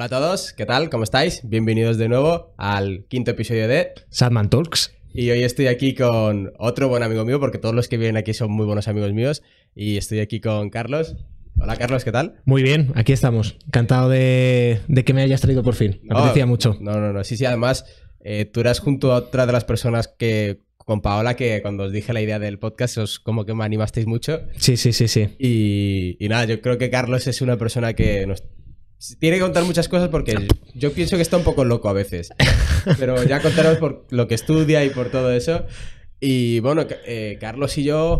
Hola a todos, ¿qué tal? ¿Cómo estáis? Bienvenidos de nuevo al quinto episodio de Sadman Talks. Y hoy estoy aquí con otro buen amigo mío, porque todos los que vienen aquí son muy buenos amigos míos. Y estoy aquí con Carlos. Hola Carlos, ¿qué tal? Muy bien, aquí estamos. Encantado de, que me hayas traído por fin. Me oh, mucho. No, no, no. Sí, sí, además eh, tú eras junto a otra de las personas que con Paola que cuando os dije la idea del podcast os como que me animasteis mucho. Sí, sí, sí, sí. Y, y nada, yo creo que Carlos es una persona que nos tiene que contar muchas cosas porque yo pienso que está un poco loco a veces. Pero ya contaros por lo que estudia y por todo eso. Y bueno, eh, Carlos y yo,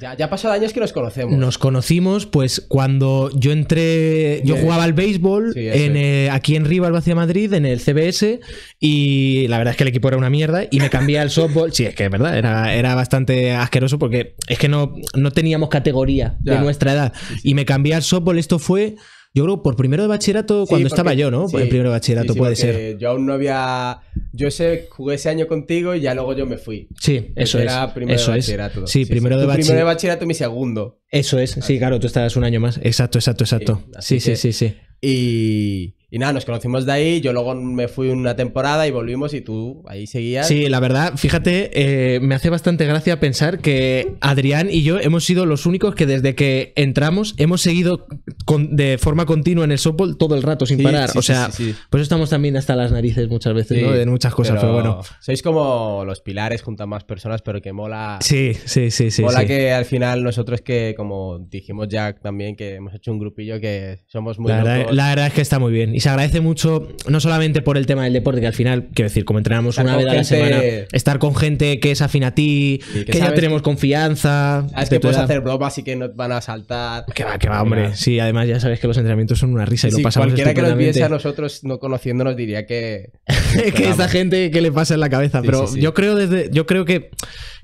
ya, ya ha pasado años que nos conocemos. Nos conocimos, pues cuando yo entré, yo jugaba al béisbol en, eh, aquí en Rival hacia Madrid, en el CBS, y la verdad es que el equipo era una mierda, y me cambié al softball. Sí, es que es verdad, era, era bastante asqueroso porque es que no, no teníamos categoría de nuestra edad, y me cambié al softball, esto fue yo creo por primero de bachillerato cuando estaba yo, ¿no? El primero de bachillerato puede ser. Yo aún no había. Yo sé, jugué ese año contigo y ya luego yo me fui. Sí, eso Era es. Primero eso de bachillerato. Es. Sí, primero de bachillerato. Primero de bachillerato mi segundo. Eso es, sí, claro, tú estabas un año más. Exacto, exacto, exacto. Sí, sí, sí, sí. Y. Y nada, nos conocimos de ahí, yo luego me fui una temporada y volvimos y tú ahí seguías. Sí, la verdad, fíjate, eh, me hace bastante gracia pensar que Adrián y yo hemos sido los únicos que desde que entramos hemos seguido con, de forma continua en el softball todo el rato sin parar. o sea, pues estamos también hasta las narices muchas veces, De muchas cosas, pero, bueno. Sois como los pilares junto a más personas, pero que mola. Sí, sí, sí, sí. Mola que al final nosotros que, como dijimos Jack también, que hemos hecho un grupillo que somos muy... La, la verdad es que está muy bien y se agradece mucho, no solamente por el tema del deporte, que al final, quiero decir, como entrenamos una vez a la semana, estar con gente que es afín a ti, que, ya tenemos confianza. Es que puedes hacer bromas y que no van a saltar. Que va, que va, hombre. Sí, además ya sabes que los entrenamientos son una risa y lo pasamos Cualquiera que nos viese a nosotros, no conociéndonos, diría que. que esta gente que le pasa en la cabeza. pero yo creo desde. Yo creo que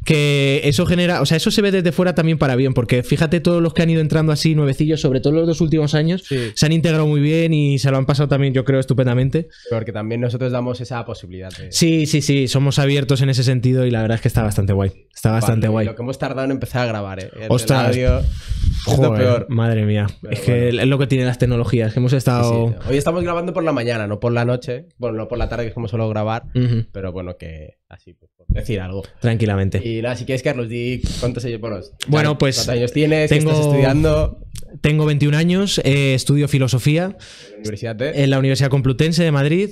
que eso genera, o sea, eso se ve desde fuera también para bien, porque fíjate todos los que han ido entrando así nuevecillos, sobre todo los dos últimos años, se han integrado muy bien y se lo han pasado también, yo creo, estupendamente. Porque también nosotros damos esa posibilidad. Sí, sí, sí, somos abiertos en ese sentido y la verdad es que está bastante guay. Está bastante guay. Lo que hemos tardado en empezar a grabar, ¿eh? Radio... Madre mía. es que es lo que tienen las tecnologías, que hemos estado. Hoy estamos grabando por la mañana, no por la noche. Bueno, no por la tarde, que es como solo grabar. Pero bueno, que así. Pues decir algo. Tranquilamente. Y nada, si quieres, Carlos, di cuántos años, bueno, bueno pues, cuántos años tienes, tengo, ¿qué estás estudiando. Tengo 21 años, eh, estudio filosofía. En la Universidad Complutense de Madrid.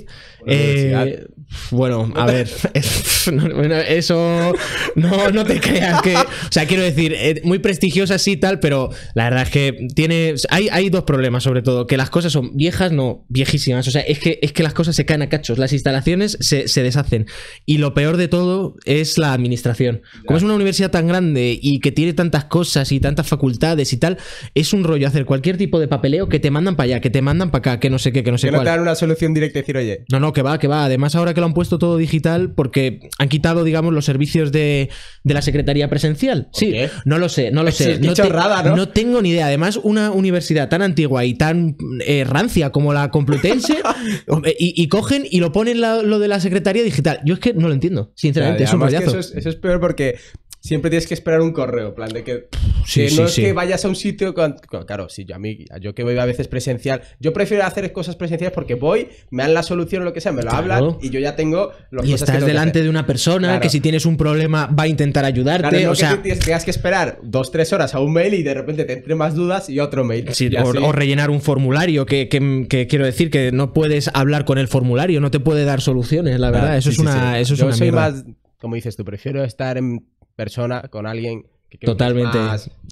bueno, eh, a ver, eso no, te creas que... O sea, quiero decir, eh, muy prestigiosa sí tal, pero la verdad es que tiene... Hay, hay dos problemas sobre todo, que las cosas son viejas, no viejísimas. O sea, es que, es que las cosas se caen a cachos, las instalaciones se, deshacen. Y lo peor de todo es la administración. Como es una universidad tan grande y que tiene tantas cosas y tantas facultades y tal, es un rollo hacer cualquier tipo de papeleo que te mandan para allá, que te mandan para acá, que no sé qué, que no sé cuál. no te dan una solución directa y decir, oye. No, no, que va, que va. Además, ahora que lo han puesto todo digital, porque han quitado, digamos, los servicios de, la Secretaría Presencial. Sí, no lo sé, no lo sé. no, tengo ni idea. Además, una universidad tan antigua y tan eh, rancia como la Complutense, y, cogen y lo ponen lo de la Secretaría Digital. Yo es que no lo entiendo, sinceramente. es un eso es peor porque siempre tienes que esperar un correo, plan de que, que no es que vayas a un sitio con, claro, sí, yo a mí yo que voy a veces presencial, yo prefiero hacer cosas presenciales porque voy, me dan la solución o lo que sea, me lo hablan y yo ya tengo los Y estás delante de una persona que si tienes un problema va a intentar ayudarte, no o que sea, tengas que esperar dos tres horas a un mail y de repente te entre más dudas y otro mail. o, rellenar un formulario que, quiero decir que no puedes hablar con el formulario, no te puede dar soluciones, la verdad, eso es una yo soy como dices tú, prefiero estar en persona, con alguien. Que Totalmente.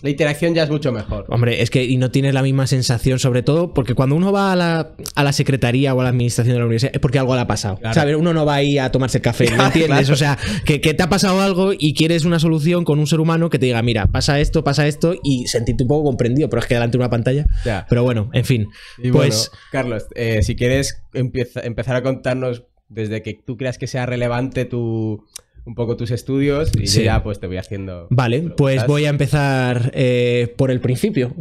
La interacción ya es mucho mejor. Hombre, es que y no tienes la misma sensación, sobre todo porque cuando uno va a la, secretaría o a la administración de la universidad es porque algo le ha pasado. uno no va ahí a tomarse el café, ¿me entiendes? O sea, que, te ha pasado algo y quieres una solución con un ser humano que te diga, mira, pasa esto, pasa esto y sentirte un poco comprendido, pero es que delante de una pantalla. Pero bueno, en fin. pues. Carlos, eh, si quieres empezar a contarnos desde que tú creas que sea relevante tu un poco tus estudios y ya pues te voy haciendo. Vale, pues voy a empezar eh, por el principio,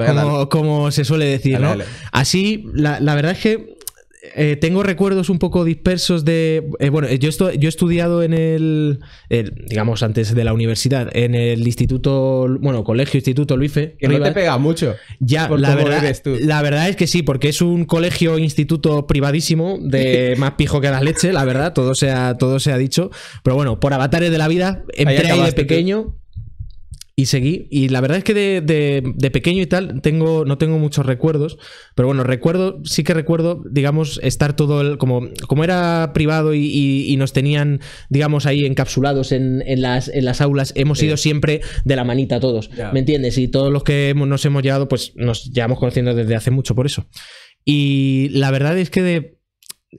como, se suele decir, ¿no? Así, la, la, verdad es que eh, tengo recuerdos un poco dispersos de. Eh, bueno, yo, yo he estudiado en el, Digamos, antes de la universidad, en el instituto. Bueno, colegio, instituto Luife. Que no te pega mucho. Ya, la verdad, la verdad es que sí, porque es un colegio, instituto privadísimo, de más pijo que las leche, la verdad, todo se ha, todo se dicho. Pero bueno, por avatares de la vida, entré ahí, de pequeño y seguí. Y la verdad es que de, pequeño y tal tengo, no tengo muchos recuerdos, pero bueno, recuerdo, sí que recuerdo, digamos, estar todo el, como, como era privado y, nos tenían, digamos, ahí encapsulados en, las, en las aulas, hemos ido siempre de la manita todos, ¿me entiendes? Y todos los que nos hemos llevado, pues nos llevamos conociendo desde hace mucho por eso. Y la verdad es que de,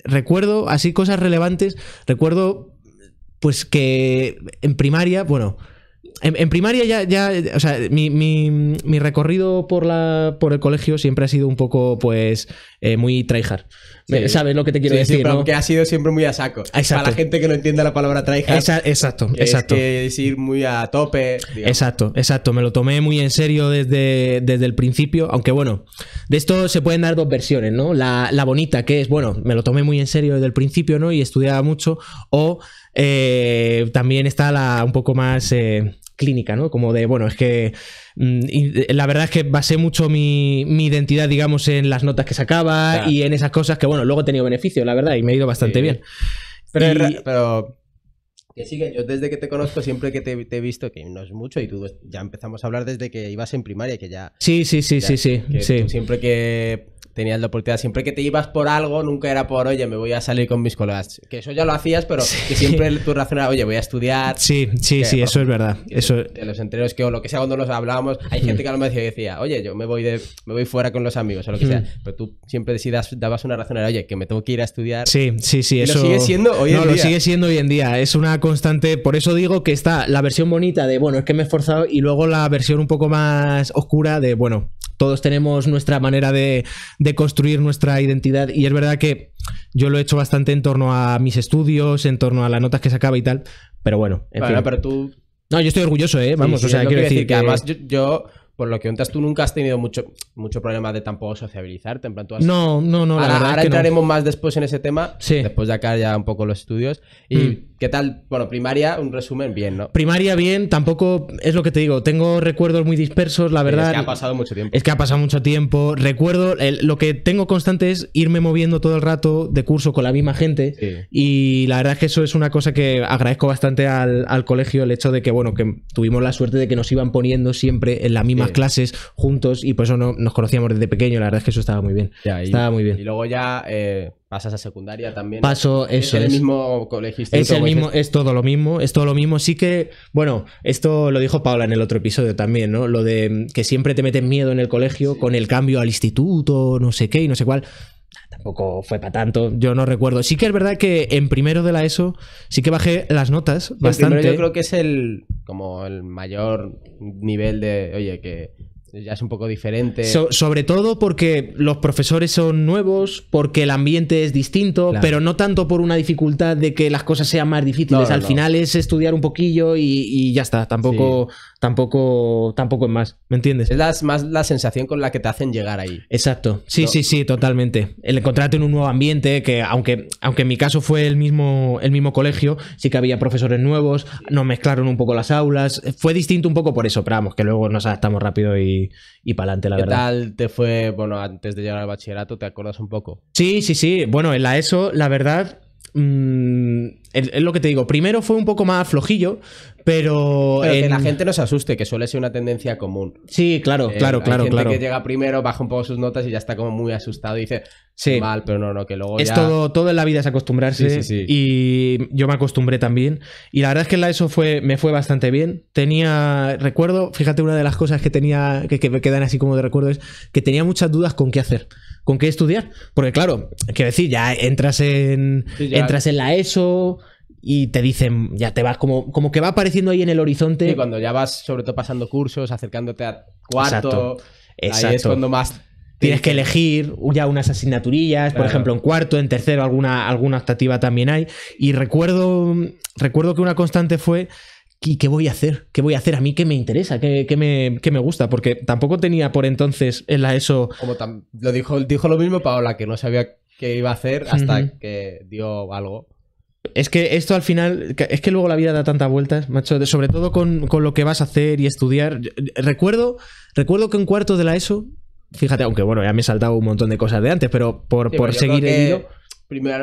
recuerdo así cosas relevantes, recuerdo pues que en primaria, bueno, en, primaria ya, ya o sea, mi, mi, recorrido por, la, por el colegio siempre ha sido un poco, pues, eh, muy tryhard. Eh, ¿Sabes lo que te quiero decir? Sí, ha sido siempre muy a saco. Exacto. Para la gente que no entienda la palabra tryhard. exacto, exacto. Que es muy a tope. Exacto, exacto. Me lo tomé muy en serio desde, desde el principio. Aunque bueno, de esto se pueden dar dos versiones, ¿no? La, bonita, que es, bueno, me lo tomé muy en serio desde el principio, ¿no? Y estudiaba mucho. O eh, también está la un poco más clínica, ¿no? Como de, bueno, es que mm, eh, la verdad es que basé mucho mi, identidad, digamos, en las notas que sacaba y en esas cosas que, bueno, luego he tenido beneficio, la verdad, y me ha ido bastante bien. Pero, pero que sigue? yo desde que te conozco, siempre que te, he visto, que no es mucho, y tú ya empezamos a hablar desde que ibas en primaria, que ya. Sí, sí, sí, sí, sí. sí. siempre que tenías la oportunidad. Siempre que te ibas por algo, nunca era por, oye, me voy a salir con mis colegas. Que eso ya lo hacías, pero que siempre tu razón era, oye, voy a estudiar. Sí, sí, sí, eso es verdad. Eso... De los entrenos que o lo que sea, cuando nos hablábamos, hay gente que a lo mejor decía, oye, yo me voy, de, me voy fuera con los amigos o lo que sea. Hmm. Pero tú siempre decidas, dabas una razón, oye, que me tengo que ir a estudiar. Sí, sí, sí. eso... No, lo sigue siendo hoy en día. Es una constante. Por eso digo que está la versión bonita de, bueno, es que me he esforzado y luego la versión un poco más oscura de, bueno, todos tenemos nuestra manera de, construir nuestra identidad y es verdad que yo lo he hecho bastante en torno a mis estudios, en torno a las notas que sacaba y tal, pero bueno. En tú... No, yo estoy orgulloso, ¿eh? Vamos, o sea, quiero decir que... además yo por lo que cuentas, tú nunca has tenido mucho, mucho problema de tampoco sociabilizarte. En No, no, no. Ahora, la verdad ahora entraremos más después en ese tema. Sí. Después de acá ya un poco los estudios. ¿Y mm. qué tal? Bueno, primaria, un resumen, bien, ¿no? Primaria, bien. Tampoco es lo que te digo. Tengo recuerdos muy dispersos, la verdad. es que ha pasado mucho tiempo. Es que ha pasado mucho tiempo. Recuerdo, lo que tengo constante es irme moviendo todo el rato de curso con la misma gente. Y la verdad es que eso es una cosa que agradezco bastante al, colegio, el hecho de que, bueno, que tuvimos la suerte de que nos iban poniendo siempre en la misma clases juntos y por eso no, nos conocíamos desde pequeño. La verdad es que eso estaba muy bien. y, estaba muy bien. Y luego ya eh, pasas a secundaria también. Paso, eso. es el pues mismo colegio. Es, el mismo, es todo lo mismo, es todo lo mismo. Sí que, bueno, esto lo dijo Paula en el otro episodio también, ¿no? Lo de mm, que siempre te meten miedo en el colegio con el cambio al instituto, no sé qué y no sé cuál poco fue para tanto. Yo no recuerdo. Sí que es verdad que en primero de la ESO sí que bajé las notas bastante. yo creo que es el como el mayor nivel de, oye, que ya es un poco diferente. sobre todo porque los profesores son nuevos, porque el ambiente es distinto, pero no tanto por una dificultad de que las cosas sean más difíciles. Al final es estudiar un poquillo y, ya está. Tampoco tampoco, tampoco es más, ¿me entiendes? Es más la sensación con la que te hacen llegar ahí. Exacto, sí, sí, sí, totalmente. El encontrarte en un nuevo ambiente, que aunque, aunque en mi caso fue el mismo, el mismo colegio, sí que había profesores nuevos, nos mezclaron un poco las aulas, fue distinto un poco por eso, pero vamos, que luego nos adaptamos rápido y, y para adelante, la verdad. ¿Qué tal te fue, bueno, antes de llegar al bachillerato, te acuerdas un poco? Sí, sí, sí, bueno, en la ESO, la verdad... Mm, es lo que te digo, primero fue un poco más flojillo, pero, que la gente no se asuste, que suele ser una tendencia común. Sí, claro, eh, claro, claro, gente claro. que llega primero, baja un poco sus notas y ya está como muy asustado y dice, sí. mal, pero no, no, que luego Es ya... todo, todo en la vida es acostumbrarse sí, sí, y yo me acostumbré también. Y la verdad es que la ESO fue, me fue bastante bien. Tenía, recuerdo, fíjate, una de las cosas que tenía, que, que me quedan así como de recuerdo es que tenía muchas dudas con qué hacer con qué estudiar. Porque claro, quiero decir, ya entras en, ya. entras en la ESO, y te dicen, ya te vas como, como que va apareciendo ahí en el horizonte. Y cuando ya vas, sobre todo pasando cursos, acercándote a cuarto, Exacto. ahí es cuando más Tienes que elegir ya unas asignaturillas, por ejemplo, en cuarto, en tercero, alguna, alguna optativa también hay. Y recuerdo, recuerdo que una constante fue. ¿Qué voy a hacer? ¿Qué voy a hacer? ¿A mí qué me interesa? ¿Qué, qué, me, gusta? Porque tampoco tenía por entonces en la ESO. Como lo dijo, dijo lo mismo Paola, que no sabía qué iba a hacer hasta que dio algo. Es que esto al final, es que luego la vida da tantas vueltas, macho, sobre todo con, con lo que vas a hacer y estudiar. Eh, recuerdo, recuerdo que un cuarto de la ESO, fíjate, aunque bueno, ya me he saltado un montón de cosas de antes, pero por, por seguir el hilo...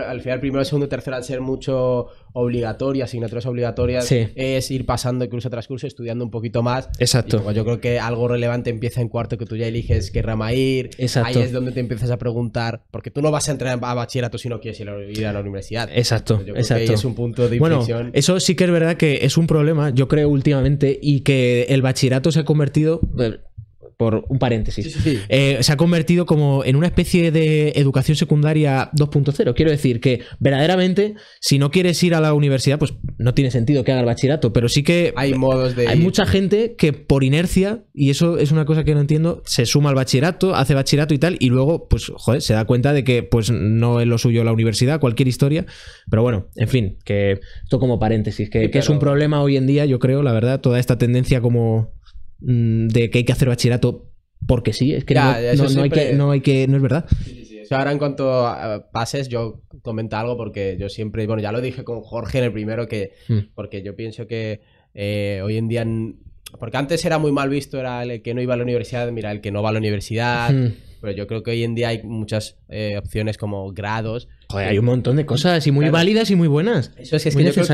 al final, primero, segundo, tercero, al ser mucho obligatoria, asignaturas obligatorias, es ir pasando curso tras curso, estudiando un poquito más. Exacto. yo creo que algo relevante empieza en cuarto, que tú ya eliges qué rama ir. Exacto. Ahí es donde te empiezas a preguntar, porque tú no vas a entrar a bachillerato si no quieres ir a la universidad. Exacto. ahí es un punto de inflexión. Bueno, eso sí que es verdad que es un problema, yo creo, últimamente, y que el bachillerato se ha convertido eh, por un paréntesis, eh, se ha convertido como en una especie de educación secundaria 2.0. Quiero decir que verdaderamente, si no quieres ir a la universidad, pues no tiene sentido que haga el bachillerato, pero sí que hay modos de... Hay mucha gente que por inercia, y eso es una cosa que no entiendo, se suma al bachillerato, hace bachillerato y tal, y luego, pues, joder, se da cuenta de que pues no es lo suyo la universidad, cualquier historia, pero bueno, en fin, que esto como paréntesis, que, es un problema hoy en día, yo creo, la verdad, toda esta tendencia como Mm, de que hay que hacer bachillerato porque sí, es que, no, no, hay que no, es verdad. ahora en cuanto pases, yo comento algo porque yo siempre, bueno, ya lo dije con Jorge en el primero, que hmm. porque yo pienso que eh, hoy en día, porque antes era muy mal visto, era el que no iba a la universidad, mira, el que no va a la universidad. Hmm. Pero yo creo que hoy en día hay muchas eh, opciones como grados. hay un montón de cosas y muy válidas y muy buenas. Eso es, es que yo creo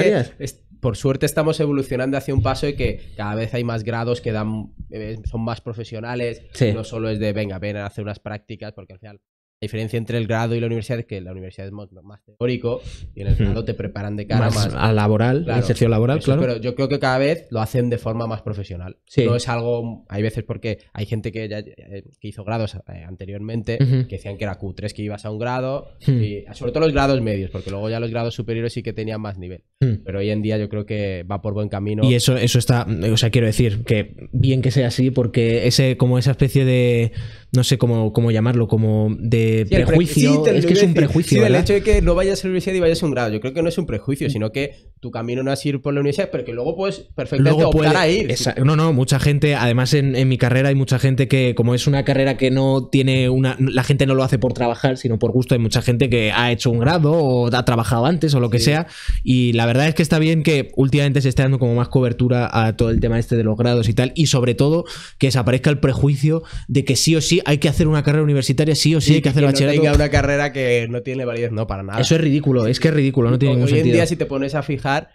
por suerte estamos evolucionando hacia un paso y que cada vez hay más grados que dan, eh, son más profesionales, no solo es de, venga, ven a hacer unas prácticas, porque al final diferencia entre el grado y la universidad es que la universidad es más, teórico y en el hmm. grado te preparan de cara más, a laboral, claro, inserción laboral, claro. Pero yo creo que cada vez lo hacen de forma más profesional. No es algo, hay veces porque hay gente que ya eh, que hizo grados eh, anteriormente que decían que era Q3, que ibas a un grado, hmm. y, sobre todo los grados medios, porque luego ya los grados superiores sí que tenían más nivel. Hmm. Pero hoy en día yo creo que va por buen camino. Y eso, eso está, o sea, quiero decir que bien que sea así, porque ese, como esa especie de no sé cómo, cómo llamarlo, como de prejuicio. es que es un prejuicio. Sí, hecho de que no vayas a la universidad y vayas a un grado. Yo creo que no es un prejuicio, sino que tu camino no es ir por la universidad, pero que luego puedes perfectamente optar a ir. no, no, mucha gente, además en, en, mi carrera hay mucha gente que, como es una carrera que no tiene una. La gente no lo hace por trabajar, sino por gusto. Hay mucha gente que ha hecho un grado o ha trabajado antes o lo que sea. Y la verdad es que está bien que últimamente se esté dando como más cobertura a todo el tema este de los grados y tal. Y sobre todo que desaparezca el prejuicio de que sí o sí hay que hacer una carrera universitaria, sí o sí, hay que, hacer bachillerato. una carrera que no tiene validez, no, para nada. Eso es ridículo, es que es ridículo, no tiene ningún sentido. Hoy en día, si te pones a fijar,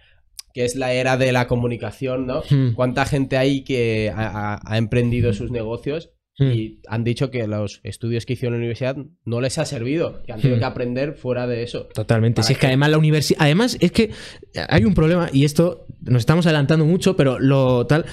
que es la era de la comunicación, ¿no? Hmm. ¿Cuánta gente hay que ha, emprendido sus negocios hmm. y han dicho que los estudios que hicieron en la universidad no les ha servido, que han tenido hmm. que aprender fuera de eso? Totalmente. Si es que, además la universidad. Además, es que hay un problema, y esto nos estamos adelantando mucho, pero lo tal.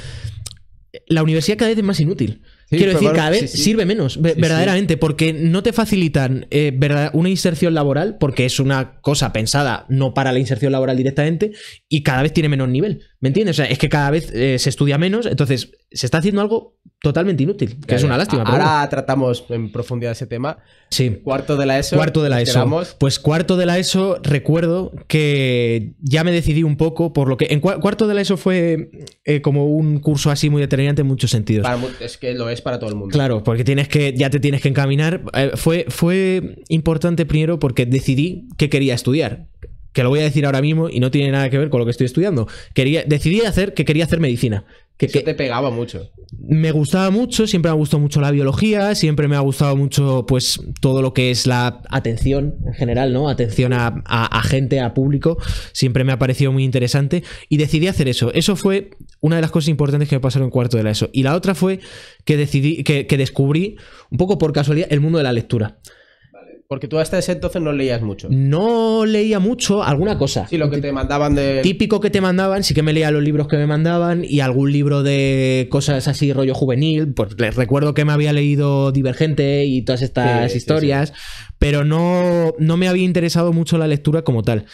La universidad cada vez es más inútil. Quiero decir, cada vez sirve menos, verdaderamente, porque no te facilitan eh, una inserción laboral, porque es una cosa pensada no para la inserción laboral directamente, y cada vez tiene menos nivel. ¿Me entiendes? O sea, es que cada vez eh, se estudia menos, entonces se está haciendo algo totalmente inútil, que es una lástima. Ahora tratamos en profundidad ese tema. Sí. Cuarto de la ESO. Cuarto de la ESO. Pues cuarto de la ESO, recuerdo que ya me decidí un poco por lo que. En cuarto de la ESO fue eh, como un curso así muy determinante en muchos sentidos. es que lo es para todo el mundo. Claro, porque tienes que, ya te tienes que encaminar. Eh, fue, fue importante primero porque decidí que quería estudiar que lo voy a decir ahora mismo y no tiene nada que ver con lo que estoy estudiando. Quería, decidí hacer que quería hacer medicina. Que, te pegaba mucho. Me gustaba mucho, siempre me ha gustado mucho la biología, siempre me ha gustado mucho, pues, todo lo que es la atención en general, ¿no? Atención a, gente, a público, siempre me ha parecido muy interesante y decidí hacer eso. Eso fue una de las cosas importantes que me pasaron en cuarto de la ESO. Y la otra fue que decidí, que descubrí, un poco por casualidad, el mundo de la lectura. Porque tú hasta ese entonces no leías mucho. No leía mucho, alguna cosa. Sí, lo que te mandaban de. Típico que te mandaban, sí que me leía los libros que me mandaban y algún libro de cosas así, rollo juvenil. Pues les recuerdo que me había leído Divergente y todas estas historias, pero no, no me había interesado mucho la lectura como tal.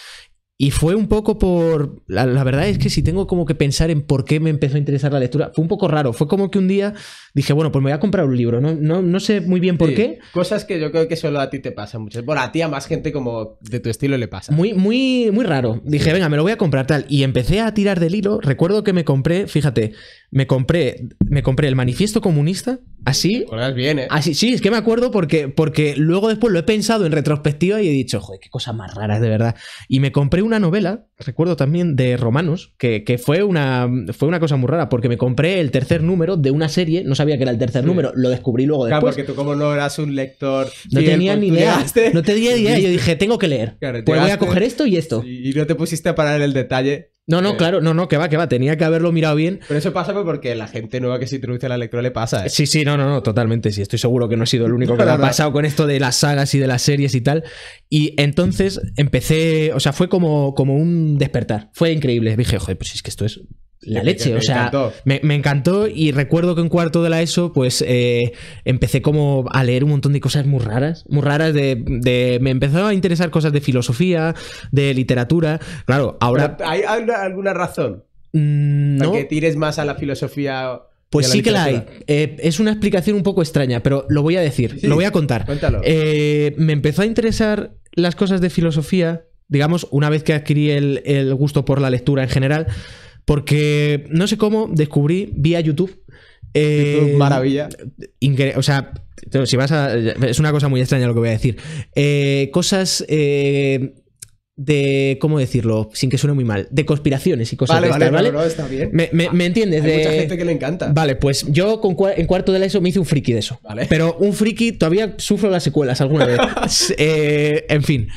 Y fue un poco por... La, verdad es que si tengo como que pensar en por qué me empezó a interesar la lectura, fue un poco raro. Fue como que un día dije, bueno, pues me voy a comprar un libro. No, no, no sé muy bien por qué. Cosas que yo creo que solo a ti te pasan muchas Bueno, a ti a más gente como de tu estilo le pasa. Muy, muy, muy raro. Dije, venga, me lo voy a comprar tal. Y empecé a tirar del hilo. Recuerdo que me compré, fíjate, me compré, me compré el manifiesto comunista, así. ¿eh? Así, sí, es que me acuerdo porque, porque luego después lo he pensado en retrospectiva y he dicho, joder, qué cosa más raras, de verdad. Y me compré una novela, recuerdo también, de Romanos, que, fue, una, fue una cosa muy rara, porque me compré el tercer número de una serie, no sabía que era el tercer número, lo descubrí luego después. Claro, porque tú como no eras un lector... No pues tenía ni idea, no tenía idea, yo dije, tengo que leer. Claro, pues voy a coger esto y esto. Y no te pusiste a parar el detalle no, no, eh, claro, no, no, que va, que va, tenía que haberlo mirado bien. Pero eso pasa pues porque la gente nueva que se introduce a la lectura le pasa. ¿eh? Sí, sí, no, no, no, totalmente, sí, estoy seguro que no he sido el único que ha pasado con esto de las sagas y de las series y tal. Y entonces empecé, o sea, fue como, como un despertar, fue increíble, dije, joder, pues es que esto es la leche, o sea, Me, encantó y recuerdo que en cuarto de la ESO pues eh, empecé como a leer un montón de cosas muy raras, muy raras de, me empezó a interesar cosas de filosofía, de literatura, claro, ahora... ¿Hay alguna razón? Mm, no. que tires más a la filosofía... Pues sí que la hay. Eh, es una explicación un poco extraña, pero lo voy a decir, lo voy a contar. Cuéntalo. Eh, me empezó a interesar las cosas de filosofía, digamos, una vez que adquirí el, el gusto por la lectura en general. Porque no sé cómo descubrí vía YouTube. Eh, maravilla. O sea, si vas Es una cosa muy extraña lo que voy a decir. Eh, cosas. Eh, de, ¿cómo decirlo? Sin que suene muy mal, de conspiraciones y cosas vale, de vale, ¿vale? está bien. Me, entiendes? mucha gente que le encanta. Vale, pues yo en cuarto de la ESO me hice un friki de eso. Pero un friki, todavía sufro las secuelas alguna vez. en fin.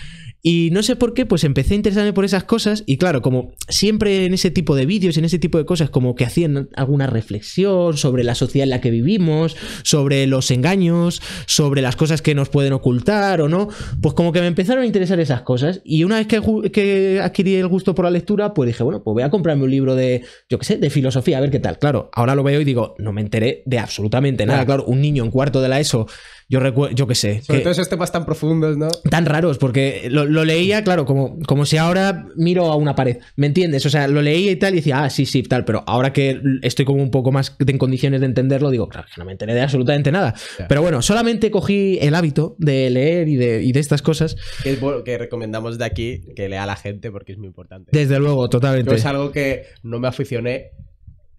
Y no sé por qué, pues empecé a interesarme por esas cosas y claro, como siempre en ese tipo de vídeos, en ese tipo de cosas, como que hacían alguna reflexión sobre la sociedad en la que vivimos, sobre los engaños, sobre las cosas que nos pueden ocultar o no, pues como que me empezaron a interesar esas cosas y una vez que, adquirí el gusto por la lectura, pues dije, bueno, pues voy a comprarme un libro de, yo qué sé, de filosofía, a ver qué tal. Claro, ahora lo veo y digo, no me enteré de absolutamente nada. Claro, un niño en cuarto de la ESO yo recuerdo, yo qué sé. Sobre que, todo esos temas tan profundos, ¿no? Tan raros, porque lo, leía, claro, como, como si ahora miro a una pared. ¿Me entiendes? O sea, lo leía y tal, y decía, ah, sí, sí, tal, pero ahora que estoy como un poco más en condiciones de entenderlo, digo, claro, que no me enteré de absolutamente nada. Pero bueno, solamente cogí el hábito de leer y de, estas cosas. Que, recomendamos de aquí que lea la gente porque es muy importante. Desde luego, totalmente. es algo que no me aficioné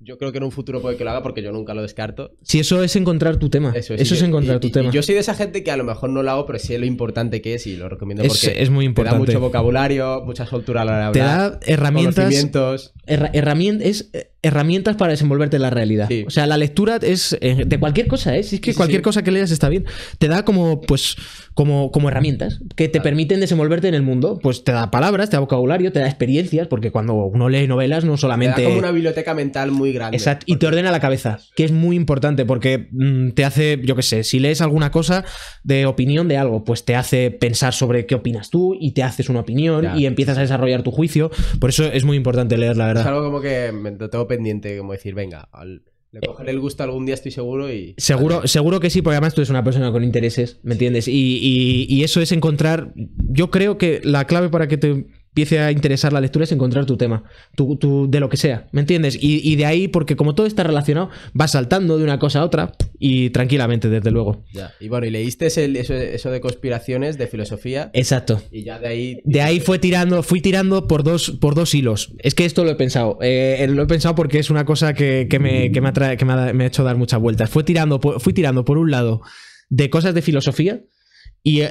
yo creo que en un futuro puede que lo haga porque yo nunca lo descarto. Si eso es encontrar tu tema. Eso, es encontrar tu tema. yo soy de esa gente que a lo mejor no lo hago, pero sé lo importante que es y lo recomiendo porque es muy importante. te da mucho vocabulario, mucha soltura a la hora de hablar. Te da herramientas. Conocimientos. herramientas. Es, eh, herramientas para desenvolverte en la realidad. O sea, la lectura es eh, de cualquier cosa, ¿eh? es que cualquier cosa que leas está bien. Te da como, pues, como, como herramientas que te permiten desenvolverte en el mundo. Pues te da palabras, te da vocabulario, te da experiencias, porque cuando uno lee novelas no solamente... Te como una biblioteca mental muy grande. Exacto, y te ordena la cabeza, que es muy importante porque mm, te hace, yo qué sé, si lees alguna cosa de opinión de algo, pues te hace pensar sobre qué opinas tú y te haces una opinión y empiezas a desarrollar tu juicio. Por eso es muy importante leer, la verdad. Es algo como que me tengo pendiente como decir, venga, le eh, cogeré el gusto algún día, estoy seguro y... Seguro, seguro que sí, porque además tú eres una persona con intereses, ¿me entiendes? Y, y eso es encontrar, yo creo que la clave para que te empiece a interesar la lectura es encontrar tu tema, tu, de lo que sea, ¿me entiendes? Y, de ahí, porque como todo está relacionado, vas saltando de una cosa a otra y tranquilamente, desde luego. Y bueno, y leíste eso, de conspiraciones, de filosofía. Exacto. Y ya de ahí... De ahí fue tirando, fui tirando por dos, por dos hilos. Es que esto lo he pensado, eh, lo he pensado porque es una cosa que, me, ha, hecho dar muchas vueltas. tirando, fui tirando por un lado de cosas de filosofía. y,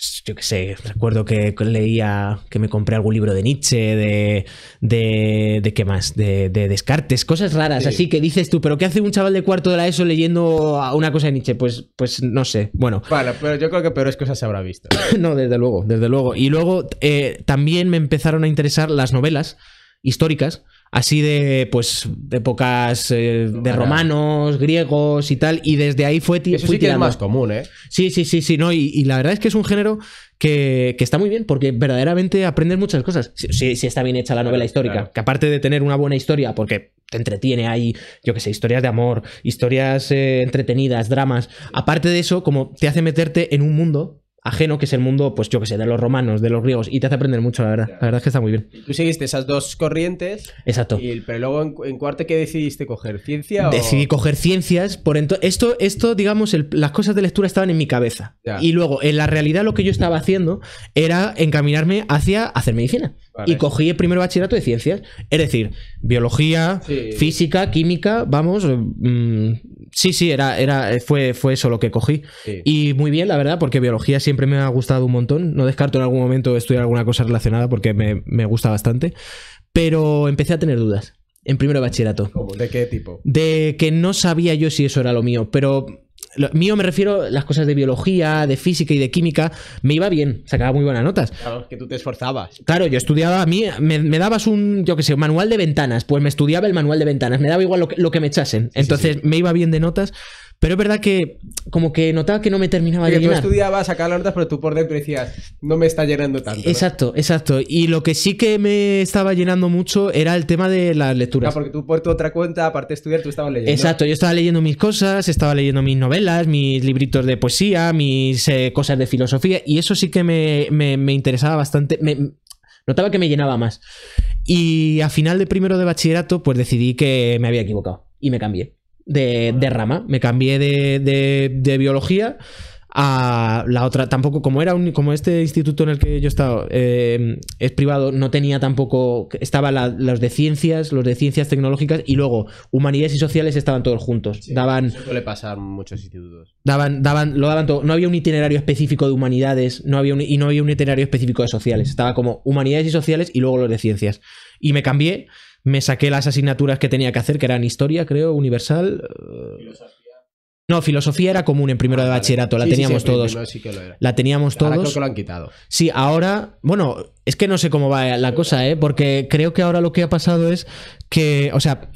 pues, yo qué sé, recuerdo que leía, que me compré algún libro de Nietzsche, de, de, de qué más, de, de, Descartes, cosas raras, así que dices tú, pero ¿qué hace un chaval de cuarto de la ESO leyendo una cosa de Nietzsche? Pues, pues no sé, bueno. Vale, pero yo creo que peores cosas se habrá visto. no, desde luego, desde luego. Y luego eh, también me empezaron a interesar las novelas históricas así de pues de épocas eh, de romanos, griegos y tal, y desde ahí fue Eso sí más común, ¿eh? Sí, sí, sí, sí, no, y, la verdad es que es un género que, que, está muy bien porque verdaderamente aprendes muchas cosas. Si, está bien hecha la novela histórica, que aparte de tener una buena historia, porque te entretiene ahí, yo que sé, historias de amor, historias eh, entretenidas, dramas, aparte de eso, como te hace meterte en un mundo ajeno que es el mundo, pues yo que sé, de los romanos, de los griegos, y te hace aprender mucho, la verdad. La verdad es que está muy bien. tú seguiste esas dos corrientes. Exacto. Y, pero luego en, cuarto, ¿qué decidiste coger? ¿Ciencia o...? Decidí coger ciencias. Por esto, esto, digamos, las cosas de lectura estaban en mi cabeza. Y luego, en la realidad, lo que yo estaba haciendo era encaminarme hacia hacer medicina. Y cogí el primer bachillerato de ciencias. Es decir, biología, física, química, vamos, mm, Sí, sí, era, era, eh, fue, fue eso lo que cogí. Y muy bien, la verdad, porque biología siempre me ha gustado un montón. No descarto en algún momento estudiar alguna cosa relacionada porque me, gusta bastante. Pero empecé a tener dudas en primero de bachillerato. ¿De qué tipo? De que no sabía yo si eso era lo mío, pero mío me refiero a las cosas de biología, de física y de química, me iba bien, sacaba muy buenas notas. Claro, que tú te esforzabas. Claro, yo estudiaba, a mí me, dabas un, yo qué sé, manual de ventanas, pues me estudiaba el manual de ventanas, me daba igual lo que, me echasen, entonces me iba bien de notas, pero es verdad que como que notaba que no me terminaba llenando. llenar. tú estudiabas, sacabas las notas, pero tú por dentro decías, no me está llenando tanto. Exacto, exacto. Y lo que sí que me estaba llenando mucho era el tema de las lecturas. porque tú por tu otra cuenta, aparte de estudiar, tú estabas leyendo. Exacto, yo estaba leyendo mis cosas, estaba leyendo mis novelas, mis libritos de poesía, mis eh, cosas de filosofía, y eso sí que me, interesaba bastante. notaba que me llenaba más. Y a final de primero de bachillerato, pues decidí que me había equivocado y me cambié de, rama. Me cambié de, de, biología a la otra. Tampoco, como era un, como este instituto en el que yo estaba, eh, es privado, no tenía tampoco. Estaba los de ciencias, los de ciencias tecnológicas y luego humanidades y sociales estaban todos juntos. daban. Eso suele pasar muchos institutos. Daban, daban, lo daban No había un itinerario específico de humanidades no había y no había un itinerario específico de sociales. Estaba como humanidades y sociales y luego los de ciencias. Y me cambié me saqué las asignaturas que tenía que hacer, que eran historia, creo, universal. Filosofía. Eh, no, filosofía era común en primero ah, de bachillerato, la teníamos todos. La teníamos ahora todos. Creo que lo han quitado. Sí, ahora, bueno, es que no sé cómo va la cosa, ¿eh? Porque creo que ahora lo que ha pasado es que, o sea,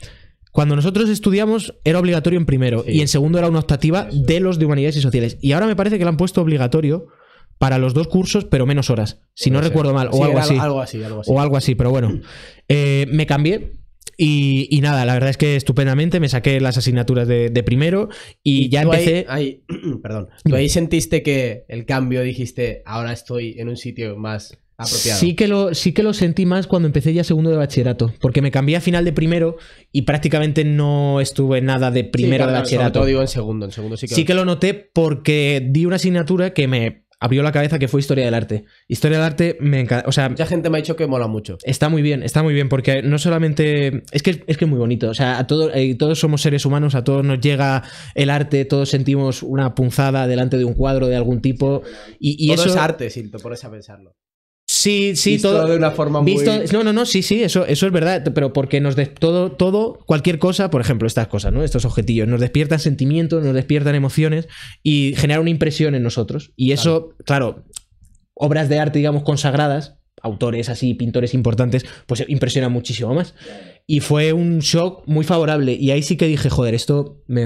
cuando nosotros estudiamos era obligatorio en primero y en segundo era una optativa de los de humanidades y sociales. Y ahora me parece que lo han puesto obligatorio para los dos cursos, pero menos horas, si no recuerdo mal, o algo, así. algo, así, algo así. O algo así, pero bueno. Eh, me cambié y, nada, la verdad es que estupendamente me saqué las asignaturas de, primero y, ya empecé. perdón. ¿Tú ahí sentiste que el cambio dijiste, ahora estoy en un sitio más apropiado? Sí que, lo, sí que lo sentí más cuando empecé ya segundo de bachillerato, porque me cambié a final de primero y prácticamente no estuve nada de primero de bachillerato. todo digo en segundo, en segundo sí que. Sí que lo noté porque di una asignatura que me abrió la cabeza que fue Historia del Arte. Historia del Arte me encanta. O sea, Mucha gente me ha dicho que mola mucho. Está muy bien, está muy bien, porque no solamente. Es que es que muy bonito. O sea, a eh, todos somos seres humanos, a todos nos llega el arte, todos sentimos una punzada delante de un cuadro de algún tipo. Y, eso es arte, siento por eso a pensarlo. Sí, sí, todo. de una forma visto, No, no, no, sí, sí, eso, eso es verdad, pero porque nos de, todo, todo, cualquier cosa, por ejemplo, estas cosas, ¿no? Estos objetillos, nos despiertan sentimientos, nos despiertan emociones y generan una impresión en nosotros. Y eso, claro, obras de arte, digamos, consagradas, autores así, pintores importantes, pues impresiona muchísimo más. Y fue un shock muy favorable. Y ahí sí que dije, joder, esto me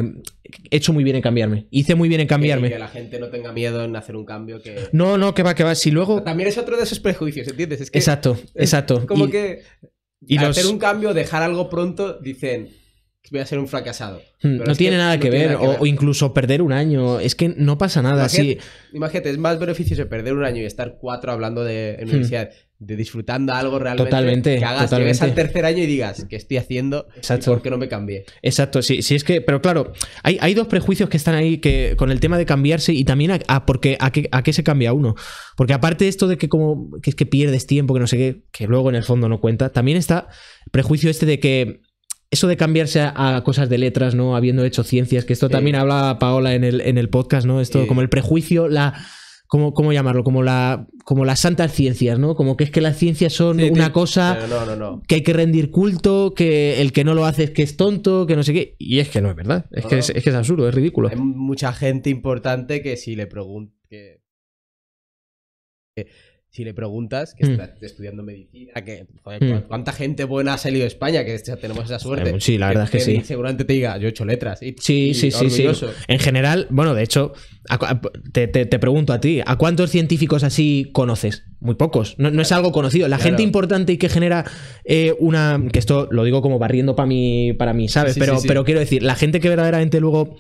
he hecho muy bien en cambiarme. Hice muy bien en cambiarme. Que, la gente no tenga miedo en hacer un cambio que. No, no, que va, que va. Si luego. también es otro de esos prejuicios, ¿entiendes? Es exacto, exacto. como que. Y hacer un cambio, dejar algo pronto, dicen voy a ser un fracasado. Hmm, no tiene, nada, que ver, o, incluso perder un año. Es que no pasa nada. Imagínate, imagínate es más beneficioso perder un año y estar cuatro hablando de hmm de disfrutando algo realmente. Totalmente. Que hagas, al tercer año y digas, que estoy haciendo? porque no me cambié? Exacto, sí, sí es que, pero claro, hay, hay, dos prejuicios que están ahí que, con el tema de cambiarse y también a, porque, a, qué, se cambia uno. Porque aparte de esto de que como que es que pierdes tiempo, que no sé qué, que luego en el fondo no cuenta, también está el prejuicio este de que eso de cambiarse a, cosas de letras, ¿no? Habiendo hecho ciencias, que esto también habla Paola en el, en el podcast, ¿no? Esto como el prejuicio, la ¿cómo, llamarlo? Como, la, como las santas ciencias, ¿no? Como que es que las ciencias son una cosa que hay que rendir culto, que el que no lo hace es que es tonto, que no sé qué. Y es que no es verdad, es, que, es, que es absurdo, es ridículo. Hay mucha gente importante que si le preguntan... que si le preguntas, que mm. está estudiando medicina, que mm. cuánta gente buena ha salido de España, que tenemos esa suerte. Sí, la verdad es que, sí. Seguramente te diga, yo he hecho letras. Y, sí, sí, sí, sí. En general, bueno, de hecho, te, pregunto a ti, ¿a cuántos científicos así conoces? Muy pocos. No, es algo conocido. La gente importante y que genera eh, una. Que esto lo digo como barriendo para mí, para mí ¿sabes? pero, pero quiero decir, la gente que verdaderamente luego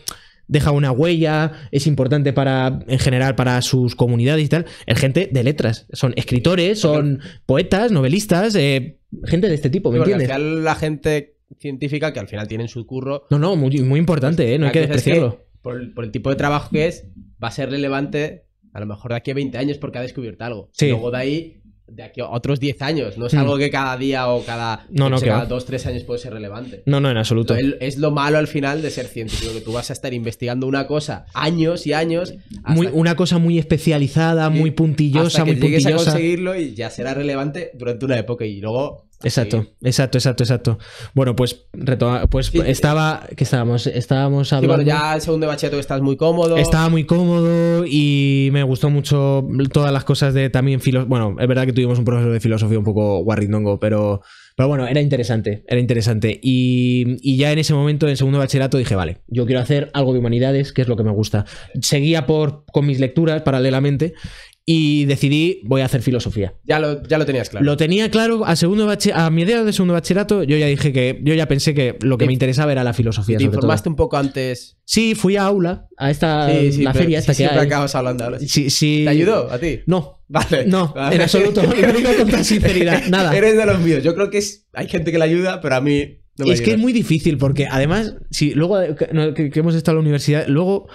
deja una huella, es importante para, en general, para sus comunidades y tal, es gente de letras. Son escritores, son poetas, novelistas, eh, gente de este tipo, ¿me entiendes? la gente científica que al final tienen su curro. No, no, muy, muy importante, ¿eh? no hay que despreciarlo. por, el tipo de trabajo que es, va a ser relevante a lo mejor de aquí a 20 años porque ha descubierto algo. Luego de ahí de aquí a otros 10 años. No es mm. algo que cada día o cada, 2, 3 años puede ser relevante. No, no, en absoluto. Es lo malo al final de ser científico, que tú vas a estar investigando una cosa años y años. una cosa muy especializada, muy puntillosa, hasta que muy a conseguirlo y ya será relevante durante una época y luego Exacto, exacto, exacto, exacto. Bueno, pues, pues estaba, que estábamos, estábamos hablando. Sí, bueno, ya el segundo bachillerato estás muy cómodo. Estaba muy cómodo y me gustó mucho todas las cosas de también filosofía Bueno, es verdad que tuvimos un profesor de filosofía un poco guarrindongo, pero, bueno, era interesante, era interesante. Y, ya en ese momento, en segundo bachillerato, dije, vale, yo quiero hacer algo de humanidades, que es lo que me gusta. Seguía por con mis lecturas paralelamente y decidí, voy a hacer filosofía. Ya lo, ya lo tenías claro. Lo tenía claro a segundo a mi idea de segundo bachillerato, yo ya dije que yo ya pensé que lo que me interesaba era la filosofía. ¿Te informaste un poco antes? Sí, fui a aula, a esta la feria esta sí, siempre acabas hablando ¿Te ayudó a ti? No. Vale. No, en absoluto. con sinceridad. Nada. Eres de los míos. Yo creo que hay gente que le ayuda, pero a mí no me Es que es muy difícil porque además, si luego que, que hemos estado en la universidad, luego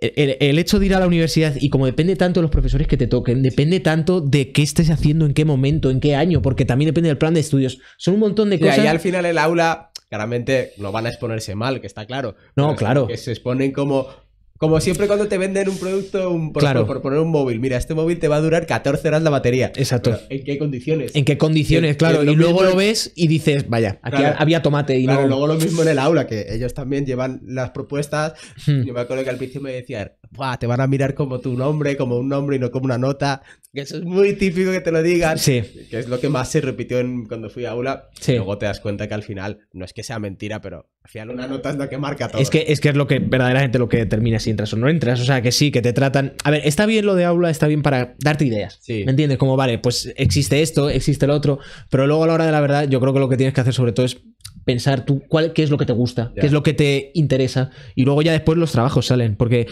el, hecho de ir a la universidad y como depende tanto de los profesores que te toquen, depende tanto de qué estés haciendo, en qué momento, en qué año, porque también depende del plan de estudios. Son un montón de cosas. Y al final el aula, claramente no van a exponerse mal, que está claro. No, claro. Que se exponen como como siempre cuando te venden un producto, un, por, poner un móvil, mira, este móvil te va a durar 14 horas la batería. Exacto. ¿En qué condiciones? ¿En qué condiciones? claro. Y luego lo ves y dices, vaya, aquí había tomate y claro, Luego lo mismo en el aula, que ellos también llevan las propuestas. Hmm. Yo me acuerdo que al principio me decían, te van a mirar como tu nombre, como un nombre y no como una nota. Que eso es muy típico que te lo digan. Sí. Que es lo que más se repitió en, cuando fui a aula. Sí. Luego te das cuenta que al final, no es que sea mentira, pero al final una nota es lo que marca todo. Es que es, que es lo que verdaderamente lo que determina si entras o no entras. O sea, que sí, que te tratan. A ver, está bien lo de aula, está bien para darte ideas. ¿Me entiendes? Como, vale, pues existe esto, existe lo otro. Pero luego a la hora de la verdad, yo creo que lo que tienes que hacer sobre todo es pensar tú cuál, qué es lo que te gusta, qué es lo que te interesa. Y luego ya después los trabajos salen. Porque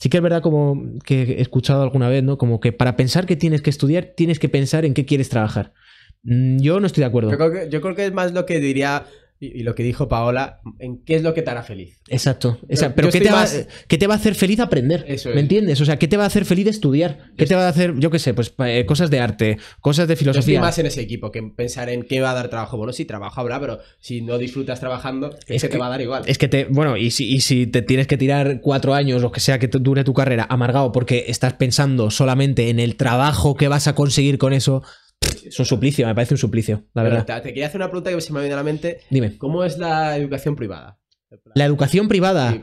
Sí que es verdad como que he escuchado alguna vez, ¿no? Como que para pensar que tienes que estudiar, tienes que pensar en qué quieres trabajar. Mm, yo no estoy de acuerdo. Yo creo que, yo creo que es más lo que diría y, lo que dijo Paola, ¿en qué es lo que te hará feliz? Exacto. pero ¿qué te, va, te, va, a hacer feliz aprender? Eso ¿Me entiendes? O sea, ¿qué te va a hacer feliz estudiar? ¿Qué te va a hacer, yo qué sé, pues eh, cosas de arte, cosas de filosofía? Yo más en ese equipo que pensar en qué va a dar trabajo. Bueno, sí, trabajo habrá, pero si no disfrutas trabajando, es, que, te va a dar igual. Es que te, bueno, y si, y si te tienes que tirar cuatro años, lo que sea que dure tu carrera, amargado porque estás pensando solamente en el trabajo que vas a conseguir con eso, es un suplicio, me parece un suplicio, la verdad. Te, quería hacer una pregunta que se me ha venido a la mente. Dime. ¿Cómo es la educación privada? La educación privada.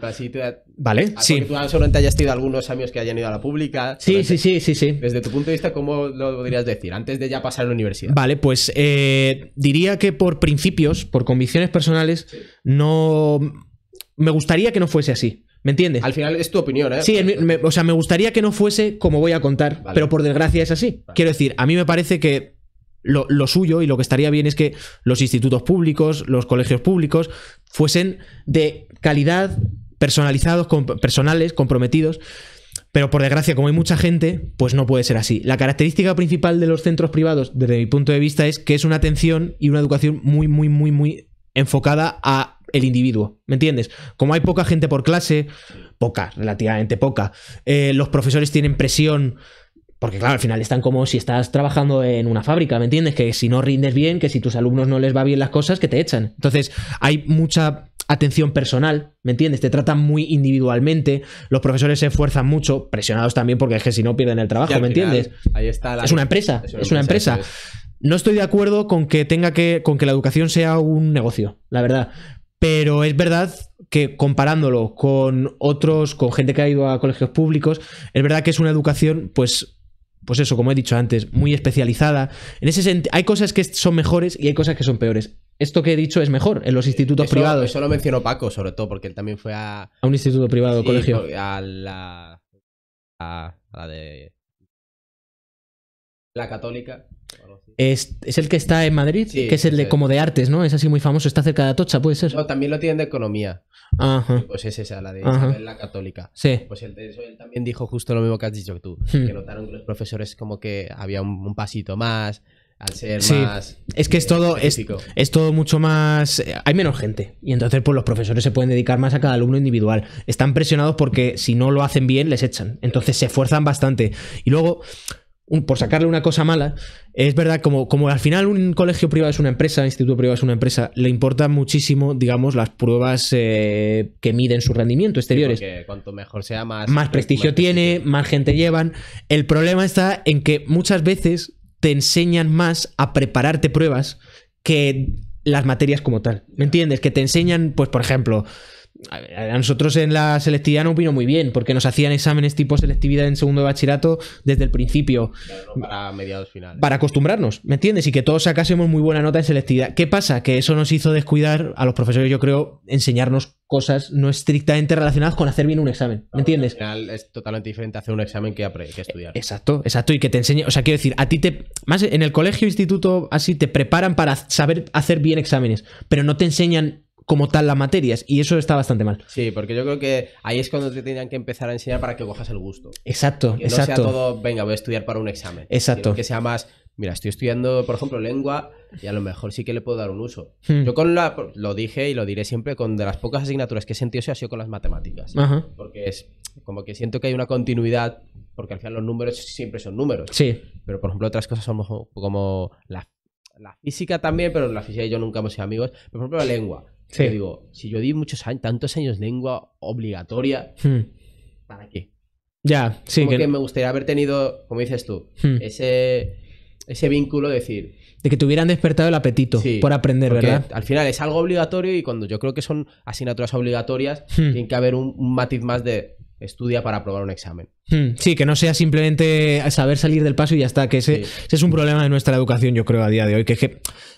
vale, sí. Tú seguramente hayas tenido algunos amigos que hayan ido a la pública. Sí, sí, sí, sí, sí. Desde tu punto de vista, ¿cómo lo podrías decir? Antes de ya pasar a la universidad. Vale, pues eh, diría que por principios, por convicciones personales, no. Me gustaría que no fuese así. ¿Me entiendes? Al final es tu opinión, ¿eh? Sí, o sea, me gustaría que no fuese como voy a contar, pero por desgracia es así. Quiero decir, a mí me parece que lo, lo, suyo y lo que estaría bien es que los institutos públicos, los colegios públicos, fuesen de calidad, personalizados, con, personales, comprometidos. Pero por desgracia, como hay mucha gente, pues no puede ser así. La característica principal de los centros privados, desde mi punto de vista, es que es una atención y una educación muy, muy, muy, muy enfocada a el individuo, ¿me entiendes? Como hay poca gente por clase, poca, relativamente poca, eh, los profesores tienen presión porque claro, al final están como si estás trabajando en una fábrica, ¿me entiendes? Que si no rindes bien, que si tus alumnos no les va bien las cosas, que te echan. Entonces, hay mucha atención personal, ¿me entiendes? Te tratan muy individualmente, los profesores se esfuerzan mucho, presionados también porque es que si no pierden el trabajo, ¿me entiendes? Ahí está la... Es una empresa, es una, empresa. empresa. No estoy de acuerdo con que tenga que con que la educación sea un negocio, la verdad, pero es verdad que comparándolo con otros, con gente que ha ido a colegios públicos, es verdad que es una educación, pues, pues eso, como he dicho antes, muy especializada. En ese sentido, hay cosas que son mejores y hay cosas que son peores. Esto que he dicho es mejor en los eh, institutos privados. Eso lo mencionó Paco, sobre todo, porque él también fue a. A un instituto privado, colegio. A la. a la de. La católica. Es, el que está en Madrid, que es el de, como de artes, ¿no? Es así muy famoso, está cerca de Atocha, puede ser. No, también lo tienen de economía. Ajá. Pues es esa, la de Isabel, la católica. Sí. Pues él también dijo justo lo mismo que has dicho tú, hmm. que notaron que los profesores como que había un, pasito más. Al ser sí. más. Es que es eh, todo. es, todo mucho más. Eh, hay menos gente. Y entonces, pues los profesores se pueden dedicar más a cada alumno individual. Están presionados porque si no lo hacen bien, les echan. Entonces se esfuerzan bastante. Y luego, por sacarle una cosa mala, es verdad, como, como al final un colegio privado es una empresa, un instituto privado es una empresa, le importan muchísimo, digamos, las pruebas eh, que miden su rendimiento exteriores. cuanto mejor sea, más, más prestigio tiene, más gente llevan. El problema está en que muchas veces te enseñan más a prepararte pruebas que las materias como tal. ¿Me entiendes? Que te enseñan, pues, por ejemplo, a nosotros en la selectividad no opino muy bien, porque nos hacían exámenes tipo selectividad en segundo de bachillerato desde el principio. para mediados final. Para acostumbrarnos, ¿me entiendes? Y que todos sacásemos muy buena nota en selectividad. ¿Qué pasa? Que eso nos hizo descuidar a los profesores, yo creo, enseñarnos cosas no estrictamente relacionadas con hacer bien un examen. ¿Me entiendes? es totalmente diferente hacer un examen que, que estudiar. Exacto, exacto. Y que te enseñe. O sea, quiero decir, a ti te. Más en el colegio, instituto, así, te preparan para saber hacer bien exámenes, pero no te enseñan como tal las materias, Y eso está bastante mal. Sí, porque yo creo que ahí es cuando te tenían que empezar a enseñar para que cojas el gusto. Exacto, que no sea todo, venga, voy a estudiar para un examen. Exacto. que sea más, mira, estoy estudiando, por ejemplo, lengua y a lo mejor sí que le puedo dar un uso. Hmm. Yo con la, lo dije y lo diré siempre, con de las pocas asignaturas que he sentido eso ha sido con las matemáticas. Porque es como que siento que hay una continuidad, porque al final los números siempre son números. Sí. Pero por ejemplo, otras cosas son como la, la física también, pero la física y yo nunca hemos sido amigos. por ejemplo, la lengua si yo di muchos años, tantos años lengua obligatoria, hmm. ¿para qué? Ya, sí. Como que... me gustaría haber tenido, como dices tú, hmm. ese, ese vínculo de decir. De que te hubieran despertado el apetito por aprender, ¿verdad? Al final es algo obligatorio y cuando yo creo que son asignaturas obligatorias, hmm. tiene que haber un matiz más de estudia para aprobar un examen. Hmm, sí, que no sea simplemente saber salir del paso y ya está, que ese, es un problema de nuestra educación, yo creo, a día de hoy, que,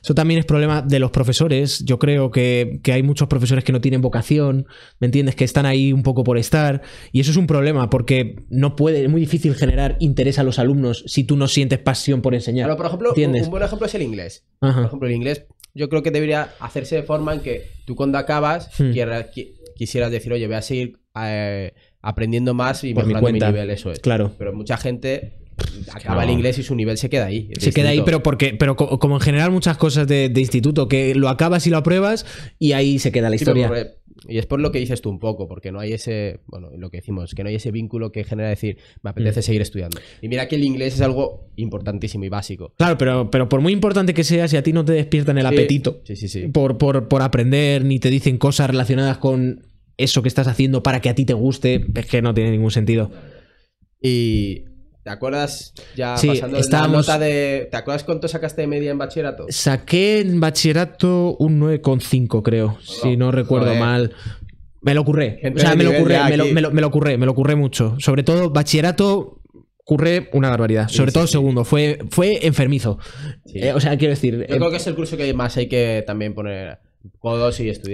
eso también es problema de los profesores, yo creo que, hay muchos profesores que no tienen vocación, ¿me entiendes? Que están ahí un poco por estar, y eso es un problema, porque no puede, es muy difícil generar interés a los alumnos si tú no sientes pasión por enseñar. por ejemplo, Un, buen ejemplo es el inglés. Por ejemplo, el inglés yo creo que debería hacerse de forma en que tú cuando acabas hmm. quisieras, decir, oye, voy a seguir... Eh, aprendiendo más y mejorando mi, nivel, eso es. Claro. Pero mucha gente acaba el inglés y su nivel se queda ahí. Se queda ahí, pero porque, pero como en general muchas cosas de, instituto, que lo acabas y lo apruebas y ahí se queda la historia. y es por lo que dices tú un poco, porque no hay ese, bueno, lo que decimos, que no hay ese vínculo que genera decir, me apetece mm. seguir estudiando. Y mira que el inglés es algo importantísimo y básico. Claro, pero, pero por muy importante que sea, si a ti no te despiertan el apetito por, por, por aprender, ni te dicen cosas relacionadas con eso que estás haciendo para que a ti te guste, es que no tiene ningún sentido. Y ¿Te acuerdas? Ya pasando de. ¿Te acuerdas cuánto sacaste de media en bachillerato? Saqué en bachillerato un 9,5, creo, si no recuerdo mal. Me lo curré. o sea, me lo curré, me lo, curré, mucho. Sobre todo, bachillerato curré una barbaridad. Sobre todo el segundo, fue, fue enfermizo. Eh, o sea, quiero decir. creo em que es el curso que más hay que también poner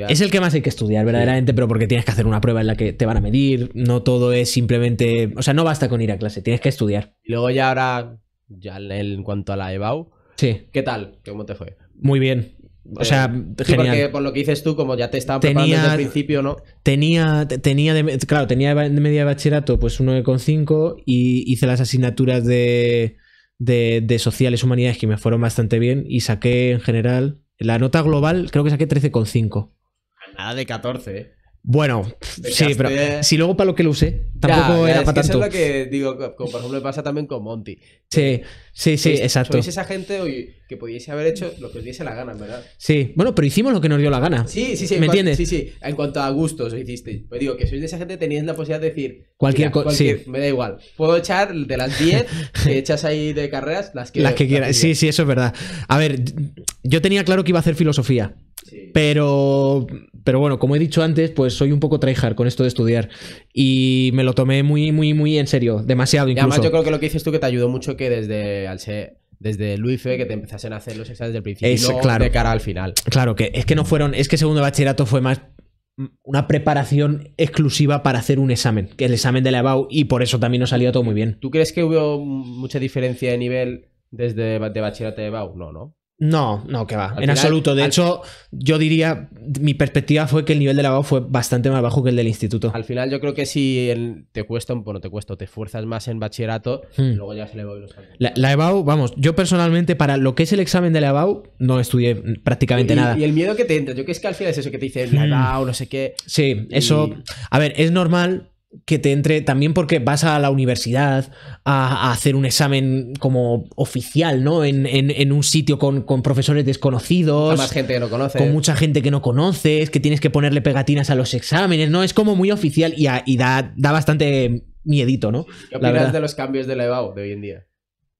es el que más hay que estudiar, verdaderamente, pero porque tienes que hacer una prueba en la que te van a medir. No todo es simplemente. O sea, no basta con ir a clase, tienes que estudiar. Y luego ya ahora, ya en cuanto a la EBAU. Sí. ¿Qué tal? ¿Cómo te fue? Muy bien. O sea, eh, porque por lo que dices tú, como ya te estaba preparando tenía, desde el principio, ¿no? Tenía, tenía de, claro, tenía de media de bachillerato pues con 9,5 y hice las asignaturas de, de sociales humanidades que me fueron bastante bien y saqué en general la nota global creo que saqué 13,5. Nada de 14, ¿eh? Bueno, pues sí, pero eh. si luego para lo que lo usé, tampoco era Eso es lo que digo, como por ejemplo pasa también con Monty. Sí, sí, sí, exacto. Sois esa gente hoy que pudiese haber hecho lo que os diese la gana, ¿verdad? Sí, bueno, pero hicimos lo que nos dio la gana. Sí, sí, sí. ¿Me entiendes? Sí, sí, en cuanto a gustos hiciste Pero pues digo que sois de esa gente teniendo la posibilidad de decir, cualquier cosa, sí. me da igual. Puedo echar de las 10 que echas ahí de carreras, las que Las que quieras, sí, sí, eso es verdad. A ver, yo tenía claro que iba a hacer filosofía. Pero, pero bueno, como he dicho antes, pues soy un poco tryhard con esto de estudiar. Y me lo tomé muy, muy, muy en serio. Demasiado incluso. Y además yo creo que lo que dices tú que te ayudó mucho que desde al desde Luis que te empezasen a hacer los exámenes del principio de cara al final. Claro, que es que no fueron, es que segundo bachillerato fue más una preparación exclusiva para hacer un examen, que el examen de la EBAU, y por eso también nos salió todo muy bien. ¿Tú crees que hubo mucha diferencia de nivel desde de bachillerato de EBAU? No, ¿no? No, no, que va. en absoluto. De hecho, yo diría, mi perspectiva fue que el nivel de la la fue bastante más bajo que el del instituto. Al final, yo creo que si te cuesta, bueno, te cuesta, te fuerzas más en bachillerato, hmm. luego ya se le va a los la, la EBAU, vamos, yo personalmente, para lo que es el examen de la EBAU, no estudié prácticamente nada. Y el miedo que te entra, yo creo que es que al final es eso que te dice, la hmm. EBAU, no sé qué. Sí, eso. A ver, es normal que te entre también porque vas a la universidad a, hacer un examen como oficial, ¿no? En, un sitio con, profesores desconocidos. Con más gente que no conoces. Con mucha gente que no conoces, que tienes que ponerle pegatinas a los exámenes, ¿no? Es como muy oficial y, da, bastante miedito, ¿no? ¿Qué opinas de los cambios de la EBAU de hoy en día?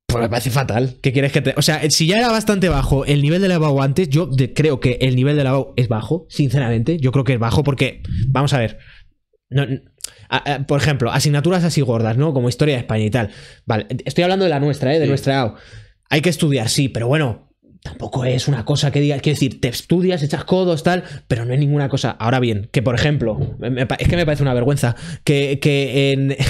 Pues me parece fatal. ¿Qué quieres que te.? O sea, si ya era bastante bajo el nivel de la EBAU antes, yo creo que el nivel de la EBAU es bajo, sinceramente. Yo creo que es bajo porque, vamos a ver. No, por ejemplo, asignaturas así gordas, ¿no? Como historia de España y tal. Vale, estoy hablando de la nuestra, ¿eh? De nuestra AO. Hay que estudiar, sí, pero bueno, tampoco es una cosa que diga, quiero decir, te estudias, echas codos, tal, pero no es ninguna cosa. Ahora bien, que por ejemplo, es que me parece una vergüenza que,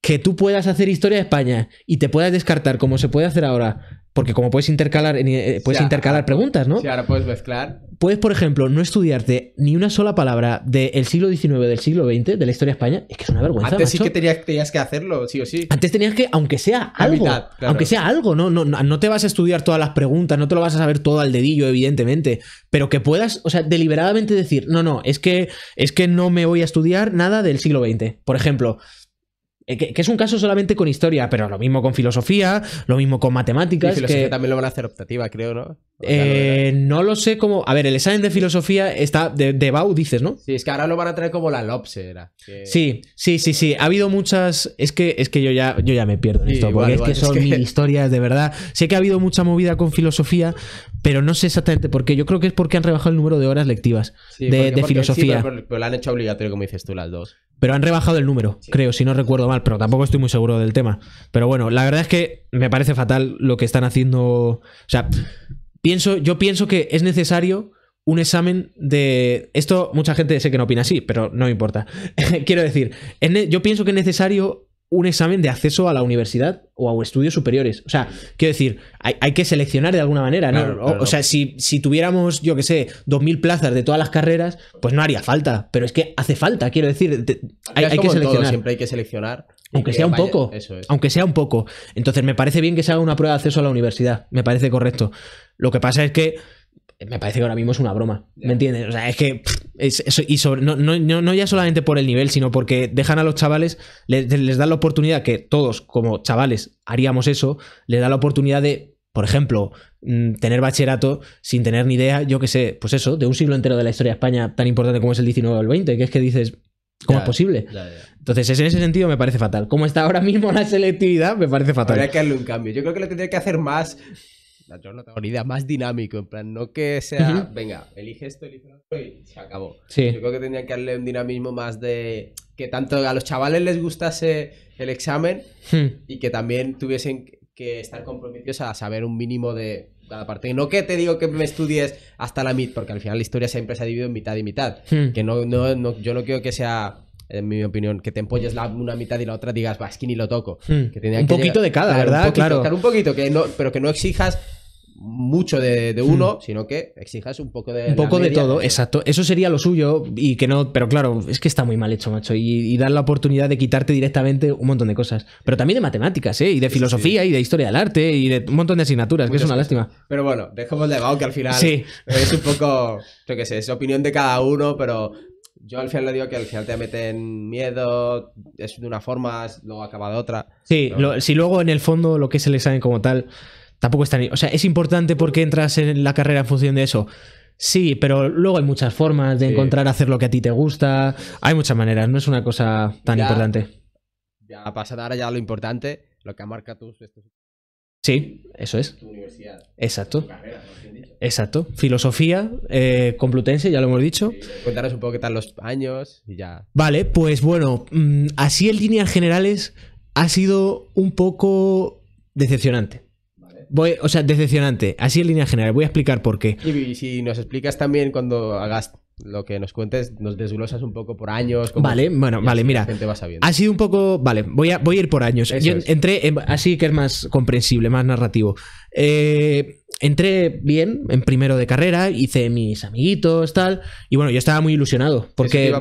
que tú puedas hacer historia de España y te puedas descartar, como se puede hacer ahora, porque como puedes intercalar, eh, puedes intercalar preguntas, ¿no? Sí, ahora puedes mezclar. Puedes, por ejemplo, no estudiarte ni una sola palabra del siglo XIX, del siglo XX, de la historia de España. Es que es una vergüenza. Antes sí que tenías, que hacerlo, sí o sí. Antes tenías que, aunque sea algo. Aunque sea algo, ¿no? No, ¿no? te vas a estudiar todas las preguntas, no te lo vas a saber todo al dedillo, evidentemente. Pero que puedas, o sea, deliberadamente decir, no, no, es que, es que no me voy a estudiar nada del siglo XX. Por ejemplo, eh, que, es un caso solamente con historia, pero lo mismo con filosofía, lo mismo con matemáticas. Y filosofía que, también lo van a hacer optativa, creo, ¿no? Eh, no lo sé cómo. A ver, el examen de filosofía está de, Bau, dices, ¿no? Sí, es que ahora lo van a traer como la LOPS, era ah, Sí, sí, sí, sí. Ha habido muchas. Es que, es que yo, ya, yo ya me pierdo en esto, porque es que son historias, de verdad. Sé que ha habido mucha movida con filosofía, pero no sé exactamente por qué. Yo creo que es porque han rebajado el número de horas lectivas de, filosofía. pero, han hecho obligatorio, como dices tú, las dos. Pero han rebajado el número, creo, si no recuerdo mal, pero tampoco estoy muy seguro del tema. Pero bueno, la verdad es que me parece fatal lo que están haciendo. O sea, pienso, yo pienso que es necesario un examen de... Esto mucha gente sé que no opina así, pero no importa. Quiero decir, yo pienso que es necesario un examen de acceso a la universidad o a estudios superiores. O sea, quiero decir, hay, que seleccionar de alguna manera, ¿no? O, sea, si, tuviéramos, yo qué sé, 2.000 plazas de todas las carreras, pues no haría falta. Pero es que hace falta, quiero decir, hay, que seleccionar. siempre hay que seleccionar. Aunque sea un poco. Aunque sea un poco. Entonces, me parece bien que se haga una prueba de acceso a la universidad. Me parece correcto. Lo que pasa es que me parece que ahora mismo es una broma. ¿Me entiendes? O sea, es que y no, ya solamente por el nivel, sino porque dejan a los chavales, les, dan la oportunidad que todos como chavales haríamos eso, les da la oportunidad de, por ejemplo, mm, tener bachillerato sin tener ni idea, yo qué sé, pues eso, de un siglo entero de la historia de España tan importante como es el 19 o el 20, que es que dices, ¿Cómo es posible? Entonces, en ese sentido me parece fatal. Como está ahora mismo la selectividad, me parece fatal. Habría que darle un cambio. Yo creo que lo tendría que hacer más yo más dinámico, en plan, no que sea, venga, elige esto, elige y se acabó. Yo creo que tenía que darle un dinamismo más de que tanto a los chavales les gustase el examen hmm. y que también tuviesen que estar comprometidos a saber un mínimo de cada parte. no que te digo que me estudies hasta la mitad, porque al final la historia siempre se ha dividido en mitad y mitad. Hmm. Que no, yo no quiero que sea en mi opinión, que te empolles la, una mitad y la otra digas, va, es que ni lo toco. Hmm. Que un poquito de cada, ¿verdad? claro. Un poquito, que no, pero que no exijas mucho de, hmm. uno, sino que exijas un poco de. Un poco de todo, exacto. Eso sería lo suyo, y que no. Pero claro, es que está muy mal hecho, macho. Y, dar la oportunidad de quitarte directamente un montón de cosas. Pero también de matemáticas, ¿eh? Y de filosofía, y de historia del arte, y de un montón de asignaturas, que es una lástima. Pero bueno, dejemos de lado que al final sí. es un poco. Yo que sé, es opinión de cada uno, pero yo al final le digo que al final te meten miedo, es de una forma, luego acaba de otra. Sí, si luego en el fondo lo que se le examen como tal Tampoco es tan. O sea, es importante porque entras en la carrera en función de eso. Sí, pero luego hay muchas formas de encontrar hacer lo que a ti te gusta. Hay muchas maneras, no es una cosa tan importante. Ya pasar ahora ya lo importante, lo que marca tus. Sí, eso es. Tu universidad. Exacto. Tu carrera, Exacto. Filosofía eh, complutense, ya lo hemos dicho. Sí, un poco qué tal los años y ya. Vale, pues bueno, mm, así en líneas generales ha sido un poco decepcionante voy, o sea, decepcionante. Así en línea general, voy a explicar por qué. Y si nos explicas también cuando hagas lo que nos cuentes, nos desglosas un poco por años. vale, bueno, vale, mira. Ha sido un poco. Vale, voy a, voy a ir por años. Yo entré, así que es más comprensible, más narrativo. Eh, entré bien en primero de carrera, hice mis amiguitos, tal. Y bueno, yo estaba muy ilusionado. Porque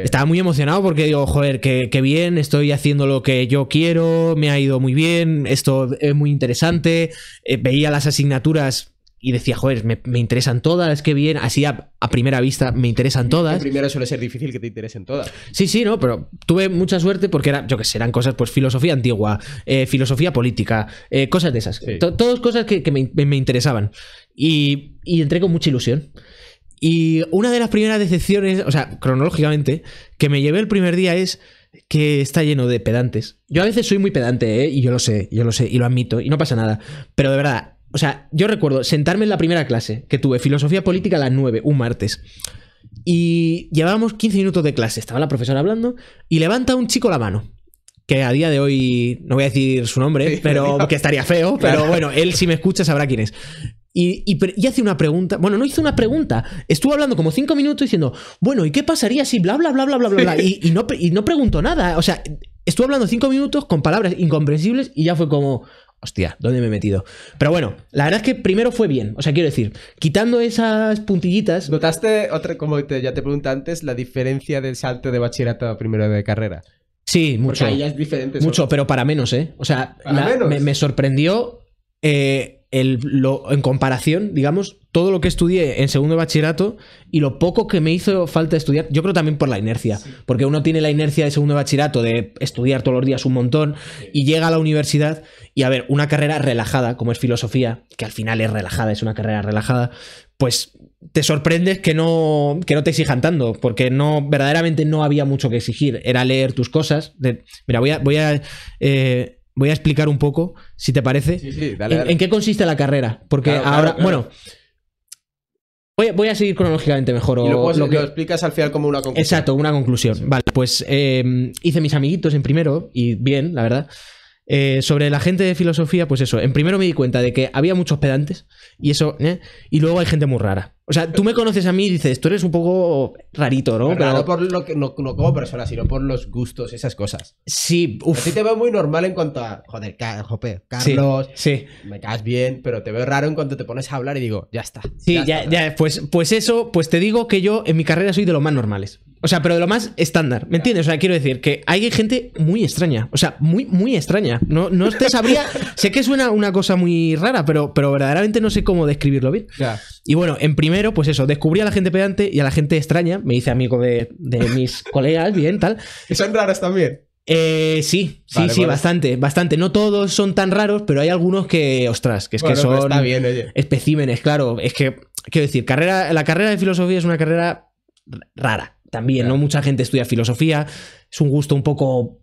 Estaba muy emocionado porque digo, joder, qué, bien, estoy haciendo lo que yo quiero, me ha ido muy bien, esto es muy interesante. Eh, veía las asignaturas y decía, joder, me, me interesan todas, que bien, así a, primera vista me interesan todas. primera suele ser difícil que te interesen todas. Sí, sí, no, pero tuve mucha suerte porque era, yo que sé, eran cosas, pues filosofía antigua, eh, filosofía política, eh, cosas de esas. Todas cosas que, me, interesaban. Y, y entré con mucha ilusión. Y una de las primeras decepciones, o sea, cronológicamente, que me llevé el primer día es que está lleno de pedantes. Yo a veces soy muy pedante, ¿eh? y yo lo sé, yo lo sé, y lo admito, y no pasa nada. Pero de verdad, o sea, yo recuerdo sentarme en la primera clase que tuve, filosofía política a las 9, un martes. Y llevábamos 15 minutos de clase, estaba la profesora hablando, y levanta un chico la mano. Que a día de hoy, no voy a decir su nombre, pero que estaría feo, pero bueno, él si me escucha sabrá quién es. Y, y, hace una pregunta. Bueno, no hizo una pregunta. Estuvo hablando como cinco minutos diciendo, bueno, ¿y qué pasaría si bla, bla, bla, bla, bla, bla? y, y, no, y no preguntó nada. O sea, estuvo hablando cinco minutos con palabras incomprensibles y ya fue como, Hostia, ¿dónde me he metido? Pero bueno, la verdad es que primero fue bien. O sea, quiero decir, quitando esas puntillitas. ¿Notaste otra, como ya te pregunté antes, la diferencia del salto de bachillerato a primero de carrera? Sí, mucho. es diferente. Mucho, pero para menos, ¿eh? O sea, Me, sorprendió. Eh, lo, en comparación, digamos, todo lo que estudié en segundo bachillerato y lo poco que me hizo falta estudiar, yo creo también por la inercia, porque uno tiene la inercia de segundo bachillerato de estudiar todos los días un montón y llega a la universidad y a ver, una carrera relajada, como es filosofía, que al final es relajada, es una carrera relajada, pues te sorprendes que no, que no te exijan tanto, porque no, verdaderamente no había mucho que exigir, era leer tus cosas. De, mira, voy a... Voy a eh, voy a explicar un poco, si te parece, En, qué consiste la carrera. Porque ahora, bueno, voy, a seguir cronológicamente mejor. y lo, lo, que... lo, explicas al final como una conclusión. Exacto, una conclusión. Vale, pues eh, hice mis amiguitos en primero, y bien, la verdad. Eh, sobre la gente de filosofía, pues eso, en primero me di cuenta de que había muchos pedantes, y eso, ¿eh? y luego hay gente muy rara. O sea, tú me conoces a mí y dices, tú eres un poco rarito, ¿no? Pero, no por lo que, no, como persona, sino por los gustos, esas cosas. Sí, uff. A te veo muy normal en cuanto a, joder, jope, Carlos, sí, me caes bien, pero te veo raro en cuanto te pones a hablar y digo, ya está. Sí, ya, ya, ya. Pues, pues eso, pues te digo que yo en mi carrera soy de los más normales. O sea, pero de lo más estándar, ¿me entiendes? O sea, quiero decir que hay gente muy extraña, o sea, muy, muy extraña. No, no te sabría, sé que suena una cosa muy rara, pero, pero verdaderamente no sé cómo describirlo bien. Y bueno, en primero, pues eso, descubrí a la gente pedante y a la gente extraña, me hice amigo de, mis colegas, bien, tal. ¿Y son raras también? Eh, sí, sí, sí, bastante, bastante. No todos son tan raros, pero hay algunos que, ostras, que es que son especímenes, claro. Es que, quiero decir, carrera, la carrera de filosofía es una carrera rara también, ¿no? Mucha gente estudia filosofía, es un gusto un poco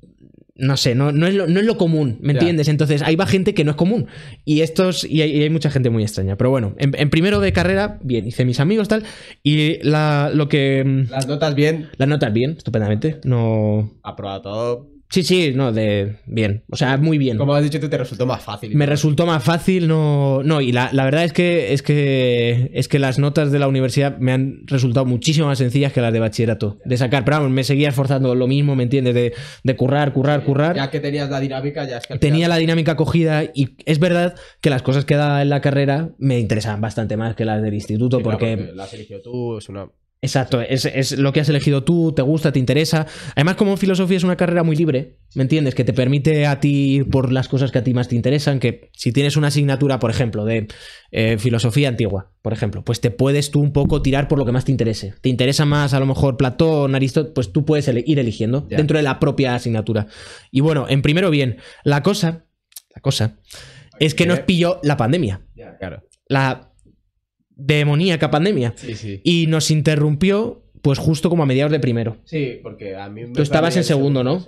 no sé, no, no, es lo, no, es lo, común, ¿me entiendes? Entonces, ahí va gente que no es común. Y estos, y hay, mucha gente muy extraña. Pero bueno, en, primero de carrera, bien, hice mis amigos, tal. Y la, lo que. Mm, Las notas bien. Las notas bien, estupendamente. No. Aprobado todo. Sí, sí, no, de bien. O sea, muy bien. Como has dicho, te resultó más fácil. Me resultó más fácil, no. No, y la, verdad es que, es que es que las notas de la universidad me han resultado muchísimo más sencillas que las de bachillerato. De sacar, pero me seguía esforzando lo mismo, ¿me entiendes? De, currar, currar, currar. Ya que tenías la dinámica, ya es que. Tenía la dinámica cogida y es verdad que las cosas que da en la carrera me interesaban bastante más que las del instituto, porque. Claro, las tú, es una Exacto, es, lo que has elegido tú, te gusta, te interesa. Además, como filosofía es una carrera muy libre, ¿me entiendes? Que te permite a ti ir por las cosas que a ti más te interesan, que si tienes una asignatura, por ejemplo, de eh, filosofía antigua, por ejemplo, pues te puedes tú un poco tirar por lo que más te interese. ¿Te interesa más a lo mejor Platón, Aristóteles? Pues tú puedes ir eligiendo dentro de la propia asignatura. Y bueno, en primero bien, la cosa, la cosa, es que nos pilló la pandemia. claro. La demoníaca pandemia. Sí, sí. Y nos interrumpió, pues justo como a mediados de primero. Sí, porque a mí me Tú estabas en segundo, ¿no?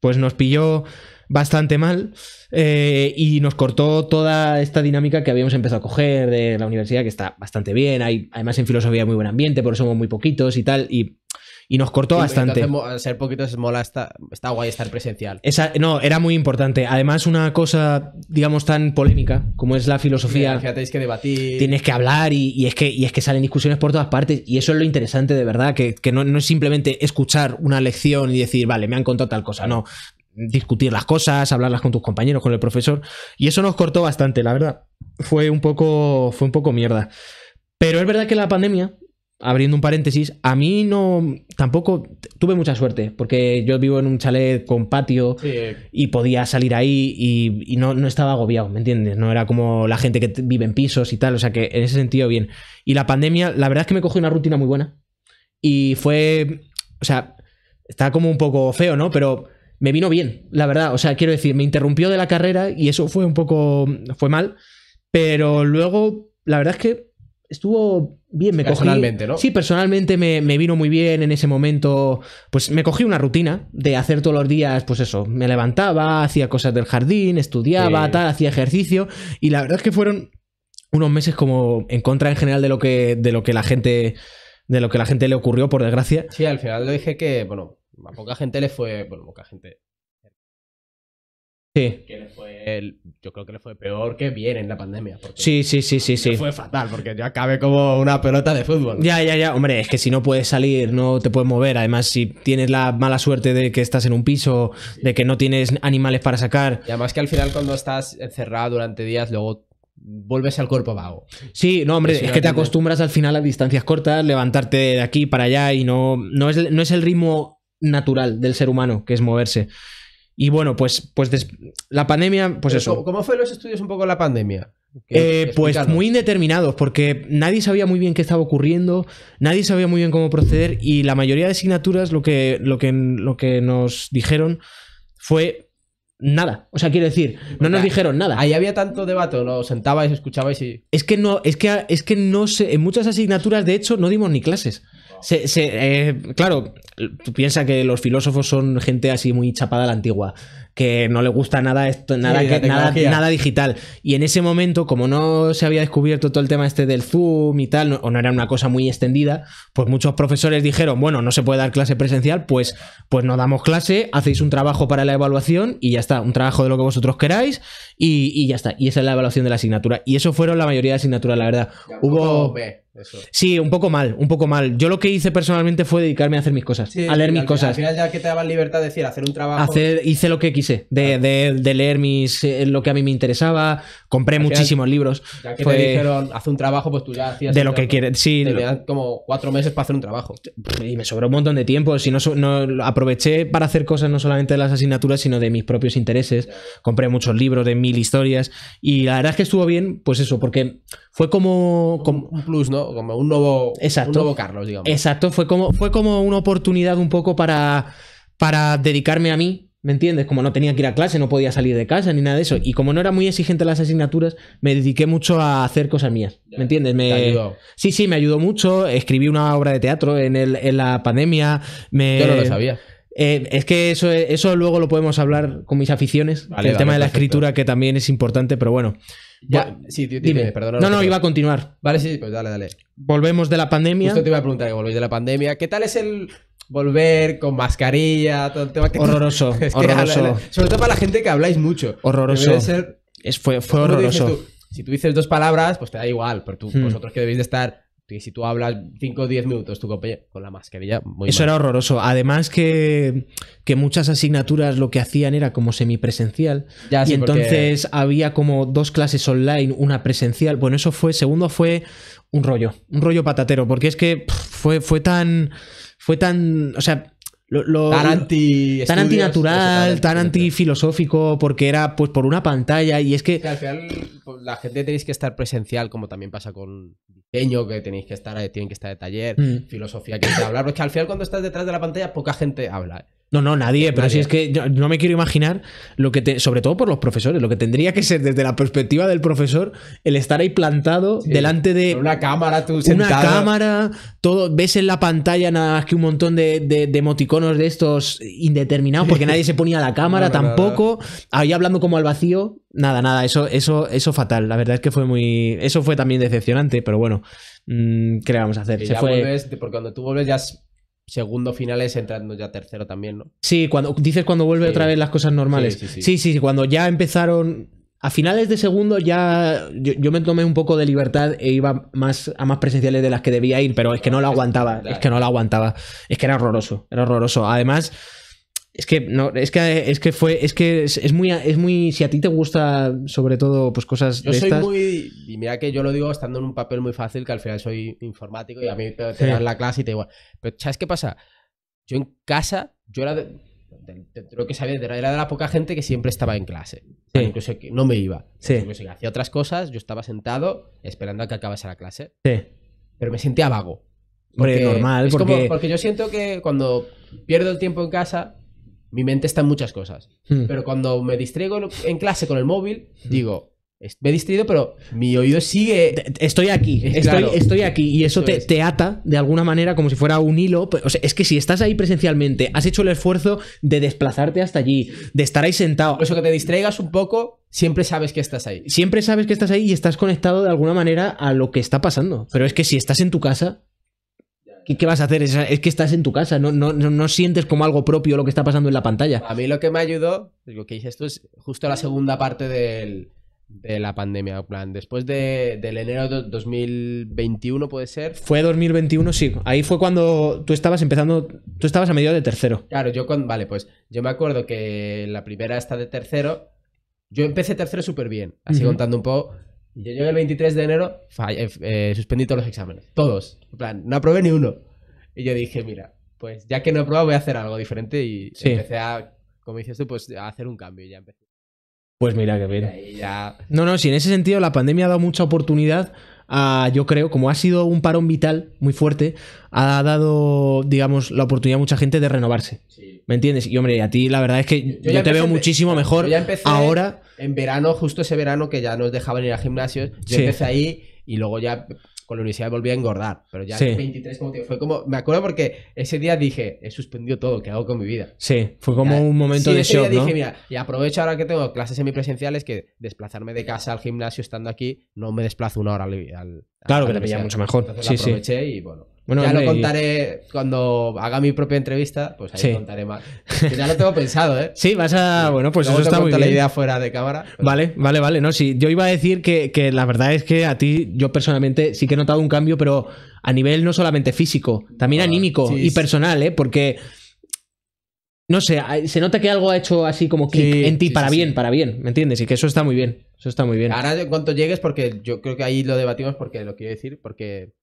Pues nos pilló bastante mal eh, y nos cortó toda esta dinámica que habíamos empezado a coger de la universidad, que está bastante bien. Hay, además, en filosofía muy buen ambiente, por eso somos muy poquitos y tal. Y y nos cortó bastante. Al ser poquitos mola, está, está guay estar presencial. no, era muy importante. Además, una cosa, digamos, tan polémica como es la filosofía. tenéis que debatir. Tienes que hablar y, es que, y es que salen discusiones por todas partes y eso es lo interesante de verdad, que, no, no es simplemente escuchar una lección y decir, vale, me han contado tal cosa. No, discutir las cosas, hablarlas con tus compañeros, con el profesor. Y eso nos cortó bastante, la verdad. Fue un poco, fue un poco mierda. Pero es verdad que la pandemia abriendo un paréntesis, a mí no, tampoco tuve mucha suerte, porque yo vivo en un chalet con patio y podía salir ahí y, no, no, estaba agobiado, ¿me entiendes? No era como la gente que vive en pisos y tal, o sea que en ese sentido bien. Y la pandemia, la verdad es que me cogió una rutina muy buena y fue, o sea, está como un poco feo, ¿no? Pero me vino bien, la verdad, o sea, quiero decir, me interrumpió de la carrera y eso fue un poco, fue mal, pero luego, la verdad es que estuvo bien. Me personalmente, ¿no? Sí, personalmente me, vino muy bien en ese momento. Pues me cogí una rutina de hacer todos los días, pues eso, me levantaba, hacía cosas del jardín, estudiaba, tal, hacía ejercicio. Y la verdad es que fueron unos meses como en contra en general de lo que, de lo que la gente. De lo que la gente le ocurrió, por desgracia. Sí, al final lo dije que, bueno, a poca gente le fue. Bueno, poca gente yo creo que le fue peor que bien en la pandemia. Sí, sí, sí, sí, sí. Fue fatal, porque ya acabé como una pelota de fútbol. Ya, ya, ya. Hombre, es que si no puedes salir, no te puedes mover. Además, si tienes la mala suerte de que estás en un piso, de que no tienes animales para sacar. Y además que al final cuando estás encerrado durante días, luego vuelves al cuerpo vago. Sí, no, hombre, es que te acostumbras al final a distancias cortas, levantarte de aquí para allá y no, no, es, no es el ritmo natural del ser humano, que es moverse. Y bueno, pues, pues la pandemia, pues eso. ¿Cómo fue los estudios un poco la pandemia? Eh, pues muy indeterminados, porque nadie sabía muy bien qué estaba ocurriendo, nadie sabía muy bien cómo proceder y la mayoría de asignaturas lo que, lo que, lo que nos dijeron fue nada. O sea, quiero decir, no nos dijeron nada. Ahí había tanto debate, lo sentabais, escuchabais y. Es que no, es que, es que no sé. En muchas asignaturas, de hecho, no dimos ni clases. Se, eh, claro, tú piensas que los filósofos son gente así muy chapada a la antigua, que no le gusta nada, esto, nada, digital. Y en ese momento, como no se había descubierto todo el tema este del Zoom y tal, o no era una cosa muy extendida, pues muchos profesores dijeron, bueno, no se puede dar clase presencial, pues, pues no damos clase, hacéis un trabajo para la evaluación y ya está, un trabajo de lo que vosotros queráis y, ya está. Y esa es la evaluación de la asignatura. Y eso fueron la mayoría de asignaturas, la verdad. Hubo... Sí, un poco mal, un poco mal. Yo lo que hice personalmente fue dedicarme a hacer mis cosas, a leer mis cosas. Al final ya que te daban libertad de decir, hacer un trabajo. hice lo que quise, de, leer mis, eh, lo que a mí me interesaba, compré muchísimos libros. Ya que dijeron, haz un trabajo, pues tú ya hacías. De lo que quieres, sí. como cuatro meses para hacer un trabajo. Y me sobró un montón de tiempo. Si no, aproveché para hacer cosas no solamente de las asignaturas, sino de mis propios intereses. Compré muchos libros de mil historias. Y la verdad es que estuvo bien, pues eso, porque fue como. como un plus, ¿no? Como un nuevo, Carlos, digamos. Exacto, fue como, fue como una oportunidad un poco para, para dedicarme a mí, ¿Me entiendes? Como no tenía que ir a clase, no podía salir de casa ni nada de eso. Y como no era muy exigente las asignaturas, me dediqué mucho a hacer cosas mías. ¿Me entiendes? Me... ayudó. Sí, sí, me ayudó mucho. Escribí una obra de teatro en, la pandemia. Me... Yo no lo sabía. Eh, es que eso, eso luego lo podemos hablar con mis aficiones. el tema de la escritura que también es importante, pero bueno sí, dime, perdón. No, no, iba a continuar. Vale, sí, pues dale, dale. Volvemos de la pandemia. Esto te iba a preguntar que volvéis de la pandemia. ¿Qué tal es el volver con mascarilla? Todo el tema que horroroso, es horroroso. sobre todo para la gente que habláis mucho. Horroroso. es, fue, fue horroroso. Si tú dices dos palabras, pues te da igual, pero tú, hmm. vosotros que debéis de estar y si tú hablas 5 o 10 minutos tu compañero con la mascarilla, muy Eso era horroroso. Además que, que, muchas asignaturas lo que hacían era como semipresencial. y entonces había como dos clases online, una presencial. Bueno, eso fue, segundo fue un rollo, un rollo patatero, porque es que fue, fue tan, fue tan, o sea, lo, tan anti tan antinatural, tan antifilosófico, porque era pues por una pantalla y es que... al final pues, la gente tenéis que estar presencial, como también pasa con diseño, que tenéis que estar, eh, tienen que estar de taller, mm. filosofía que hablar, porque al final cuando estás detrás de la pantalla poca gente habla. Eh. No, no, nadie, pero así si es que no me quiero imaginar lo que te, sobre todo por los profesores, lo que tendría que ser desde la perspectiva del profesor el estar ahí plantado delante de una cámara, tú sentado. una cámara, todo ves en la pantalla nada más que un montón de, de, de emoticonos de estos indeterminados porque nadie se ponía la cámara tampoco, ahí hablando como al vacío, nada, nada, eso, eso, eso fatal. La verdad es que fue muy, eso fue también decepcionante, pero bueno, mm, ¿qué le vamos a hacer? Se fue... porque cuando tú vuelves ya segundo finales, entrando ya tercero también, ¿no? Sí, cuando dices cuando vuelve otra vez las cosas normales. Sí sí, sí cuando ya empezaron a finales de segundo ya yo, me tomé un poco de libertad e iba más a más presenciales de las que debía ir, pero es que no lo aguantaba, es que no lo aguantaba, es que era horroroso, era horroroso. Además, es que no, es que es que fue, es que es, muy, es muy. Si a ti te gusta, sobre todo, pues cosas. Yo soy muy. Y mira que yo lo digo estando en un papel muy fácil, que al final soy informático y a mí te, dan la clase y te igual. Pero, ¿sabes qué pasa? Yo en casa, yo era de, creo que sabía, era de la poca gente que siempre estaba en clase. Sí. Incluso que no me iba. Incluso hacía otras cosas, yo estaba sentado esperando a que acabase la clase. Sí. Pero me sentía vago. normal, es porque... Como, porque yo siento que cuando pierdo el tiempo en casa, mi mente está en muchas cosas. Hmm. Pero cuando me distraigo en clase con el móvil, hmm. digo, me he distraído, pero mi oído sigue. Estoy aquí, estoy, aquí. Y eso, te, ata de alguna manera como si fuera un hilo. es que si estás ahí presencialmente, has hecho el esfuerzo de desplazarte hasta allí, de estar ahí sentado. Por eso que te distraigas un poco, siempre sabes que estás ahí. Siempre sabes que estás ahí y estás conectado de alguna manera a lo que está pasando. Pero es que si estás en tu casa, ¿Qué, ¿Qué, vas a hacer? Es, que estás en tu casa, no, sientes como algo propio lo que está pasando en la pantalla. A mí lo que me ayudó, pues lo que hice esto? es justo la segunda parte de la pandemia. plan, después del enero de 2021, ¿puede ser? Fue 2021, sí. Ahí fue cuando tú estabas empezando, tú estabas a medio de tercero. Claro, yo con. Vale, pues yo me acuerdo que la primera está de tercero. Yo empecé tercero súper bien, así contando un poco yo llegué el 23 de enero, eh, eh, suspendí todos los exámenes. Todos. En plan, no aprobé ni uno. Y yo dije, mira, pues ya que no he probado, voy a hacer algo diferente. Y empecé a, como dices tú, pues a hacer un cambio. ya empecé. Pues mira que mira. No, no, sí, en ese sentido la pandemia ha dado mucha oportunidad yo creo, como ha sido un parón vital muy fuerte, ha dado, digamos, la oportunidad a mucha gente de renovarse. ¿Me entiendes? Y hombre, a ti la verdad es que yo, te veo muchísimo mejor ya empecé ahora. En verano, justo ese verano que ya nos dejaban ir a gimnasio yo empecé ahí y luego ya con la universidad volví a engordar, pero ya sí. 23 como fue como, me acuerdo porque ese día dije, he suspendido todo, ¿qué hago con mi vida? Sí, fue como un momento de ese shock, día dije, mira, y aprovecho ahora que tengo clases semipresenciales que desplazarme de casa al gimnasio estando aquí, no me desplazo una hora al... claro, que te pilla mucho mejor. sí, aproveché y bueno ya lo contaré cuando haga mi propia entrevista, pues ahí contaré más. ya lo tengo pensado, ¿eh? Sí, vas a. Bueno, pues eso está muy bien. la idea fuera de cámara. Vale, vale, vale. No, sí, yo iba a decir que, la verdad es que a ti, yo personalmente sí que he notado un cambio, pero a nivel no solamente físico, también ah, anímico y personal, ¿eh? Porque. No sé, se nota que algo ha hecho así como clic en ti, para bien, para bien, ¿me entiendes? Y que eso está muy bien, eso está muy bien. Ahora, en cuanto llegues, porque yo creo que ahí lo debatimos porque lo quiero decir, porque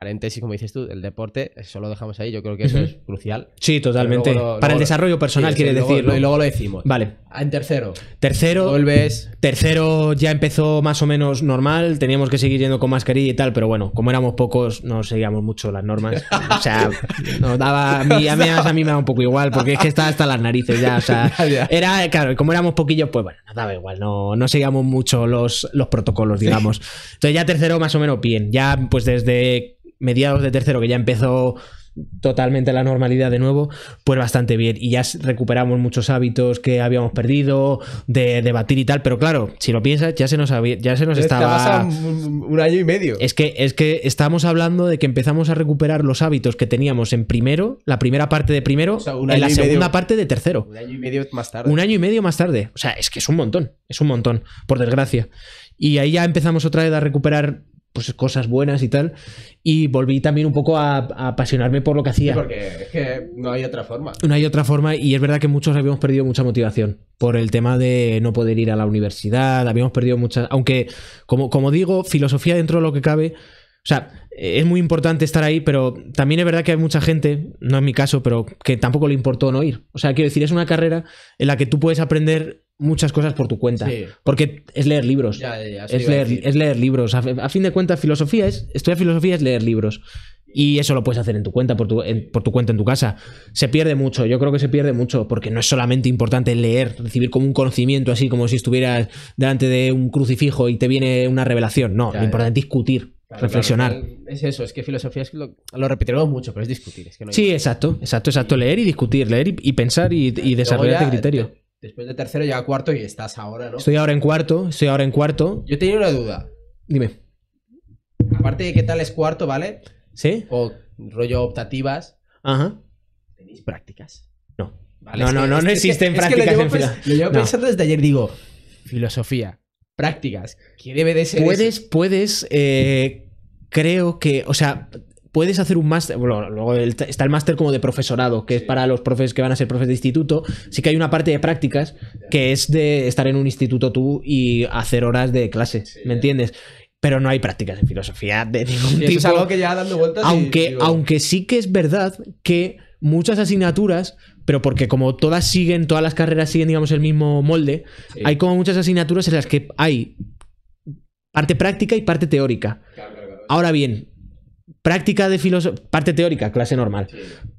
paréntesis, como dices tú, el deporte, eso lo dejamos ahí, yo creo que eso es crucial. Sí, totalmente. Para el desarrollo personal, quiere decir. Y luego lo decimos. Vale. Ah, en tercero. Tercero. Vuelves. Tercero ya empezó más o menos normal, teníamos que seguir yendo con mascarilla y tal, pero bueno, como éramos pocos, no seguíamos mucho las normas. O sea, nos daba. A mí, me da un poco igual, porque es que estaba hasta las narices ya. O sea, era, claro, como éramos poquillos, pues bueno, nos daba igual, no, no seguíamos mucho los, los protocolos, digamos. Entonces ya tercero más o menos bien. Ya pues desde mediados de tercero, que ya empezó totalmente la normalidad de nuevo, pues bastante bien. Y ya recuperamos muchos hábitos que habíamos perdido, de debatir y tal. Pero claro, si lo piensas, ya se nos había, ya se nos estaba. Un, año y medio. Es que, es que estamos hablando de que empezamos a recuperar los hábitos que teníamos en primero, la primera parte de primero, en la segunda parte de tercero. Un año y medio más tarde. Un año y medio más tarde. O sea, es que es un montón. Es un montón, por desgracia. Y ahí ya empezamos otra vez a recuperar pues, cosas buenas y tal. Y volví también un poco a, apasionarme por lo que hacía. porque no hay otra forma. No hay otra forma y es verdad que muchos habíamos perdido mucha motivación por el tema de no poder ir a la universidad, habíamos perdido muchas... Aunque, como, como digo, filosofía dentro de lo que cabe... O sea, es muy importante estar ahí, pero también es verdad que hay mucha gente, no es mi caso, pero que tampoco le importó no ir. O sea, quiero decir, es una carrera en la que tú puedes aprender muchas cosas por tu cuenta. Porque es leer libros. es, leer, es, leer, libros. A, fin de cuentas, filosofía es. Estudiar filosofía es leer libros. Y eso lo puedes hacer en tu cuenta, por tu, en, por tu cuenta en tu casa. Se pierde mucho, yo creo que se pierde mucho, porque no es solamente importante leer, recibir como un conocimiento, así como si estuvieras delante de un crucifijo y te viene una revelación. No, lo importante es discutir. reflexionar. es eso, es que filosofía es lo, lo mucho, pero es discutir. Es que no sí, exacto, exacto, exacto. Leer y discutir, leer y, pensar y, y desarrollar criterio. Después de tercero llega cuarto y estás ahora, ¿no? Estoy ahora en cuarto, estoy ahora en cuarto. Yo tenía una duda. Dime. Aparte de qué tal es cuarto, ¿vale? Sí. O rollo optativas. Ajá. ¿Tenéis prácticas? No. no, no, no, existen prácticas en Lo llevo pensando desde ayer, digo, filosofía, prácticas, ¿qué debe de ser? Puedes, puedes, eh, creo que, o sea, puedes hacer un máster, bueno, luego está el máster como de profesorado, que es para los profes que van a ser profes de instituto, sí que hay una parte de prácticas que es de estar en un instituto tú y hacer horas de clase, ¿me entiendes? pero no hay prácticas en filosofía de ningún es algo que ya dando vueltas. Aunque, aunque sí que es verdad que muchas asignaturas, pero porque como todas siguen, todas las carreras siguen, digamos, el mismo molde, hay como muchas asignaturas en las que hay parte práctica y parte teórica. Ahora bien, Práctica de filosofía, parte teórica, clase normal.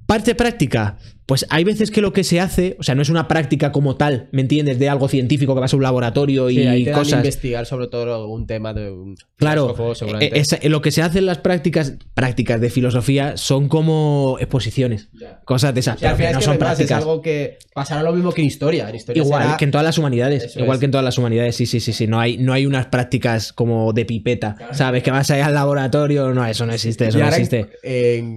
Parte práctica. Pues hay veces que lo que se hace, o sea, no es una práctica como tal, ¿me entiendes? De algo científico que vas a un laboratorio y sí, cosas. investigar sobre todo un tema de un Claro, eh, eh, es, eh, lo que se hace en las prácticas prácticas de filosofía son como exposiciones, cosas de esas, no son prácticas. Es algo que pasará lo mismo que en historia, en historia igual que en todas las humanidades, igual que en todas las humanidades, sí, sí, sí, sí, no hay no hay unas prácticas como de pipeta, ¿sabes? Que vas a ir al laboratorio, no, eso no existe, eso no existe.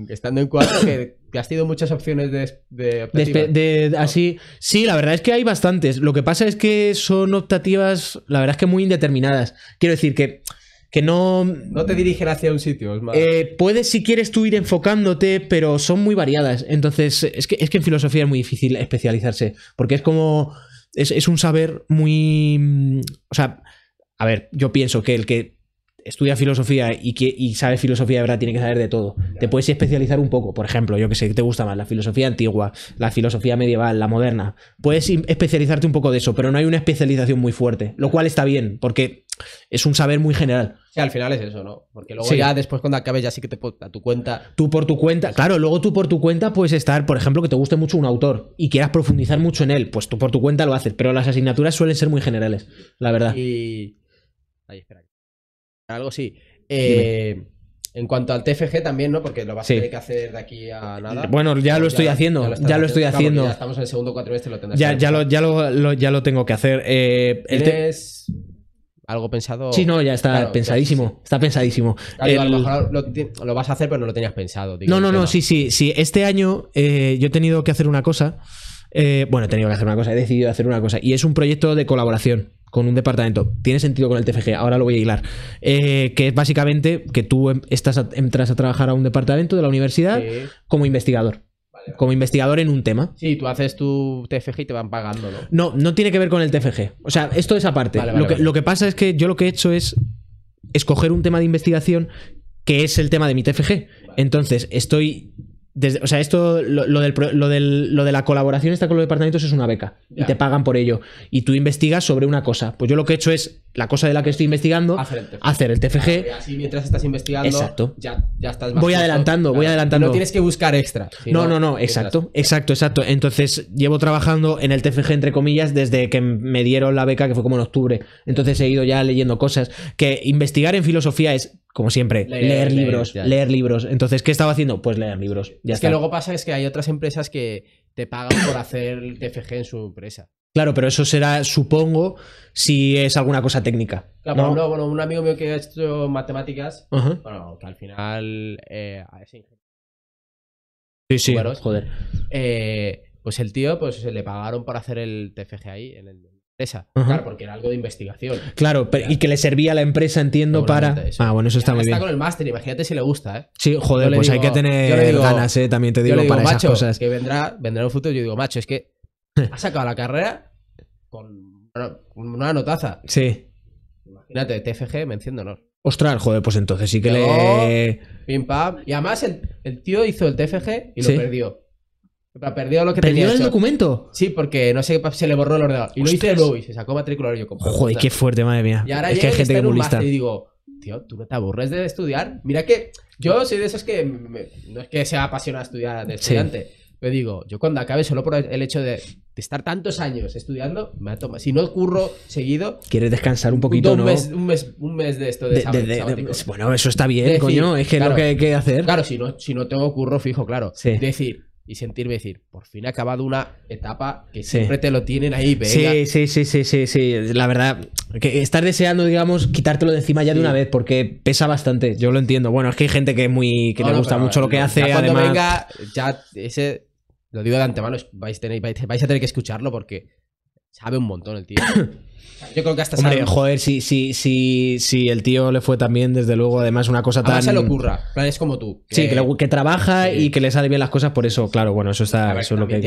estando en cuatro que ¿Has tenido muchas opciones de, de, así, sí, la verdad es que hay bastantes. Lo que pasa es que son optativas, la verdad es que muy indeterminadas. Quiero decir que que no... No te dirigen hacia un sitio, es más... Eh, puedes si quieres tú ir enfocándote, pero son muy variadas. Entonces, es que, es que en filosofía es muy difícil especializarse, porque es como... Es, es un saber muy... O sea, a ver, yo pienso que el que estudia filosofía y, que, y sabe filosofía de verdad, tiene que saber de todo. Te puedes especializar un poco, por ejemplo, yo que sé, te gusta más la filosofía antigua, la filosofía medieval, la moderna. Puedes especializarte un poco de eso, pero no hay una especialización muy fuerte, lo cual está bien, porque es un saber muy general. Sí, al final es eso, ¿no? Porque luego ya después cuando acabes ya sí que te a tu cuenta. Tú por tu cuenta, claro, luego tú por tu cuenta puedes estar, por ejemplo, que te guste mucho un autor y quieras profundizar mucho en él, pues tú por tu cuenta lo haces, pero las asignaturas suelen ser muy generales, la verdad. Y... Ahí, espera algo sí. Eh, en cuanto al TFG también, ¿no? Porque lo vas a tener que hacer de aquí a nada. Bueno, ya pues lo estoy haciendo, ya lo, estoy haciendo. Ya estamos en el segundo cuatrimestre, lo Ya, ya, lo, ya, ya lo tengo que hacer. Eh, ¿Tienes algo pensado? Sí, no, ya está pensadísimo, está pensadísimo. A lo mejor lo, vas a hacer, pero no lo tenías pensado. no, no, no, sí, sí, sí. Este año eh, yo he tenido que hacer una cosa. Eh, bueno, he tenido que hacer una cosa, he decidido hacer una cosa. Y es un proyecto de colaboración con un departamento. Tiene sentido con el TFG, ahora lo voy a hilar. Eh, que es básicamente que tú em, estás entras a trabajar a un departamento de la universidad como investigador. Como investigador en un tema. Sí, tú haces tu TFG y te van pagando, ¿no? No, tiene que ver con el TFG. O sea, esto es aparte. lo, que, lo que pasa es que yo lo que he hecho es escoger un tema de investigación que es el tema de mi TFG. Entonces, estoy o sea, esto, lo, del, lo, de la colaboración está con los departamentos es una beca y te pagan por ello. Y tú investigas sobre una cosa. Pues yo lo que he hecho es la cosa de la que estoy investigando, hacer el TFG. así mientras estás investigando, Ya, estás Voy adelantando, voy adelantando. No tienes que buscar extra. No, no, no, exacto, exacto, exacto. Entonces llevo trabajando en el TFG, entre comillas, desde que me dieron la beca, que fue como en octubre. Entonces he ido ya leyendo cosas. Que investigar en filosofía es como siempre, leer, libros, leer, libros. Entonces, ¿qué estaba haciendo? Pues leer libros. Ya es que luego pasa es que hay otras empresas que te pagan por hacer el TFG en su empresa. Claro, pero eso será, supongo, si es alguna cosa técnica. Claro, ¿no? Bueno, un amigo mío que ha hecho matemáticas, bueno, que al final eh, Sí, sí, joder. Eh, pues el tío, pues le pagaron por hacer el TFG ahí en el Claro, porque era algo de investigación. Claro, pero, y que le servía a la empresa, entiendo, para. Ah, bueno, eso está muy bien. Está con el máster, imagínate si le gusta, ¿eh? Sí, joder, pues hay que tener ganas, ¿eh? También te digo, para macho, esas cosas. Que vendrá, vendrá un futuro, yo digo, macho, es que ha sacado la carrera con una notaza. Sí. Imagínate, TFG, honor. Ostras, joder, pues entonces sí que le. Pim Y además el, tío hizo el TFG y lo perdió. Perdió lo que ¿Perdió el documento? Sí, porque no sé qué se le borró el ordenador. Y lo hice de y se sacó matrícula y yo como Joder, qué fuerte, madre mía. es que hay gente que Y digo, tío, tú no te aburres de estudiar. Mira que yo soy de esos que no es que sea apasionado estudiar de estudiante. Pero digo, yo cuando acabe solo por el hecho de, estar tantos años estudiando, me toma. Si no curro seguido. Quieres descansar un poquito, un Mes, un, mes, un mes de esto de, pues Bueno, eso está bien, coño. Es que lo que hay que hacer. Claro, si no, si no tengo curro fijo, claro. Sí. Decir, y sentirme decir, por fin ha acabado una etapa que siempre te lo tienen ahí, Sí, sí, sí, sí, sí, La verdad, que estás deseando, digamos, quitártelo de encima ya de una vez, porque pesa bastante. Yo lo entiendo. Bueno, es que hay gente que es muy. que le gusta mucho lo que hace. Ya cuando ya ese. Lo digo de antemano, vais, tener, vais a tener que escucharlo porque sabe un montón el tío. Yo creo que hasta Hombre, joder, si, el tío le fue también, desde luego, además, una cosa tal. tan. se le ocurra. es como tú. Sí, que, trabaja y que le sale bien las cosas, por eso, claro, bueno, eso está. es lo que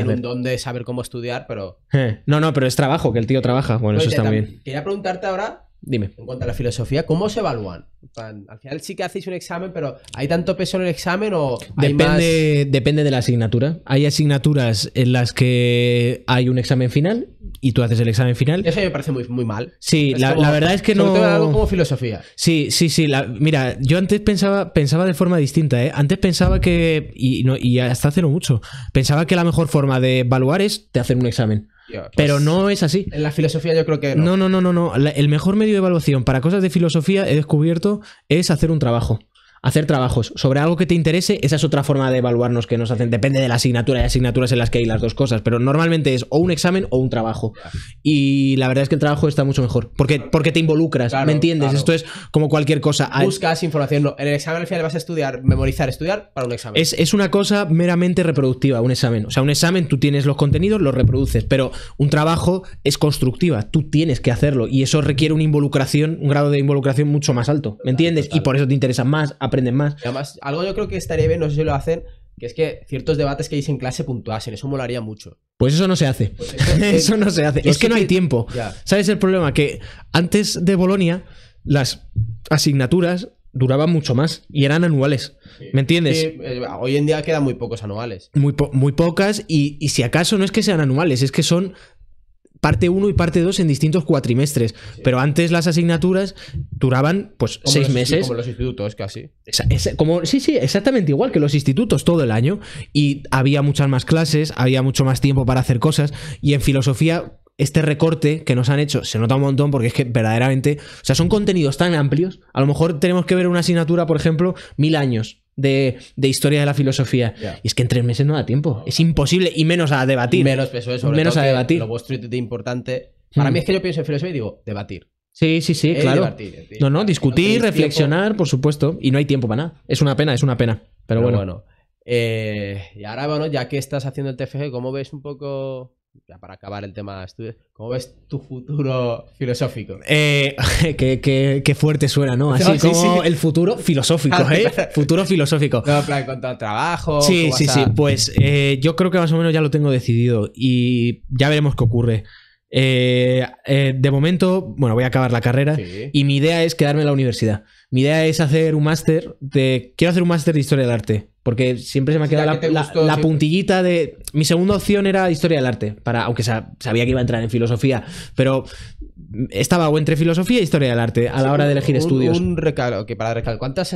saber cómo estudiar, pero. Eh, no, no, pero es trabajo, que el tío trabaja. Bueno, eso está bien. Quería preguntarte ahora Dime. En cuanto a la filosofía, ¿cómo se evalúan? Al final sí que hacéis un examen, pero ¿hay tanto peso en el examen o hay depende, más... depende de la asignatura. Hay asignaturas en las que hay un examen final y tú haces el examen final. Eso me parece muy, mal. Sí, la, verdad es que no. todo algo como filosofía. Sí, sí, sí. mira, yo antes pensaba, pensaba de forma distinta, ¿eh? Antes pensaba que. Y, no, y hasta hace no mucho. Pensaba que la mejor forma de evaluar es de hacer un examen. Pues, pero no es así. En la filosofía yo creo que... No, no, no, no. no. el mejor medio de evaluación para cosas de filosofía he descubierto es hacer un trabajo hacer trabajos sobre algo que te interese, esa es otra forma de evaluarnos que nos hacen. Depende de la asignatura, hay asignaturas en las que hay las dos cosas, pero normalmente es o un examen o un trabajo. Y la verdad es que el trabajo está mucho mejor, porque, porque te involucras, ¿me entiendes? Esto es como cualquier cosa. Buscas información, en el examen al final vas a estudiar, memorizar, estudiar para un examen. Es, una cosa meramente reproductiva, un examen. O sea, un examen tú tienes los contenidos, los reproduces, pero un trabajo es constructiva, tú tienes que hacerlo y eso requiere una involucración, un grado de involucración mucho más alto, ¿me entiendes? Y por eso te interesa más aprenden más. Además, algo yo creo que estaría bien, no sé si lo hacen, que es que ciertos debates que hice en clase puntuasen, eso molaría mucho. Pues eso no se hace. Pues eso, no se hace. Es que no hay tiempo. ¿Sabes el problema? Que antes de Bolonia, las asignaturas duraban mucho más y eran anuales. ¿Me entiendes? Eh, hoy en día quedan muy pocos anuales. Muy, muy pocas y, y, si acaso no es que sean anuales, es que son parte 1 y parte 2 en distintos cuatrimestres. Pero antes las asignaturas duraban pues seis meses. Como los institutos, casi. como, sí, sí, exactamente igual que los institutos, todo el año. Y había muchas más clases, había mucho más tiempo para hacer cosas. Y en filosofía, este recorte que nos han hecho se nota un montón porque es que verdaderamente, o sea, son contenidos tan amplios. A lo mejor tenemos que ver una asignatura, por ejemplo, mil años de, historia de la filosofía. Y es que en tres meses no da tiempo. Es imposible y menos a debatir. Menos eh, Menos a debatir. Lo vuestro de importante. Hmm. Para mí es que yo pienso en filosofía y digo, debatir. Sí, sí, sí, claro. no, no, discutir, reflexionar, por supuesto. Y no hay tiempo para nada. Es una pena, es una pena. Pero, bueno. Eh, y ahora, bueno, ya que estás haciendo el TFG, ¿cómo ves un poco para acabar el tema de estudios, ¿cómo ves tu futuro filosófico? Eh, qué, fuerte suena, ¿no? Así como el futuro filosófico, ¿eh? Futuro filosófico. plan, con todo trabajo. Sí, sí, sí. Pues eh, yo creo que más o menos ya lo tengo decidido y ya veremos qué ocurre. Eh, de momento, bueno, voy a acabar la carrera y mi idea es quedarme en la universidad. Mi idea es hacer un máster de... Quiero hacer un máster de historia del arte. Porque siempre se me ha quedado la, puntillita de. Mi segunda opción era historia del arte, para, aunque sabía que iba a entrar en filosofía, pero estaba entre filosofía e historia del arte a la hora de elegir estudios. Un recalo que para ¿cuántas,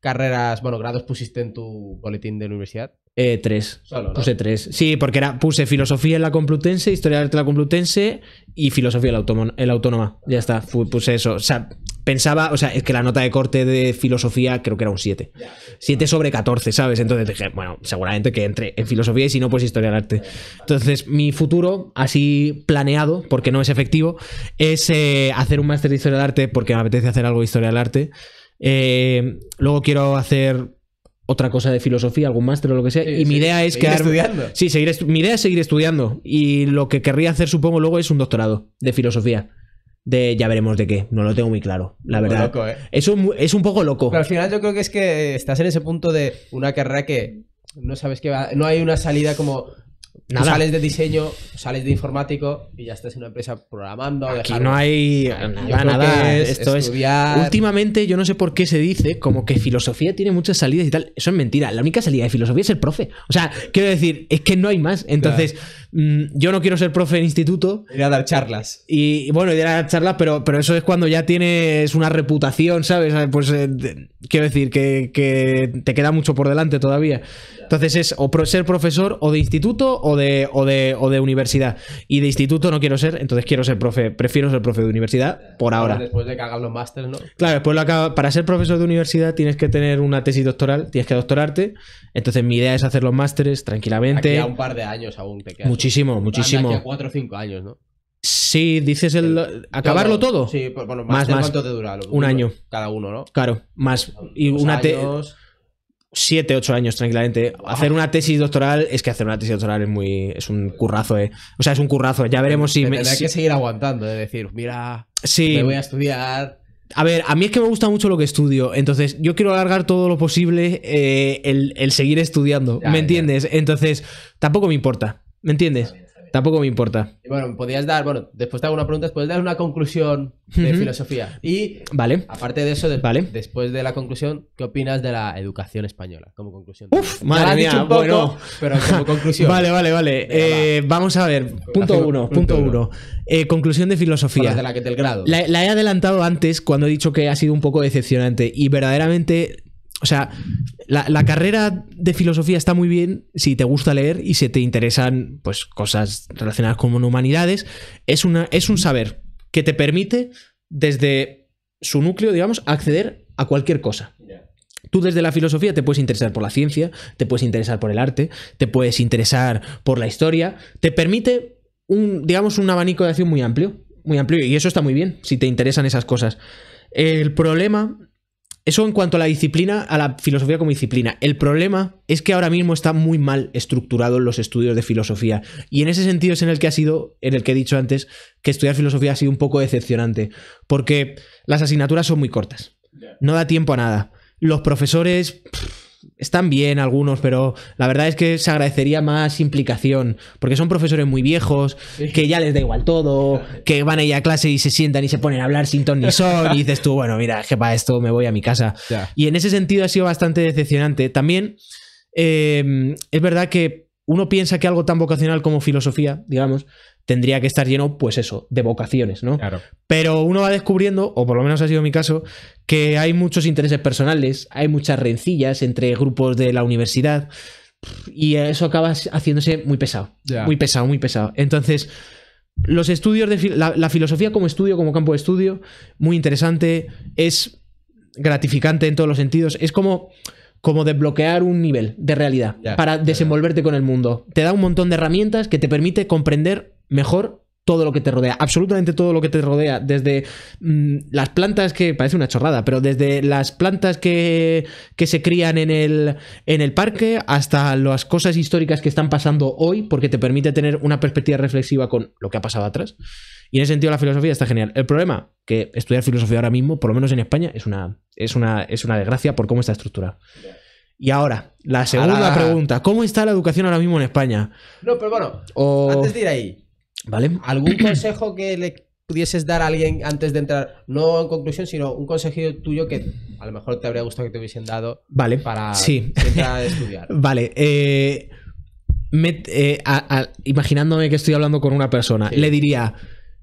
carreras, bueno, grados pusiste en tu boletín de universidad? Eh, tres. Solo, Puse tres. Sí, porque era, puse filosofía en la Complutense, historia del arte en la Complutense y filosofía en la, autónoma. Ya está, puse eso. O sea, pensaba, o sea, es que la nota de corte de filosofía creo que era un 7. 7 sobre 14, ¿sabes? Entonces dije, bueno, seguramente que entre en filosofía y si no, pues historia del arte. Entonces, mi futuro, así planeado, porque no es efectivo, es eh, hacer un máster de historia del arte porque me apetece hacer algo de historia del arte. Eh, luego quiero hacer otra cosa de filosofía, algún máster o lo que sea. y mi idea es que estudiando. Sí, seguir mi idea es seguir estudiando. Y lo que querría hacer, supongo, luego es un doctorado de filosofía de ya veremos de qué. No lo tengo muy claro, la verdad. Loco, ¿eh? es, un, poco loco. Pero al final yo creo que es que estás en ese punto de una carrera que no sabes qué va, no hay una salida como sales de diseño, sales de informático y ya estás en una empresa programando. Aquí no hay nada, Esto es. Últimamente, yo no sé por qué se dice como que filosofía tiene muchas salidas y tal. Eso es mentira. La única salida de filosofía es el profe. O sea, quiero decir, es que no hay más. Entonces, mm, yo no quiero ser profe en instituto. Ir a dar charlas. Y bueno, ir a dar charlas, pero, pero eso es cuando ya tienes una reputación, ¿sabes? Ah, pues eh, quiero decir que te queda mucho por delante todavía. Entonces es o ser profesor o de instituto o de, o de, universidad. Y de instituto no quiero ser, entonces quiero ser profe. Prefiero ser profe de universidad por ahora. Después de que hagan los másteres, ¿no? Claro, después lo para ser profesor de universidad tienes que tener una tesis doctoral, tienes que doctorarte. Entonces mi idea es hacer los másteres tranquilamente. a un par de años aún te Muchísimo, muchísimo. Aquí cuatro o cinco años, ¿no? Sí, dices el acabarlo todo. Sí, pues, bueno, más, más, ¿cuánto te dura? Lo, un año. Cada uno, ¿no? Claro, más. Y una tesis... 7, 8 años tranquilamente. Hacer ah. una tesis doctoral es que hacer una tesis doctoral es muy. es un currazo, eh. O sea, es un currazo. Ya veremos si. me, que seguir aguantando, es eh, decir, mira, me voy a estudiar. A ver, a mí es que me gusta mucho lo que estudio. Entonces, yo quiero alargar todo lo posible eh, el, seguir estudiando. ¿Me entiendes? Entonces, tampoco me importa. ¿Me entiendes? Tampoco me importa. bueno, podías dar, bueno, después te hago una pregunta, puedes dar una conclusión de filosofía. Y vale. aparte de eso, después de la conclusión, ¿qué opinas de la educación española? Como conclusión. Uf, ya madre bueno. Pero como conclusión. vale, vale, vale. Eh, vamos a ver, punto uno, punto, uno. Eh, conclusión de filosofía. De la que del grado. la he adelantado antes cuando he dicho que ha sido un poco decepcionante y verdaderamente o sea, la, carrera de filosofía está muy bien si te gusta leer y si te interesan pues, cosas relacionadas con humanidades. Es, una, es un saber que te permite, desde su núcleo, digamos, acceder a cualquier cosa. Tú desde la filosofía te puedes interesar por la ciencia, te puedes interesar por el arte, te puedes interesar por la historia. Te permite un, digamos, un abanico de acción muy amplio. Muy amplio. Y eso está muy bien, si te interesan esas cosas. El problema eso en cuanto a la disciplina, a la filosofía como disciplina. El problema es que ahora mismo está muy mal estructurado los estudios de filosofía. Y en ese sentido es en el que ha sido, en el que he dicho antes, que estudiar filosofía ha sido un poco decepcionante. Porque las asignaturas son muy cortas. No da tiempo a nada. Los profesores están bien algunos, pero la verdad es que se agradecería más implicación, porque son profesores muy viejos, que ya les da igual todo, que van a ir a clase y se sientan y se ponen a hablar sin ton ni son, y dices tú, bueno, mira, es que para esto me voy a mi casa. Y en ese sentido ha sido bastante decepcionante. También eh, es verdad que uno piensa que algo tan vocacional como filosofía, digamos, tendría que estar lleno, pues eso, de vocaciones, ¿no? Claro. Pero uno va descubriendo, o por lo menos ha sido mi caso, que hay muchos intereses personales, hay muchas rencillas entre grupos de la universidad, y eso acaba haciéndose muy pesado, muy pesado, muy pesado. Entonces, los estudios de la filosofía como estudio, como campo de estudio, muy interesante, es gratificante en todos los sentidos, es como como desbloquear un nivel de realidad para desenvolverte con el mundo. Te da un montón de herramientas que te permite comprender mejor todo lo que te rodea, absolutamente todo lo que te rodea, desde mm, las plantas que parece una chorrada, pero desde las plantas que, se crían en el, en el parque hasta las cosas históricas que están pasando hoy, porque te permite tener una perspectiva reflexiva con lo que ha pasado atrás. Y en ese sentido la filosofía está genial. El problema, que estudiar filosofía ahora mismo, por lo menos en España, es una, es una, es una desgracia por cómo está estructurada. Y ahora, la segunda pregunta. ¿Cómo está la educación ahora mismo en España? No, pero bueno, antes de ir ahí. ¿Vale? ¿Algún consejo que le pudieses dar a alguien antes de entrar? No en conclusión, sino un consejo tuyo que a lo mejor te habría gustado que te hubiesen dado para sí. entrar a estudiar. vale. Eh, eh, imaginándome que estoy hablando con una persona, le diría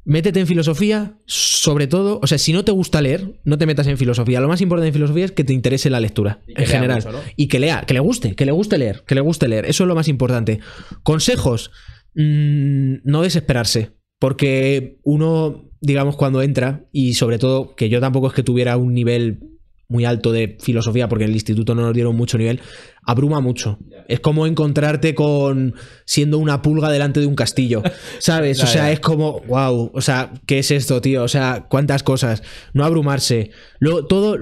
Métete en filosofía, sobre todo, o sea, si no te gusta leer, no te metas en filosofía. Lo más importante en filosofía es que te interese la lectura en general y que lea, que le guste, que le guste leer, que le guste leer. Eso es lo más importante. Consejos, mm, no desesperarse, porque uno, digamos, cuando entra y sobre todo que yo tampoco es que tuviera un nivel muy alto de filosofía, porque en el instituto no nos dieron mucho nivel, abruma mucho. Es como encontrarte con siendo una pulga delante de un castillo, ¿sabes? O sea, es como, wow, o sea, ¿qué es esto, tío? O sea, cuántas cosas. No abrumarse. Luego, todo,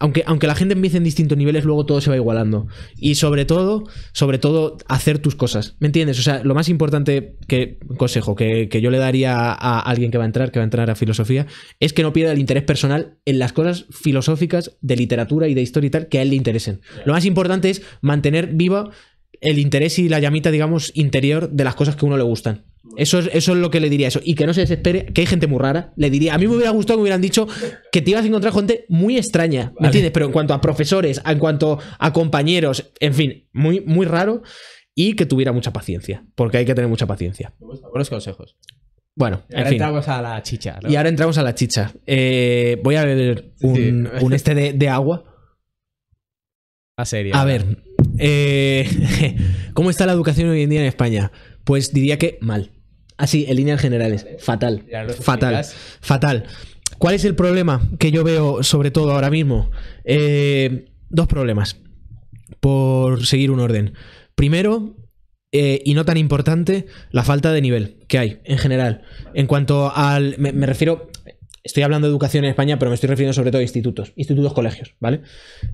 aunque, la gente empiece en distintos niveles, luego todo se va igualando. Y sobre todo, sobre todo, hacer tus cosas. ¿Me entiendes? O sea, lo más importante que, consejo, que, que yo le daría a alguien que va a entrar, que va a entrar a filosofía, es que no pierda el interés personal en las cosas filosóficas de literatura y de historia y tal que a él le interesen. Lo más importante es mantener viva el interés y la llamita, digamos, interior de las cosas que a uno le gustan. Eso es, lo que le diría eso. Y que no se desespere, que hay gente muy rara. Le diría, a mí me hubiera gustado que me hubieran dicho que te ibas a encontrar gente muy extraña, ¿me entiendes? Pero en cuanto a profesores, en cuanto a compañeros, en fin, muy, muy raro. Y que tuviera mucha paciencia, porque hay que tener mucha paciencia. Buenos consejos. Bueno, ahora entramos a la chicha. Y ahora entramos a la chicha. Eh, voy a ver un, este de, agua. A serio. A ver, eh, ¿cómo está la educación hoy en día en España? Pues diría que mal. Así, ah, en líneas generales. Fatal. Fatal. Fatal. ¿Cuál es el problema que yo veo sobre todo ahora mismo? Eh, dos problemas. Por seguir un orden. Primero, eh, y no tan importante, la falta de nivel que hay en general. En cuanto al... me, refiero estoy hablando de educación en España, pero me estoy refiriendo sobre todo a institutos, institutos, colegios, ¿vale?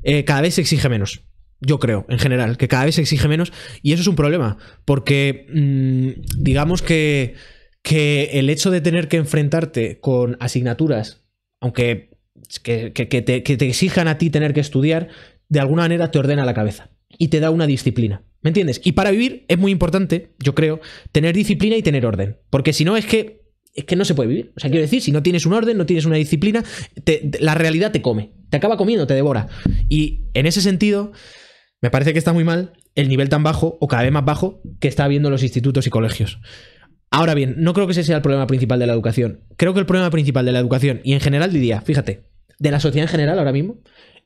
Eh, cada vez se exige menos. Yo creo, en general, que cada vez se exige menos y eso es un problema, porque mm, digamos que, el hecho de tener que enfrentarte con asignaturas, aunque que, te, exijan a ti tener que estudiar, de alguna manera te ordena la cabeza y te da una disciplina. ¿Me entiendes? Y para vivir es muy importante, yo creo, tener disciplina y tener orden. Porque si no es que, es que no se puede vivir. O sea, quiero decir, si no tienes un orden, no tienes una disciplina, la realidad te come, te acaba comiendo, te devora. Y en ese sentido, me parece que está muy mal el nivel tan bajo o cada vez más bajo que está habiendo los institutos y colegios. Ahora bien, no creo que ese sea el problema principal de la educación. Creo que el problema principal de la educación y en general diría, fíjate, de la sociedad en general ahora mismo,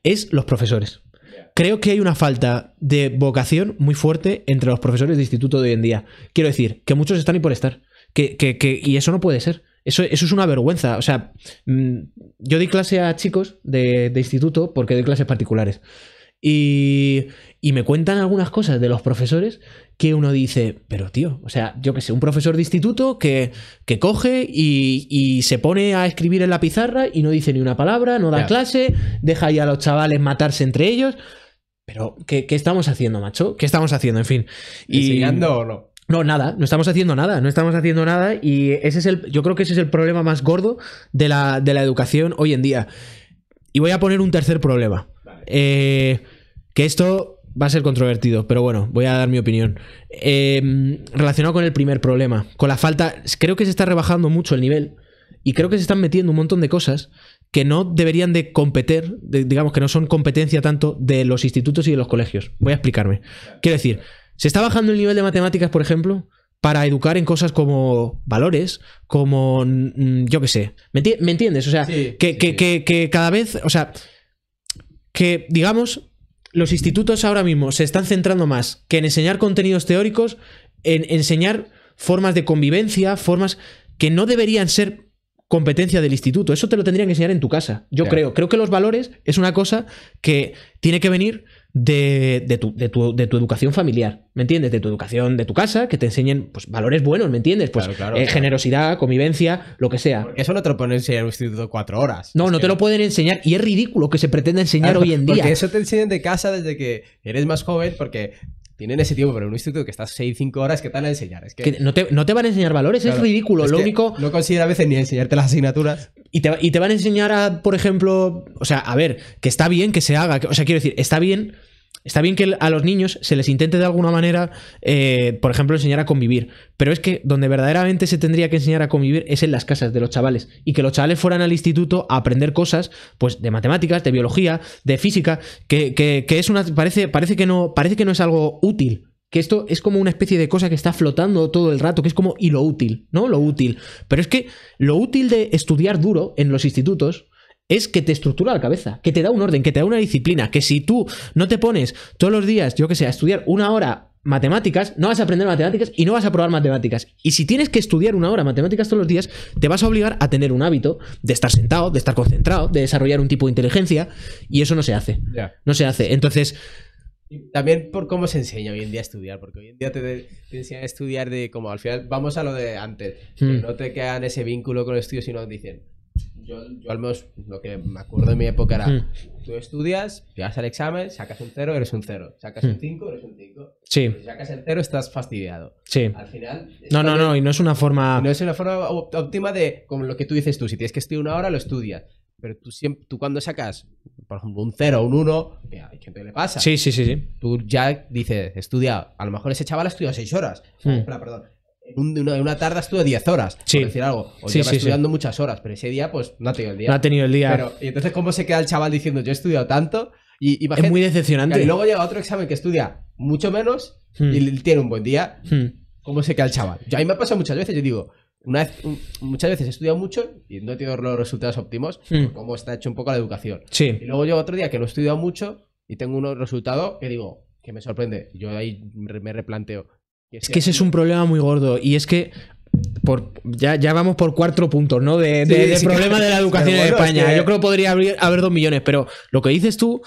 es los profesores. Creo que hay una falta de vocación muy fuerte entre los profesores de instituto de hoy en día. Quiero decir, que muchos están y por estar. Que, y eso no puede ser. Eso, eso, es una vergüenza. O sea, mm, yo di clase a chicos de, de instituto porque doy clases particulares. Y, me cuentan algunas cosas de los profesores que uno dice, pero tío, o sea, yo qué sé, un profesor de instituto que, coge y, se pone a escribir en la pizarra y no dice ni una palabra, no da clase, deja ahí a los chavales matarse entre ellos. Pero, ¿qué, estamos haciendo, macho? ¿Qué estamos haciendo, en fin? ¿Enseñando o no? No, nada, no estamos haciendo nada, no estamos haciendo nada y ese es el, yo creo que ese es el problema más gordo de la, educación hoy en día. Y voy a poner un tercer problema. Eh, que esto va a ser controvertido, pero bueno, voy a dar mi opinión. Em, relacionado con el primer problema, con la falta, creo que se está rebajando mucho el nivel y creo que se están metiendo un montón de cosas que no deberían de competir, digamos que no son competencia tanto de los institutos y de los colegios. Voy a explicarme. Quiero decir, se está bajando el nivel de matemáticas, por ejemplo, para educar en cosas como valores, como mm, yo qué sé. ¿Me, entiendes? O sea, que, que cada vez, o sea, que digamos los institutos ahora mismo se están centrando más que en enseñar contenidos teóricos, en enseñar formas de convivencia, formas que no deberían ser competencia del instituto. Eso te lo tendrían que enseñar en tu casa. Yo creo. Creo que los valores es una cosa que tiene que venir de, de, tu, de, tu, educación familiar, ¿me entiendes? De tu educación de tu casa, que te enseñen pues, valores buenos, ¿me entiendes? Pues eh, generosidad, convivencia, lo que sea. eso no te lo pueden enseñar en un instituto cuatro horas. No, no te lo pueden enseñar y es ridículo que se pretenda enseñar hoy en día. Porque eso te enseñan de casa desde que eres más joven, porque tienen ese tiempo, pero en un instituto que estás 6-5 horas, ¿qué tal van a enseñar? Es que... no, te, van a enseñar valores, es ridículo. lo único. No considera a veces ni enseñarte las asignaturas. Y te, y te van a enseñar a, por ejemplo. O sea, a ver, que está bien que se haga. O sea, quiero decir, está bien Está bien que a los niños se les intente de alguna manera, eh, por ejemplo, enseñar a convivir, pero es que donde verdaderamente se tendría que enseñar a convivir es en las casas de los chavales y que los chavales fueran al instituto a aprender cosas, pues de matemáticas, de biología, de física, que, que es una parece parece que no parece que no es algo útil, que esto es como una especie de cosa que está flotando todo el rato, que es como y lo útil, ¿no? Lo útil. Pero es que lo útil de estudiar duro en los institutos es que te estructura la cabeza, que te da un orden, que te da una disciplina, que si tú no te pones todos los días, yo que sé, a estudiar una hora matemáticas, no vas a aprender matemáticas y no vas a probar matemáticas. Y si tienes que estudiar una hora matemáticas todos los días, te vas a obligar a tener un hábito de estar sentado, de estar concentrado, de desarrollar un tipo de inteligencia y eso no se hace. No se hace. Entonces... También por cómo se enseña hoy en día a estudiar, porque hoy en día te, enseñan a estudiar de como al final, vamos a lo de antes, hmm. no te quedan ese vínculo con el estudio, sino que dicen, yo, yo, al menos lo que me acuerdo de mi época era, hmm. tú estudias, llegas al examen, sacas un cero eres un cero sacas hmm. un 5, eres un 5. Sí. Si pues sacas el cero estás fastidiado. Sí. Al final... No, no, no, y no es una forma... No es una forma óptima de, como lo que tú dices tú, si tienes que estudiar una hora, lo estudias. Pero tú, siempre, tú cuando sacas, por ejemplo, un 0 o un 1, hay gente le pasa. Sí, sí, sí, sí. Tú ya dices, estudia, a lo mejor ese chaval ha estudiado 6 horas. Hmm. Espera, perdón una, una tarde estuve 10 horas, por decir algo. O sí, estudiando muchas horas, pero ese día, pues, no ha tenido el día. No ha tenido el día. y entonces, ¿cómo se queda el chaval diciendo, yo he estudiado tanto? Y, es muy decepcionante. Y luego llega otro examen que estudia mucho menos hmm. y tiene un buen día. Hmm. ¿Cómo se queda el chaval? Yo, a mí me ha pasado muchas veces, yo digo, una vez, muchas veces he estudiado mucho y no he tenido los resultados óptimos, hmm. como está hecho un poco la educación. Y luego llega otro día que no he estudiado mucho y tengo un resultado que digo, que me sorprende. Yo ahí me replanteo, es que ese es un problema muy gordo. Y es que ya, vamos por cuatro puntos, ¿no? De, problema de la educación en España. Yo creo que podría haber, dos millones, pero lo que dices tú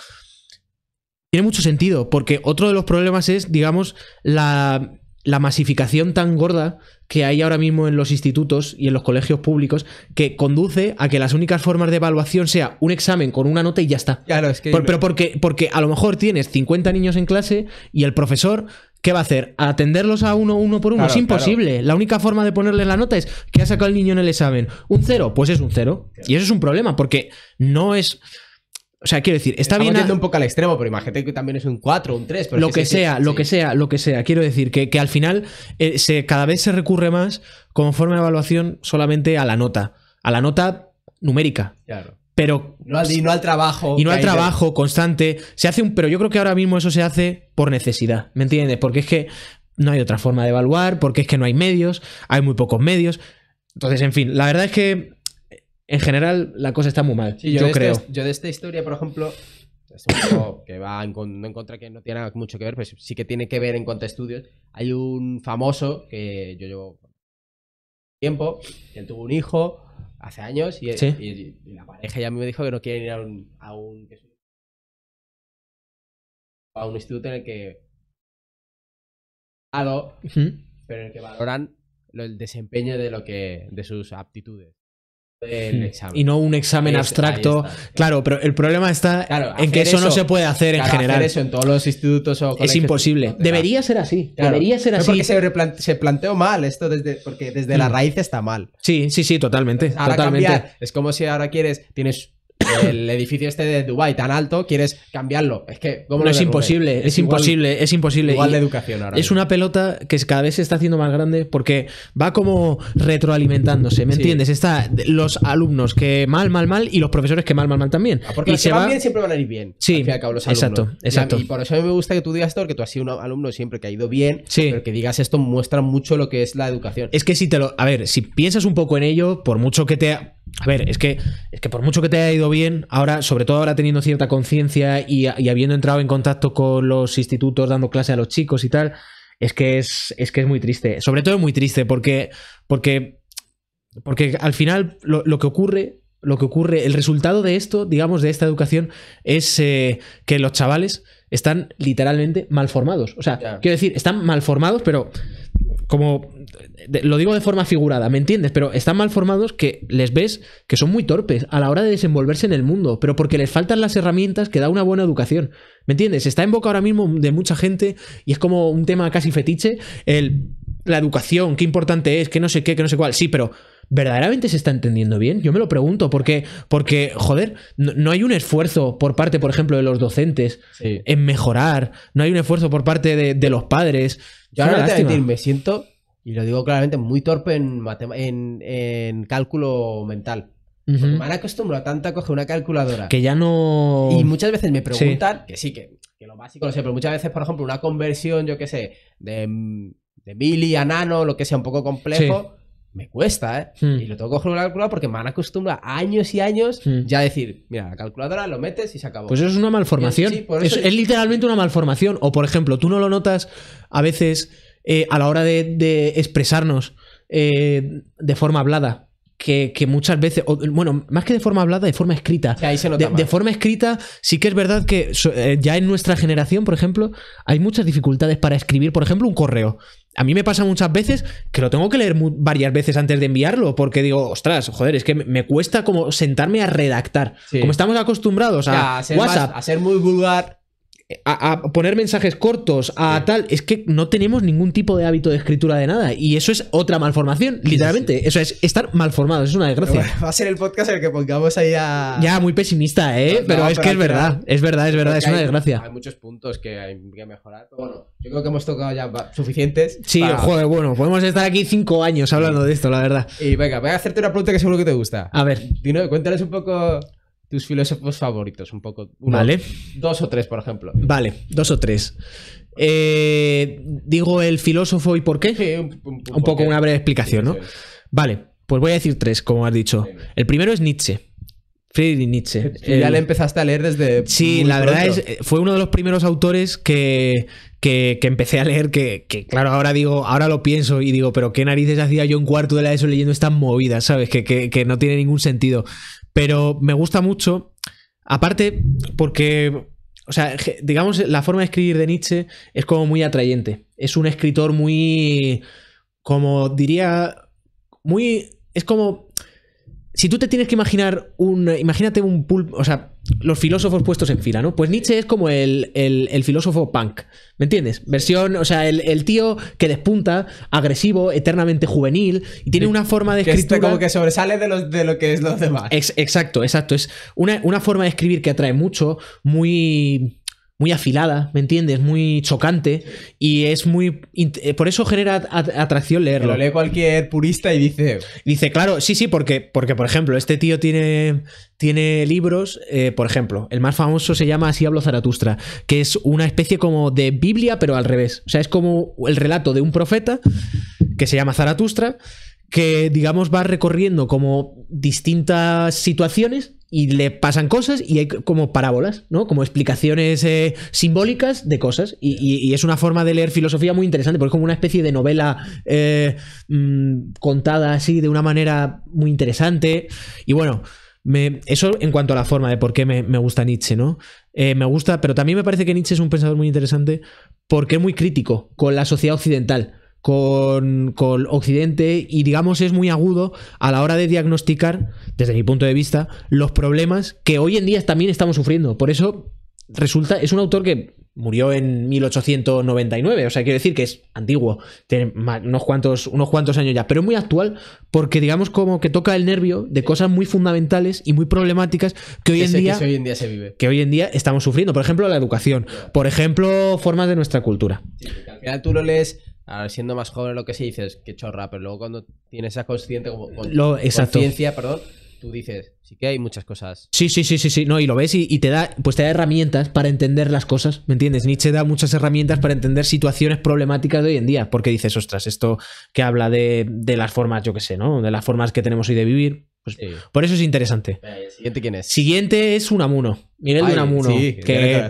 tiene mucho sentido, porque otro de los problemas es, digamos, la, masificación tan gorda que hay ahora mismo en los institutos y en los colegios públicos que conduce a que las únicas formas de evaluación sea un examen con una nota y ya está. Claro, es que... pero porque, porque a lo mejor tienes 50 niños en clase y el profesor ¿Qué va a hacer? ¿Atenderlos a uno, uno por uno? es imposible. La única forma de ponerle la nota es que ha sacado el niño en el examen. ¿Un cero? Pues es un cero. Y eso es un problema, porque no es. O sea, quiero decir, está bien. yendo un poco al extremo, pero imagínate que también es un 4, un tres... lo que, sea, lo que sea, lo que sea. Quiero decir que, al final eh, se, cada vez se recurre más, conforme de evaluación, solamente a la nota. A la nota numérica. Claro pero no y no al trabajo y no al trabajo constante se hace un pero yo creo que ahora mismo eso se hace por necesidad me entiendes porque es que no hay otra forma de evaluar porque es que no hay medios hay muy pocos medios entonces en fin la verdad es que en general la cosa está muy mal yo, este creo yo de esta historia por ejemplo es un que va en, contra que no tiene mucho que ver pero sí que tiene que ver en cuanto a estudios hay un famoso que yo llevo tiempo que tuvo un hijo hace años y, la pareja ya me dijo que no quieren ir a un, a un, instituto en el que pero en el que valoran el desempeño de lo que de sus aptitudes Hmm. Y no un examen abstracto. Claro, pero el problema está en que eso, no se puede hacer en general. Hacer eso en todos los institutos Es imposible. Debería ser así. Debería ser así. Porque se, planteó mal esto desde, porque desde la hmm. raíz está mal. Sí, sí, sí, totalmente. Es como si ahora quieres, tienes el edificio este de Dubai tan alto, quieres cambiarlo. Es que, ¿cómo no es imposible, es, imposible, es imposible. Igual la educación ahora. Es una pelota que cada vez se está haciendo más grande porque va como retroalimentándose, ¿me entiendes? Está los alumnos que mal, mal, mal y los profesores que mal, mal, mal también. Ah, porque y se van bien siempre van a ir bien. Sí, exacto, exacto. Y, por eso me gusta que tú digas, esto que tú has sido un alumno siempre que ha ido bien, sí. pero que digas esto muestra mucho lo que es la educación. Es que si te lo... A ver, si piensas un poco en ello, por mucho que te a ver, es que, es que por mucho que te haya ido bien, ahora, sobre todo ahora teniendo cierta conciencia y, habiendo entrado en contacto con los institutos, dando clase a los chicos y tal, es que es, es que es muy triste. Sobre todo es muy triste porque, porque, porque al final lo, que ocurre lo que ocurre, el resultado de esto, digamos, de esta educación, es eh, que los chavales están literalmente malformados. O sea, quiero decir, están malformados, pero como lo digo de forma figurada, ¿me entiendes? Pero están mal formados que les ves que son muy torpes a la hora de desenvolverse en el mundo, pero porque les faltan las herramientas que da una buena educación. ¿Me entiendes? Está en boca ahora mismo de mucha gente y es como un tema casi fetiche el la educación, qué importante es, que no sé qué, que no sé cuál. Sí, pero ¿verdaderamente se está entendiendo bien? Yo me lo pregunto, porque, porque joder, no, hay un esfuerzo por parte, por ejemplo, de los docentes en mejorar, no hay un esfuerzo por parte de, los padres. Yo ahora te decir, me siento, y lo digo claramente, muy torpe en, en cálculo mental. Me han acostumbrado tanto a coger una calculadora. Que ya no. Y muchas veces me preguntan, que sí, que, lo básico lo sé, pero muchas veces, por ejemplo, una conversión, yo qué sé, de, de a nano, lo que sea un poco complejo me cuesta, ¿eh? Hmm. Y lo tengo que coger una calculadora porque me han acostumbrado años y años hmm. ya a decir, mira, la calculadora lo metes y se acabó. Pues eso es una malformación. eso... es, literalmente una malformación. O, por ejemplo, tú no lo notas a veces eh, a la hora de, expresarnos eh, de forma hablada. Que, muchas veces, bueno, más que de forma hablada, de forma escrita. de, forma escrita, sí que es verdad que eh, ya en nuestra generación, por ejemplo, hay muchas dificultades para escribir, por ejemplo, un correo. A mí me pasa muchas veces que lo tengo que leer varias veces antes de enviarlo, porque digo, ostras, joder, es que me cuesta como sentarme a redactar. Como estamos acostumbrados a, a ser muy vulgar a, poner mensajes cortos, a tal. Es que no tenemos ningún tipo de hábito de escritura de nada. Y eso es otra malformación, literalmente. Eso es estar malformado, es una desgracia. va a ser el podcast el que pongamos ahí a. Ya, muy pesimista, ¿eh? pero es que es verdad, es verdad, es verdad, es una desgracia. Hay muchos puntos que hay que mejorar. Bueno, yo creo que hemos tocado ya suficientes. Sí, joder, bueno, podemos estar aquí cinco años hablando de esto, la verdad. Y venga, voy a hacerte una pregunta que seguro que te gusta. A ver. Dino, cuéntales un poco tus filósofos favoritos, un poco. vale. Dos o tres, por ejemplo. Vale, dos o tres. Eh, digo el filósofo y por qué. un, poco una breve explicación, ¿no? Vale, pues voy a decir tres, como has dicho. El primero es Nietzsche. Friedrich Nietzsche. Ya le empezaste a leer desde. Sí, la verdad es. Fue uno de los primeros autores que, que, empecé a leer. Que, claro, ahora digo, ahora lo pienso y digo, pero qué narices hacía yo un cuarto de la ESO leyendo estas movidas, ¿sabes? Que, que no tiene ningún sentido. Pero me gusta mucho, aparte porque, o sea, digamos, la forma de escribir de Nietzsche es como muy atrayente. Es un escritor muy, como diría, muy... Es como si tú te tienes que imaginar un. Imagínate un pulpo. O sea, los filósofos puestos en fila, ¿no? Pues Nietzsche es como el, el, filósofo punk. ¿Me entiendes? Versión. O sea, el, tío que despunta, agresivo, eternamente juvenil. Y tiene una forma de este escritura. Que como que sobresale de, de lo que es los demás. exacto, exacto. Es una, una forma de escribir que atrae mucho, muy muy afilada, ¿me entiendes? Muy chocante y es muy... Eh, por eso genera atracción leerlo. Lo lee cualquier purista y dice... Dice, claro, sí, sí, porque, porque por ejemplo, este tío tiene, tiene libros, eh, por ejemplo, el más famoso se llama Así hablo Zaratustra, que es una especie como de Biblia, pero al revés. O sea, es como el relato de un profeta que se llama Zaratustra que, digamos, va recorriendo como distintas situaciones y le pasan cosas y hay como parábolas, ¿no? Como explicaciones eh, simbólicas de cosas. Y, es una forma de leer filosofía muy interesante, porque es como una especie de novela eh, mm, contada así de una manera muy interesante. Y bueno, me, eso en cuanto a la forma de por qué me, gusta Nietzsche, ¿no? Eh, me gusta, pero también me parece que Nietzsche es un pensador muy interesante porque es muy crítico con la sociedad occidental con, Occidente y digamos es muy agudo a la hora de diagnosticar, desde mi punto de vista, los problemas que hoy en día también estamos sufriendo. Por eso resulta, es un autor que murió en 1899, o sea, quiero decir que es antiguo, tiene unos cuantos, unos cuantos años ya, pero es muy actual porque digamos como que toca el nervio de cosas muy fundamentales y muy problemáticas que hoy, en día, que hoy en día se vive. Que hoy en día estamos sufriendo, por ejemplo, la educación, por ejemplo, formas de nuestra cultura. tú lo lees Ahora, siendo más joven, lo que sí dices, que chorra, pero luego cuando tienes esa consciente, como, conciencia, perdón, tú dices, sí que hay muchas cosas. Sí, sí, sí, sí, sí. No, y lo ves y, te da, pues te da herramientas para entender las cosas, ¿me entiendes? Nietzsche da muchas herramientas para entender situaciones problemáticas de hoy en día, porque dices, ostras, esto que habla de, las formas, yo qué sé, ¿no? De las formas que tenemos hoy de vivir. Pues, por eso es interesante. ¿Siguiente quién es? Siguiente es Unamuno. Miguel de Unamuno,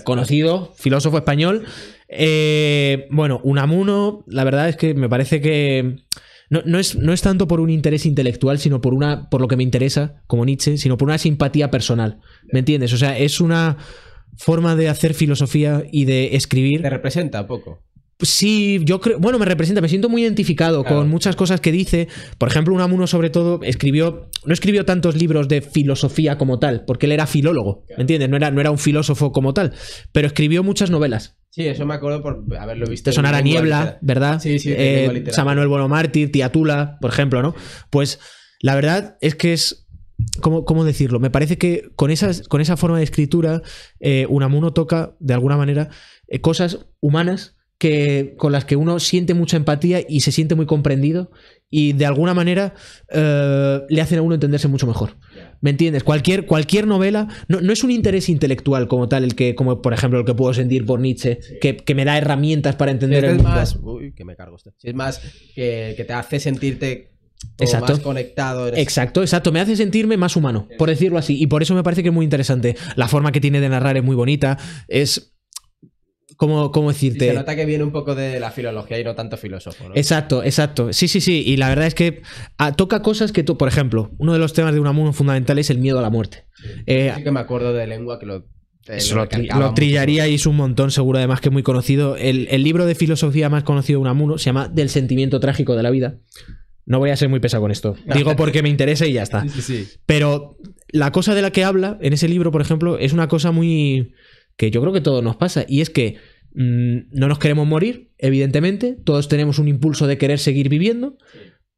conocido, filósofo español. Eh, bueno, Unamuno, la verdad es que me parece que... No, es, no, es, tanto por un interés intelectual, sino por una. por lo que me interesa, como Nietzsche, sino por una simpatía personal. ¿Me entiendes? O sea, es una forma de hacer filosofía y de escribir. Te representa poco. Pues sí, yo creo, bueno, me representa, me siento muy identificado con muchas cosas que dice. Por ejemplo, Unamuno sobre todo escribió, no escribió tantos libros de filosofía como tal, porque él era filólogo, ¿me entiendes? No era, no era un filósofo como tal, pero escribió muchas novelas. Sí, eso me acuerdo por haberlo visto. Sonar a Niebla, ¿verdad? Sí, sí, eh, San Manuel Tía Tula, por ejemplo, ¿no? Pues la verdad es que es ¿Cómo, ¿Cómo, decirlo? Me parece que con, esas, con esa forma de escritura, eh, Unamuno toca, de alguna manera, eh, cosas humanas que, con las que uno siente mucha empatía y se siente muy comprendido y de alguna manera eh, le hacen a uno entenderse mucho mejor. ¿Me entiendes? Cualquier, cualquier novela no, es un interés intelectual como tal, el que, como por ejemplo el que puedo sentir por Nietzsche, que, me da herramientas para entender el es mundo. Más, que me cargo usted. es más que, te hace sentirte exacto. más conectado. Exacto, exacto. Me hace sentirme más humano, por decirlo así. Y por eso me parece que es muy interesante. La forma que tiene de narrar es muy bonita. Es ¿Cómo, decirte? se nota que viene un poco de la filología y no tanto filósofo. ¿no? Exacto, exacto. Sí, sí, sí. Y la verdad es que ah, toca cosas que tú, por ejemplo, uno de los temas de Unamuno fundamental es el miedo a la muerte. Sí, eh, que me acuerdo de lengua que lo eh, lo, trillaría y es un montón, seguro, además que es muy conocido. El, el, libro de filosofía más conocido de Unamuno se llama Del sentimiento trágico de la vida. No voy a ser muy pesado con esto. Digo porque me interesa y ya está. Sí, sí. Pero la cosa de la que habla en ese libro, por ejemplo, es una cosa muy que yo creo que todo nos pasa, y es que mm, no nos queremos morir, evidentemente, todos tenemos un impulso de querer seguir viviendo,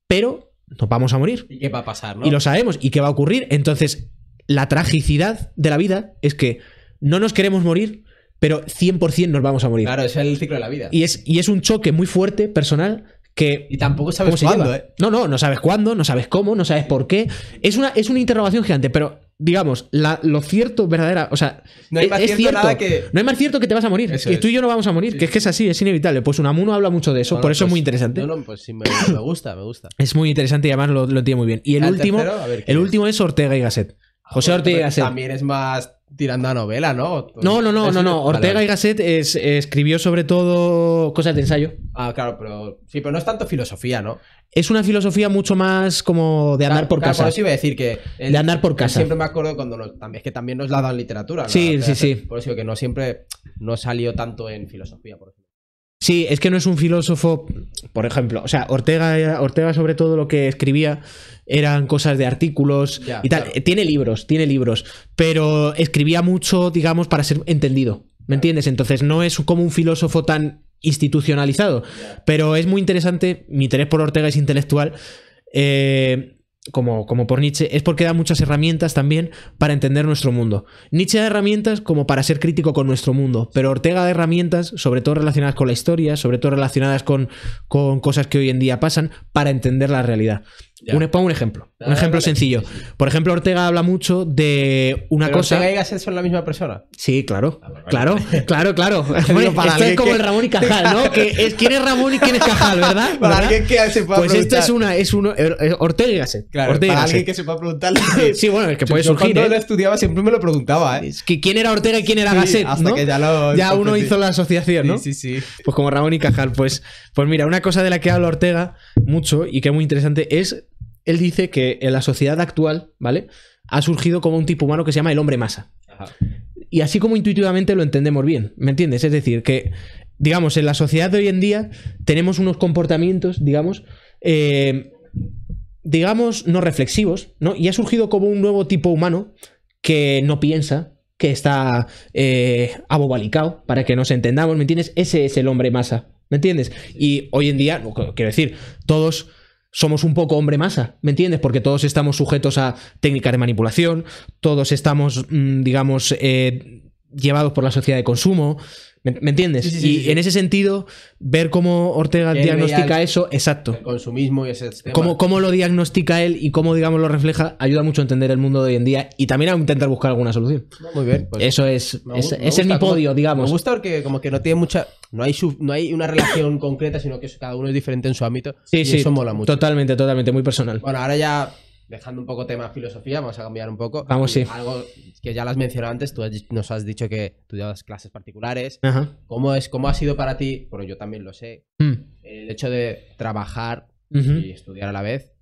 pero nos vamos a morir. ¿Y qué va a pasar? No? Y lo sabemos, ¿y qué va a ocurrir? Entonces, la tragicidad de la vida es que no nos queremos morir, pero 100% nos vamos a morir. Claro, es el ciclo de la vida. Y es, y es un choque muy fuerte, personal, y tampoco sabes pues cuándo, ¿eh? ¿eh? No, no, no sabes cuándo, no sabes cómo, no sabes por qué. Es una, es una interrogación gigante, pero digamos, lo cierto, verdadera, o sea, e, es, cierto, que... No hay más cierto que te vas a morir. y tú y yo no vamos a morir, que es que es así, es inevitable. Pues Unamuno habla mucho de eso, por eso es pues, muy interesante. No, no, pues sí, me, gusta, me gusta. Es muy interesante y además lo, lo muy bien. Y el, último, el último es Ortega y Gasset. José Ortega y Gasset. También es más tirando a novela, ¿no? No, no, no, no, Ortega y Gasset es, escribió sobre todo cosas de ensayo. Ah, claro, pero sí, pero no es tanto filosofía, ¿no? Es una filosofía mucho más como de andar por claro, casa. Por eso iba a decir que de andar por casa. Siempre me acuerdo cuando es que también nos la dan literatura. ¿no? Sí, sí, sí. Por eso que no siempre no salió tanto en filosofía, por ejemplo. Sí, es que no es un filósofo, por ejemplo, o sea, Ortega, Ortega sobre todo lo que escribía eran cosas de artículos y tal. Tiene libros, tiene libros, pero escribía mucho, digamos, para ser entendido. ¿Me entiendes? Entonces no es como un filósofo tan institucionalizado, pero es muy interesante, mi interés por Ortega es intelectual. Eh, como, por Nietzsche, es porque da muchas herramientas también para entender nuestro mundo. Nietzsche da herramientas como para ser crítico con nuestro mundo, pero Ortega da herramientas, sobre todo relacionadas con la historia, sobre todo relacionadas con, con cosas que hoy en día pasan, para entender la realidad. Un, e-, pongo un ejemplo. un ejemplo sencillo. Por ejemplo, Ortega habla mucho de una cosa. Ortega y Gasset son la misma persona. Sí, claro. Ah, claro, claro, claro, para esto es como el Ramón y Cajal, ¿no? que es, ¿Quién es Ramón y quién es Cajal, verdad? Para alguien que Pues esto es una. Es uno, eh, eh, Ortega y Gasset. Claro, para alguien que se pueda preguntar. sí, bueno, es que puede yo surgir. Cuando ¿eh? lo estudiaba siempre me lo preguntaba, ¿eh? Es que quién era Ortega y quién era Gasset. Hasta que ya uno hizo la asociación, ¿no? Sí, sí, sí. Pues como Ramón y Cajal. Pues, pues mira, una cosa de la que habla Ortega mucho y que es muy interesante es él dice que en la sociedad actual, ¿vale? Ha surgido como un tipo humano que se llama el hombre masa. Y así como intuitivamente lo entendemos bien, ¿me entiendes? Es decir, que, digamos, en la sociedad de hoy en día tenemos unos comportamientos, digamos, eh, digamos, no reflexivos, ¿no? Y ha surgido como un nuevo tipo humano que no piensa, que está eh, abobalicado, para que nos entendamos, ¿me entiendes? Ese es el hombre masa, ¿me entiendes? Y hoy en día, quiero decir, todos somos un poco hombre masa, ¿me entiendes? Porque todos estamos sujetos a técnicas de manipulación, todos estamos, mm, digamos, eh, llevados por la sociedad de consumo, ¿me, entiendes? y en ese sentido, ver cómo Ortega diagnostica eso, exacto. El consumismo y ese tema. Cómo, lo diagnostica él y cómo, digamos, lo refleja, ayuda mucho a entender el mundo de hoy en día y también a intentar buscar alguna solución. Muy bien. Pues eso es, es mi podio, digamos. Me gusta porque como que no tiene mucha no hay, no hay una relación concreta, sino que cada uno es diferente en su ámbito. Sí, y sí, eso mola mucho. Totalmente, totalmente, muy personal. Bueno, ahora ya dejando un poco tema filosofía, vamos a cambiar un poco. Vamos, sí. Algo que ya las has mencionado antes, tú nos has dicho que tú clases particulares. ¿Cómo, es, ¿Cómo ha sido para ti? porque yo también lo sé. Mm. El hecho de trabajar y estudiar a la vez.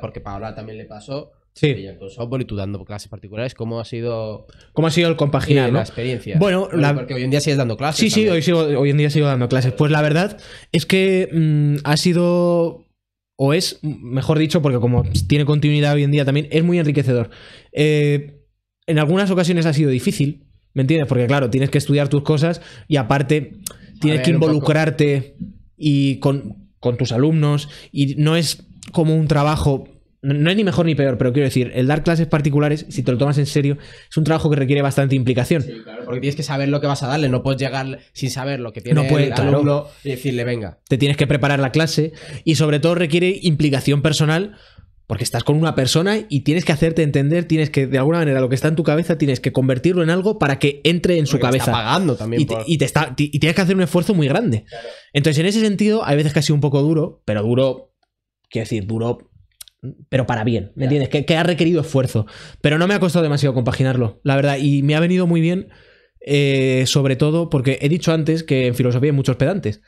porque para Paola también le pasó. Sí. y tú dando clases particulares. ¿Cómo ha sido, ¿Cómo ha sido el compaginar eh, la experiencia? Bueno, porque hoy en día sigues dando clases. Sí, sí, hoy, en día sigo dando clases. Pues la verdad es que mm, ha sido o es, mejor dicho, porque como tiene continuidad hoy en día también, es muy enriquecedor. Eh, en algunas ocasiones ha sido difícil, ¿me entiendes? Porque claro, tienes que estudiar tus cosas y aparte tienes que involucrarte y con, tus alumnos y no es como un trabajo no es ni mejor ni peor, pero quiero decir, el dar clases particulares, si te lo tomas en serio, es un trabajo que requiere bastante implicación. claro, porque tienes que saber lo que vas a darle, no puedes llegar sin saber lo que tiene no puede, el alumno y decirle, venga. Te tienes que preparar la clase y sobre todo requiere implicación personal porque estás con una persona y tienes que hacerte entender, tienes que, de alguna manera, lo que está en tu cabeza, tienes que convertirlo en algo para que entre en su cabeza. pagando también. Y, está, y, tienes que hacer un esfuerzo muy grande. Entonces, en ese sentido, hay veces que ha sido un poco duro, pero duro, quiero decir, duro pero para bien, ¿me entiendes? Que, ha requerido esfuerzo. Pero no me ha costado demasiado compaginarlo, la verdad. Y me ha venido muy bien, eh, sobre todo porque he dicho antes que en filosofía hay muchos pedantes.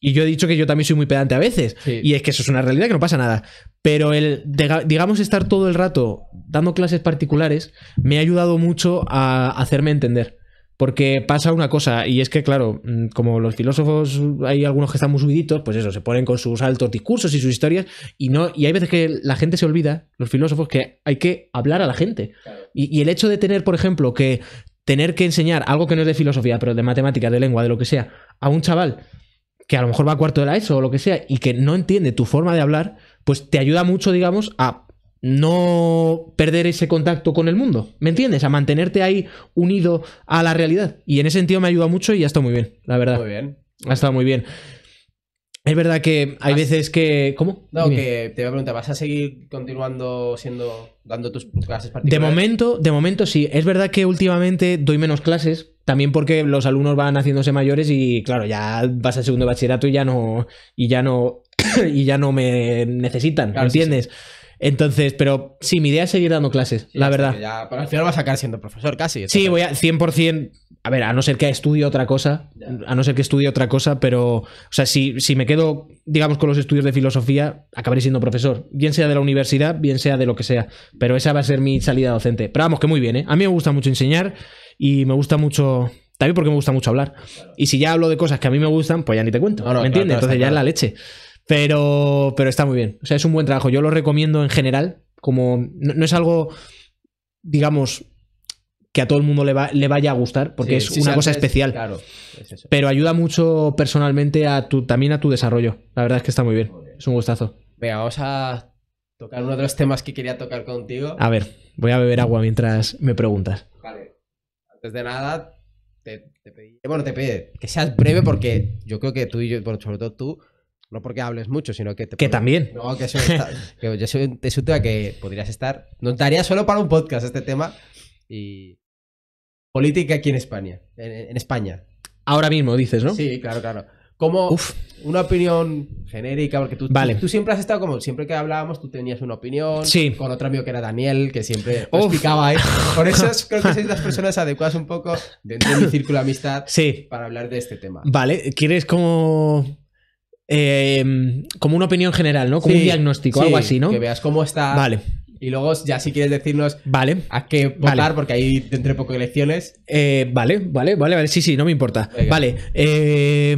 Y yo he dicho que yo también soy muy pedante a veces. Y es que eso es una realidad que no pasa nada. Pero el, digamos, estar todo el rato dando clases particulares me ha ayudado mucho a hacerme entender. Porque pasa una cosa, y es que, claro, mm, como los filósofos, hay algunos que están muy subiditos, pues eso, se ponen con sus altos discursos y sus historias, y no, y hay veces que la gente se olvida, los filósofos, que hay que hablar a la gente. Y, el hecho de tener, por ejemplo, que tener que enseñar algo que no es de filosofía, pero de matemáticas, de lengua, de lo que sea, a un chaval que a lo mejor va a cuarto de la ESO o lo que sea, y que no entiende tu forma de hablar, pues te ayuda mucho, digamos, a no perder ese contacto con el mundo, ¿me entiendes? A mantenerte ahí unido a la realidad. Y en ese sentido me ayuda mucho y ha estado muy bien, la verdad. Muy bien. ha estado muy bien. Es verdad que hay veces que... ¿Cómo? No, que te voy a preguntar, ¿vas a seguir continuando siendo... dando tus clases particulares? De momento, de momento sí. Es verdad que últimamente doy menos clases, también porque los alumnos van haciéndose mayores y claro, ya vas al segundo bachillerato y ya no... y ya no... y ya no me necesitan, ¿me ¿entiendes? Entonces, pero sí, mi idea es seguir dando clases, la verdad. al final vas a acabar siendo profesor casi. Sí, voy a 100%, a ver, a no ser que estudie otra cosa, a no ser que estudie otra cosa, pero, o sea, si, si me quedo, digamos, con los estudios de filosofía, acabaré siendo profesor, bien sea de la universidad, bien sea de lo que sea, pero esa va a ser mi salida docente. Pero vamos, que muy bien, ¿eh? A mí me gusta mucho enseñar y me gusta mucho también porque me gusta mucho hablar. Y si ya hablo de cosas que a mí me gustan, pues ya ni te cuento. ¿Me entiendes? Entonces ya es la leche. Pero, pero está muy bien. O sea, es un buen trabajo. Yo lo recomiendo en general. Como no, es algo, digamos, que a todo el mundo le, vaya a gustar, porque es una cosa especial. pero ayuda mucho personalmente a tu, también a tu desarrollo. La verdad es que está muy bien. Es un gustazo. Venga, vamos a tocar uno de los temas que quería tocar contigo. A ver, voy a beber agua mientras me preguntas. Vale. Antes de nada, te, pedí, bueno, te pide que seas breve porque yo creo que tú y yo, sobre todo tú, no porque hables mucho, sino que Que también. No, que, eso está... que yo soy, un que podrías estar. No, daría solo para un podcast este tema. Y. Política aquí en España. En, España. Ahora mismo dices, ¿no? Sí, claro, claro. Como Uf. una opinión genérica, porque tú, vale. tú, siempre has estado como, siempre que hablábamos, tú tenías una opinión. Sí. Con otro amigo que era Daniel, que siempre explicaba. ¿eh? Por eso creo que sois las personas adecuadas un poco dentro de mi círculo de amistad sí. para hablar de este tema. Vale, ¿quieres como Em, como una opinión general, ¿no? Como un diagnóstico, algo así, ¿no? Que veas cómo está. Vale. Y luego, ya si quieres decirnos vale, a qué votar, porque hay dentro de poco elecciones. Eh, vale, vale, vale, vale. Sí, sí, no me importa. Vale. Eh,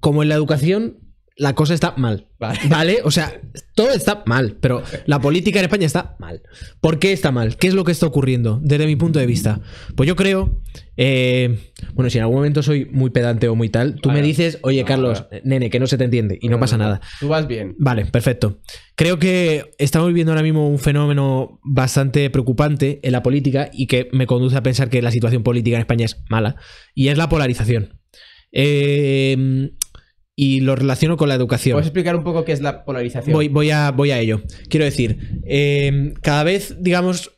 como en la educación, la cosa está mal. Vale. O sea, todo está mal, pero la política en España está mal. ¿Por qué está mal? ¿Qué es lo que está ocurriendo desde mi punto de vista? Pues yo creo, eh, bueno, si en algún momento soy muy pedante o muy tal, tú me dices, oye Carlos, nene, que no se te entiende y no, no pasa nada. Tú vas bien. Vale, perfecto. Creo que estamos viviendo ahora mismo un fenómeno bastante preocupante en la política y que me conduce a pensar que la situación política en España es mala, y es la polarización. Eh, y lo relaciono con la educación. ¿Puedes explicar un poco qué es la polarización? Voy, voy, a, voy a, ello. Quiero decir, em, cada vez, digamos,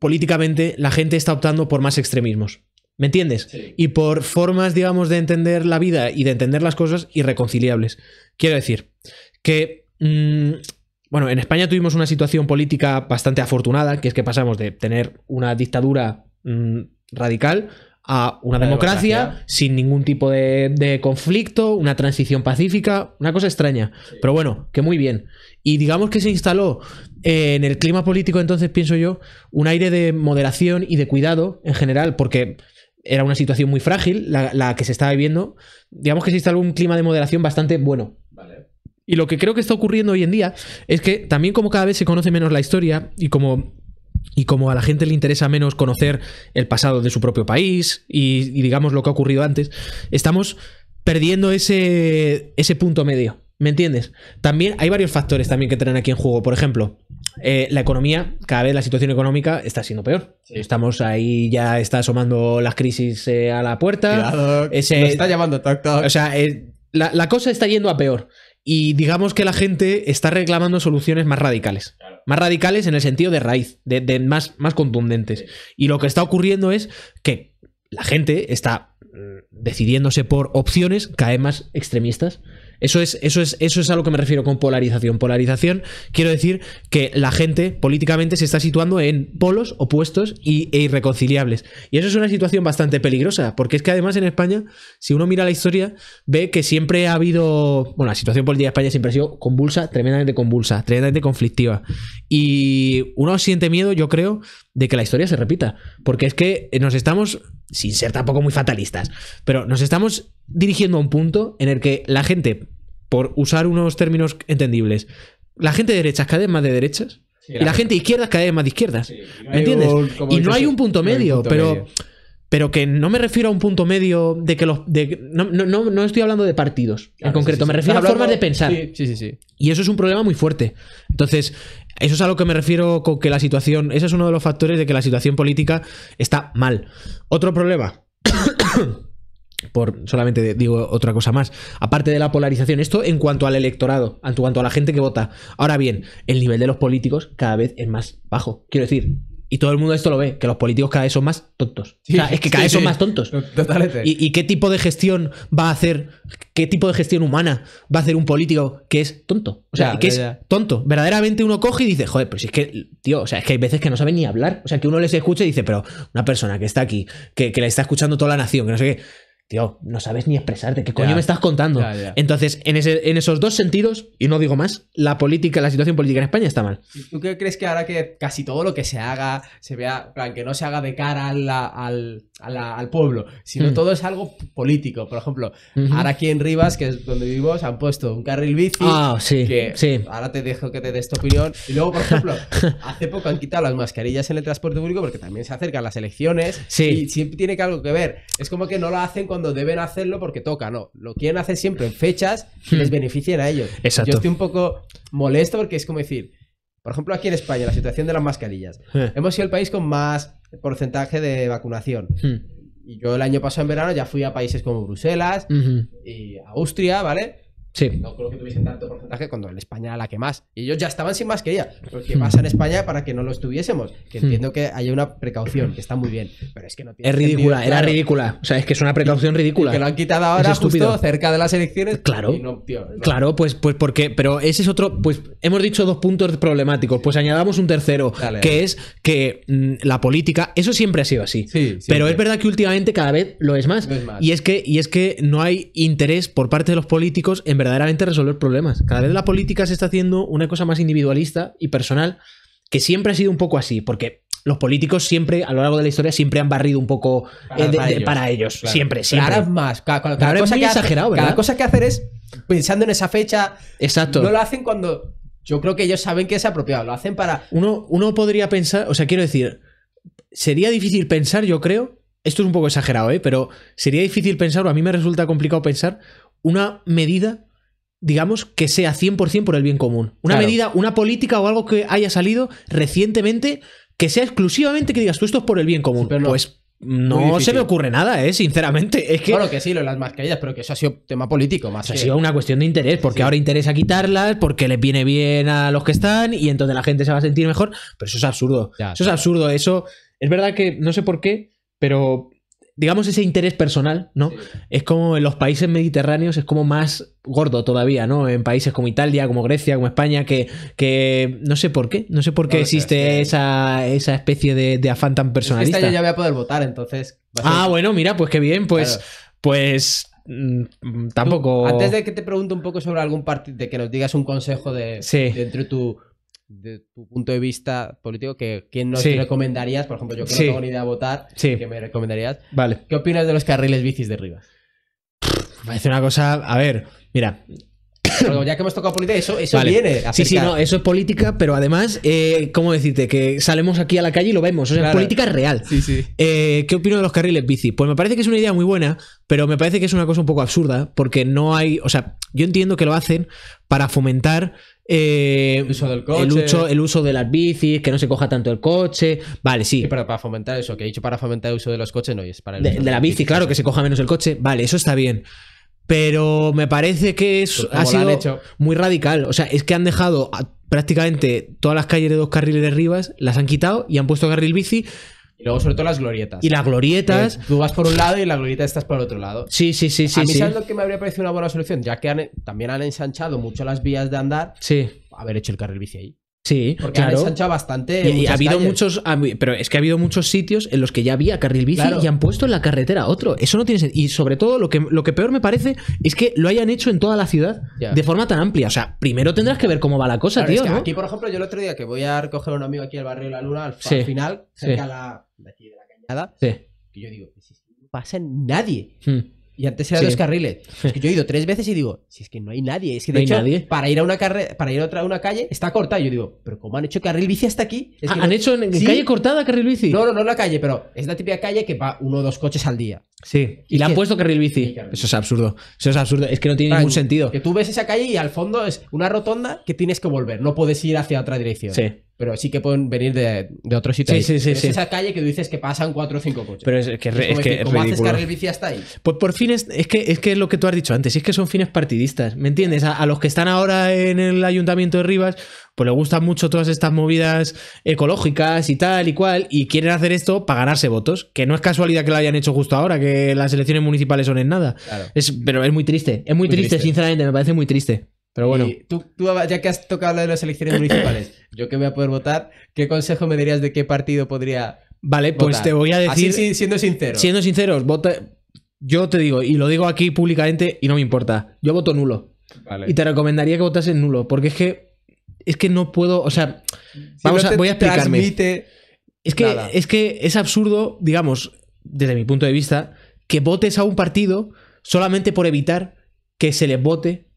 políticamente la gente está optando por más extremismos. ¿Me entiendes? Y por formas, digamos, de entender la vida y de entender las cosas irreconciliables. Quiero decir que... Mm, bueno, en España tuvimos una situación política bastante afortunada, que es que pasamos de tener una dictadura mm, radical a una, democracia, sin ningún tipo de, conflicto, una transición pacífica, una cosa extraña. Pero bueno, que muy bien. Y digamos que se instaló eh, en el clima político, entonces pienso yo, un aire de moderación y de cuidado en general, porque era una situación muy frágil la, la que se estaba viviendo. Digamos que se instaló un clima de moderación bastante bueno. Vale. Y lo que creo que está ocurriendo hoy en día es que también como cada vez se conoce menos la historia y como y como a la gente le interesa menos conocer el pasado de su propio país y, digamos lo que ha ocurrido antes, estamos perdiendo ese, ese punto medio. ¿Me entiendes? También hay varios factores también que tienen aquí en juego. Por ejemplo, eh, la economía, cada vez la situación económica está siendo peor. Estamos ahí, ya está asomando las crisis eh, a la puerta. se está llamando toc, O sea, eh, la, la, cosa está yendo a peor. Y digamos que la gente está reclamando soluciones más radicales. Claro más radicales en el sentido de raíz, de, más, más contundentes. Y lo que está ocurriendo es que la gente está mm, decidiéndose por opciones cae más extremistas eso es, eso, es, eso a lo que me refiero con polarización. Polarización quiero decir que la gente políticamente se está situando en polos opuestos e irreconciliables. Y eso es una situación bastante peligrosa, porque es que además en España, si uno mira la historia, ve que siempre ha habido, bueno, la situación política de España siempre ha sido convulsa, tremendamente convulsa, tremendamente conflictiva. Y uno siente miedo, yo creo, de que la historia se repita, porque es que nos estamos sin ser tampoco muy fatalistas, pero nos estamos dirigiendo a un punto en el que la gente, por usar unos términos entendibles, la gente de derechas cada vez más de derechas y la, gente izquierda es cada vez más de izquierdas. ¿Me entiendes? y no hay un punto medio, pero pero que no me refiero a un punto medio de que los... De, no, estoy hablando de partidos en concreto, me refiero a formas de pensar. Sí, sí, sí, Y eso es un problema muy fuerte. Entonces, eso es a lo que me refiero con que la situación, ese es uno de los factores de que la situación política está mal. Otro problema. por solamente digo otra cosa más, aparte de la polarización, esto en cuanto al electorado, en cuanto a la gente que vota. Ahora bien, el nivel de los políticos cada vez es más bajo. Quiero decir, y todo el mundo esto lo ve, que los políticos cada vez son más tontos. es que cada vez son más tontos. Totalmente. ¿Y, qué tipo de gestión va a hacer, qué tipo de gestión humana va a hacer un político que es tonto? O sea, que es tonto. Verdaderamente uno coge y dice, joder, pero si es que, tío, o sea, es que hay veces que no saben ni hablar. O sea, que uno les escucha y dice, pero una persona que está aquí, que, que le está escuchando toda la nación, que no sé qué, tío, no sabes ni expresarte, ¿qué coño me estás contando? Entonces, en, ese, en, esos dos sentidos, y no digo más, la política, la situación política en España está mal. ¿Tú qué crees que ahora que casi todo lo que se haga, se vea, plan, que no se haga de cara al, pueblo, sino mm. todo es algo político? Por ejemplo, ahora aquí en Rivas, que es donde vivimos, han puesto un carril bici, ah, sí, sí. ahora te dejo que te des tu opinión. Y luego, por ejemplo, hace poco han quitado las mascarillas en el transporte público porque también se acercan las elecciones sí. y siempre tiene que algo que ver. Es como que no lo hacen con cuando deben hacerlo porque toca, no. Lo quieren hacer siempre en fechas que les beneficien a ellos. Yo estoy un poco molesto porque es como decir, por ejemplo, aquí en España, la situación de las mascarillas. Hemos sido el país con más porcentaje de vacunación. Y yo el año pasado en verano ya fui a países como Bruselas y Austria, ¿vale? Sí. No creo que tuviesen tanto porcentaje cuando en España era la que más. Y ellos ya estaban sin más que ella. ¿Qué hmm. pasa en España para que no lo estuviésemos. Que hmm. entiendo que hay una precaución, que está muy bien. Pero es que no tiene. Es ridícula, era ridícula. O sea, es que es una precaución ridícula. que lo han quitado ahora justo cerca de las elecciones. Claro. Claro, pues, pues porque. Pero ese es otro. Pues hemos dicho dos puntos problemáticos. Pues añadamos un tercero, que es que mm, la política. Eso siempre ha sido así. Sí, pero es verdad que últimamente cada vez lo es más. Y, es que, y es que no hay interés por parte de los políticos en verdaderamente resolver problemas. Cada vez la política se está haciendo una cosa más individualista y personal, que siempre ha sido un poco así, porque los políticos siempre, a lo largo de la historia, siempre han barrido un poco para, ellos, Siempre, siempre. más. Cada, cosa que exagerado, Cada cosa que hacer es pensando en esa fecha. Exacto. No lo hacen cuando. Yo creo que ellos saben que es apropiado. Lo hacen para. Uno, uno podría pensar. O sea, quiero decir. Sería difícil pensar, yo creo. Esto es un poco exagerado, ¿eh? Pero sería difícil pensar, o a mí me resulta complicado pensar, una medida digamos, que sea 100% por el bien común. Una medida, una política o algo que haya salido recientemente que sea exclusivamente que digas tú esto es por el bien común. Pues no se me ocurre nada, ¿eh? Sinceramente. Es que... Claro que sí, lo de las mascarillas, pero que eso ha sido tema político más. Ha sido una cuestión de interés, porque ahora interesa quitarlas, porque les viene bien a los que están y entonces la gente se va a sentir mejor. Pero eso es absurdo. eso es absurdo. Eso es verdad que no sé por qué, pero digamos, ese interés personal, ¿no? Es como en los países mediterráneos es como más gordo todavía, ¿no? En países como Italia, como Grecia, como España, que, que no sé por qué, no sé por qué existe esa, esa, especie de, de, afán tan este personalista. esta yo ya voy a poder votar, entonces. Ah, bueno, mira, pues qué bien, pues, pues mm, tampoco. antes de que te pregunte un poco sobre algún partido, de que nos digas un consejo de, sí. de entre tu de tu punto de vista político, que quién nos recomendarías, por ejemplo, yo que no tengo ni idea de votar, me recomendarías. Vale. ¿Qué opinas de los carriles bicis de Rivas? Parece una cosa, a ver, mira, ya que hemos tocado política, eso, eso viene. Sí, sí, no, eso es política, pero además, eh, ¿cómo decirte? Que salimos aquí a la calle y lo vemos. O sea, es política real. Sí, sí. Eh, ¿Qué opino de los carriles bici? Pues me parece que es una idea muy buena, pero me parece que es una cosa un poco absurda, porque no hay. O sea, yo entiendo que lo hacen para fomentar eh, el, uso del El, uso, de las bicis, que no se coja tanto el coche. Vale, sí. pero para fomentar eso, que he dicho para fomentar el uso de los coches, no, es para el de, la bici, claro, que se coja menos el coche. Vale, eso está bien. Pero me parece que es, pues ha sido muy radical. O sea, es que han dejado prácticamente todas las calles de dos carriles de Rivas, las han quitado y han puesto carril bici. Y luego, sobre todo, las glorietas. Y las glorietas. tú vas por un lado y la glorieta estás por otro lado. Sí, sí, sí, sí. A mí, que me habría parecido una buena solución? Ya que también han ensanchado mucho las vías de andar. Sí. Haber hecho el carril bici ahí. Sí, porque han ensanchado bastante. Y, ha habido muchos, pero es que ha habido muchos sitios en los que ya había carril bici y han puesto en la carretera otro. Eso no tiene sentido. Y sobre todo, lo que, lo que peor me parece es que lo hayan hecho en toda la ciudad de forma tan amplia. O sea, primero tendrás que ver cómo va la cosa, tío. que Aquí, por ejemplo, yo el otro día que voy a recoger a un amigo aquí al barrio de la Luna, al, final, cerca de aquí de la cañada, que yo digo, no pasa nadie. Hmm. Y antes era dos carriles. Es que yo he ido tres veces y digo, si es que no hay nadie. Es que de hecho, nadie. para ir a una carre para ir a otra una calle, está cortada. Yo digo, pero ¿cómo han hecho carril bici hasta aquí? Ah, ¿Han hecho en calle cortada carril bici? No, no, no la calle, pero es la típica calle que va uno o dos coches al día. Sí. Y, le han puesto carril bici. Eso es absurdo. Eso es absurdo. Es que no tiene ningún sentido. Que tú ves esa calle y al fondo es una rotonda que tienes que volver. No puedes ir hacia otra dirección. Sí pero sí que pueden venir de, de otro sitio. es esa calle que tú dices que pasan cuatro o cinco coches. Pero es, que es, haces ahí. Pues por fines, es que es que lo que tú has dicho antes, es que son fines partidistas, ¿me entiendes? A, los que están ahora en el ayuntamiento de Rivas, pues les gustan mucho todas estas movidas ecológicas y tal y cual, y quieren hacer esto para ganarse votos, que no es casualidad que lo hayan hecho justo ahora, que las elecciones municipales son en nada. Es, pero es muy triste, es muy, triste, sinceramente, me parece muy triste. Pero bueno. tú, ya que has tocado hablar de las elecciones municipales, yo que voy a poder votar, ¿qué consejo me dirías de qué partido podría Vale, pues te voy a decir... siendo sincero. Siendo sinceros, vota... Yo te digo, y lo digo aquí públicamente y no me importa, yo voto nulo. Y te recomendaría que votases nulo, porque es que... Es que no puedo... O sea, vamos voy a explicarme. Es que, es que es absurdo, digamos, desde mi punto de vista, que votes a un partido solamente por evitar que se les vote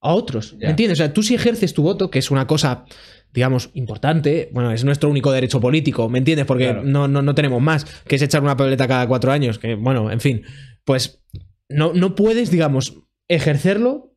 a otros. ¿Me entiendes? O sea, tú si ejerces tu voto, que es una cosa, digamos, importante, bueno, es nuestro único derecho político, ¿me entiendes? Porque no, no, tenemos más, que es echar una papeleta cada cuatro años, que bueno, en fin, pues no, no puedes, digamos, ejercerlo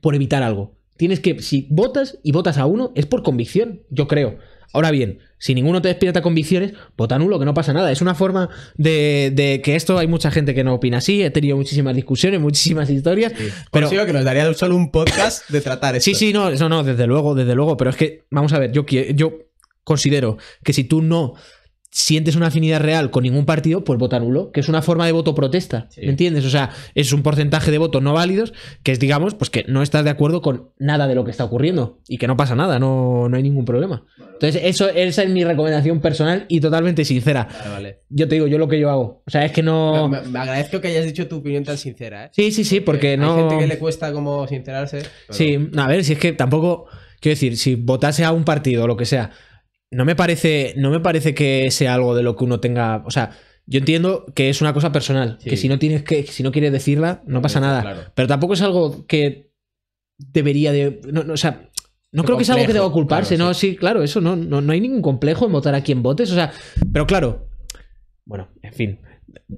por evitar algo. Tienes que, si votas y votas a uno, es por convicción, yo creo. Ahora bien, si ninguno te despierta convicciones, vota nulo, que no pasa nada. Es una forma de, que esto hay mucha gente que no opina así. He tenido muchísimas discusiones, muchísimas historias. Pero Consigo que nos daría solo un podcast de tratar eso. Sí, sí, no, eso no, desde luego, desde luego. Pero es que, vamos a ver, yo, yo considero que si tú no sientes una afinidad real con ningún partido, pues vota nulo, que es una forma de voto protesta, ¿me entiendes? O sea, es un porcentaje de votos no válidos que es, digamos, pues que no estás de acuerdo con nada de lo que está ocurriendo y que no pasa nada, no, no hay ningún problema. Entonces, eso, esa es mi recomendación personal y totalmente sincera. Yo te digo, yo lo que yo hago. O sea, es que no... Me, agradezco que hayas dicho tu opinión tan sincera, ¿eh? Sí, sí, sí, porque, no... Hay gente que le cuesta como sincerarse. Sí, a ver, si es que tampoco... Quiero decir, si votase a un partido o lo que sea no me parece, no me parece que sea algo de lo que uno tenga. O sea, yo entiendo que es una cosa personal, que si no tienes que, si no quieres decirla, no, pasa nada. Pero tampoco es algo que debería de. No, o sea, no creo que sea algo que deba culparse. ¿no? Sí. claro, eso no, no, hay ningún complejo en votar a quien votes. O sea, pero claro. Bueno, en fin,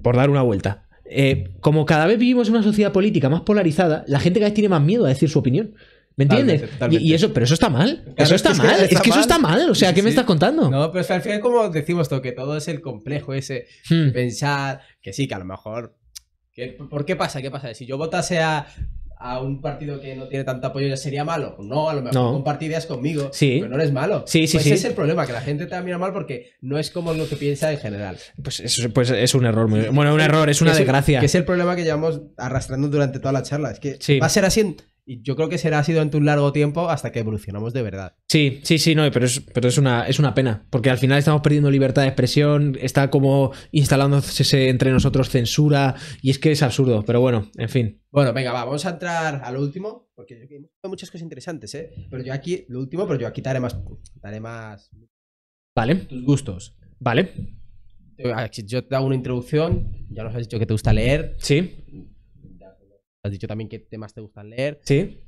por dar una vuelta. Eh, como cada vez vivimos en una sociedad política más polarizada, la gente cada vez tiene más miedo a decir su opinión. ¿Me entiendes? Y, eso, pero eso está mal. eso está mal. es que eso está mal. O sea, ¿qué me estás contando? No, pero al final, como decimos todo, que todo es el complejo ese. Hmm. Pensar que sí, que a lo mejor. ¿Por qué pasa? ¿Qué pasa? Si yo votase a un partido que no tiene tanto apoyo ya sería malo. Pues no, a lo mejor no. compartirías conmigo, pero no eres malo. Sí, sí, pues ese es el problema, que la gente te mira mal porque no es como lo que piensa en general. Pues es, pues es un error. bueno, un error, es una desgracia. que es el problema que llevamos arrastrando durante toda la charla. Es que va a ser así en y yo creo que será así durante un largo tiempo hasta que evolucionamos de verdad. Sí, sí, sí, no, pero es, pero es, una, es una pena, porque al final estamos perdiendo libertad de expresión, está como instalándose entre nosotros censura, y es que es absurdo, pero bueno, en fin. Bueno, venga, vamos a entrar al último, porque hay muchas cosas interesantes, ¿eh? Pero yo aquí, lo último, pero yo aquí daré más... Daré más... Vale. Tus gustos. Vale. Yo te hago una introducción, ya nos has dicho que te gusta leer. Sí. Has dicho también qué temas te gustan leer. Sí.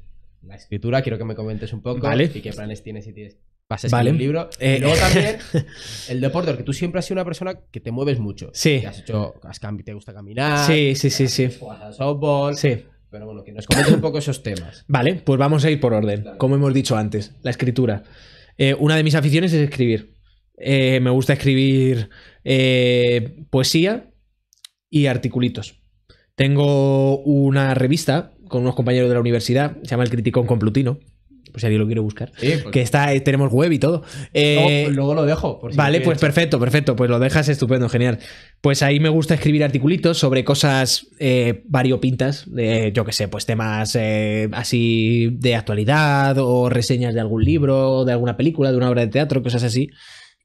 La escritura, quiero que me comentes un poco. Vale. Y qué planes tienes si tienes. Vas a escribir un libro. y eh, luego también el deporte, porque tú siempre has sido una persona que te mueves mucho. Sí. Te, has hecho, has, te gusta caminar. Sí, sí, sí. sí. Juegas softball. Sí. Pero bueno, que nos comentes un poco esos temas. Vale, pues vamos a ir por orden. Como hemos dicho antes, la escritura. Eh, una de mis aficiones es escribir. Eh, me gusta escribir poesía y articulitos. Tengo una revista con unos compañeros de la universidad, se llama El Criticón Complutino. Pues si alguien lo quiere buscar. Pues. Que está, eh, tenemos web y todo. luego eh, lo dejo. vale, pues perfecto, perfecto. Pues lo dejas estupendo, genial. Pues ahí me gusta escribir articulitos sobre cosas eh, variopintas, yo qué sé, pues temas así de actualidad o reseñas de algún libro, de alguna película, de una obra de teatro, cosas así.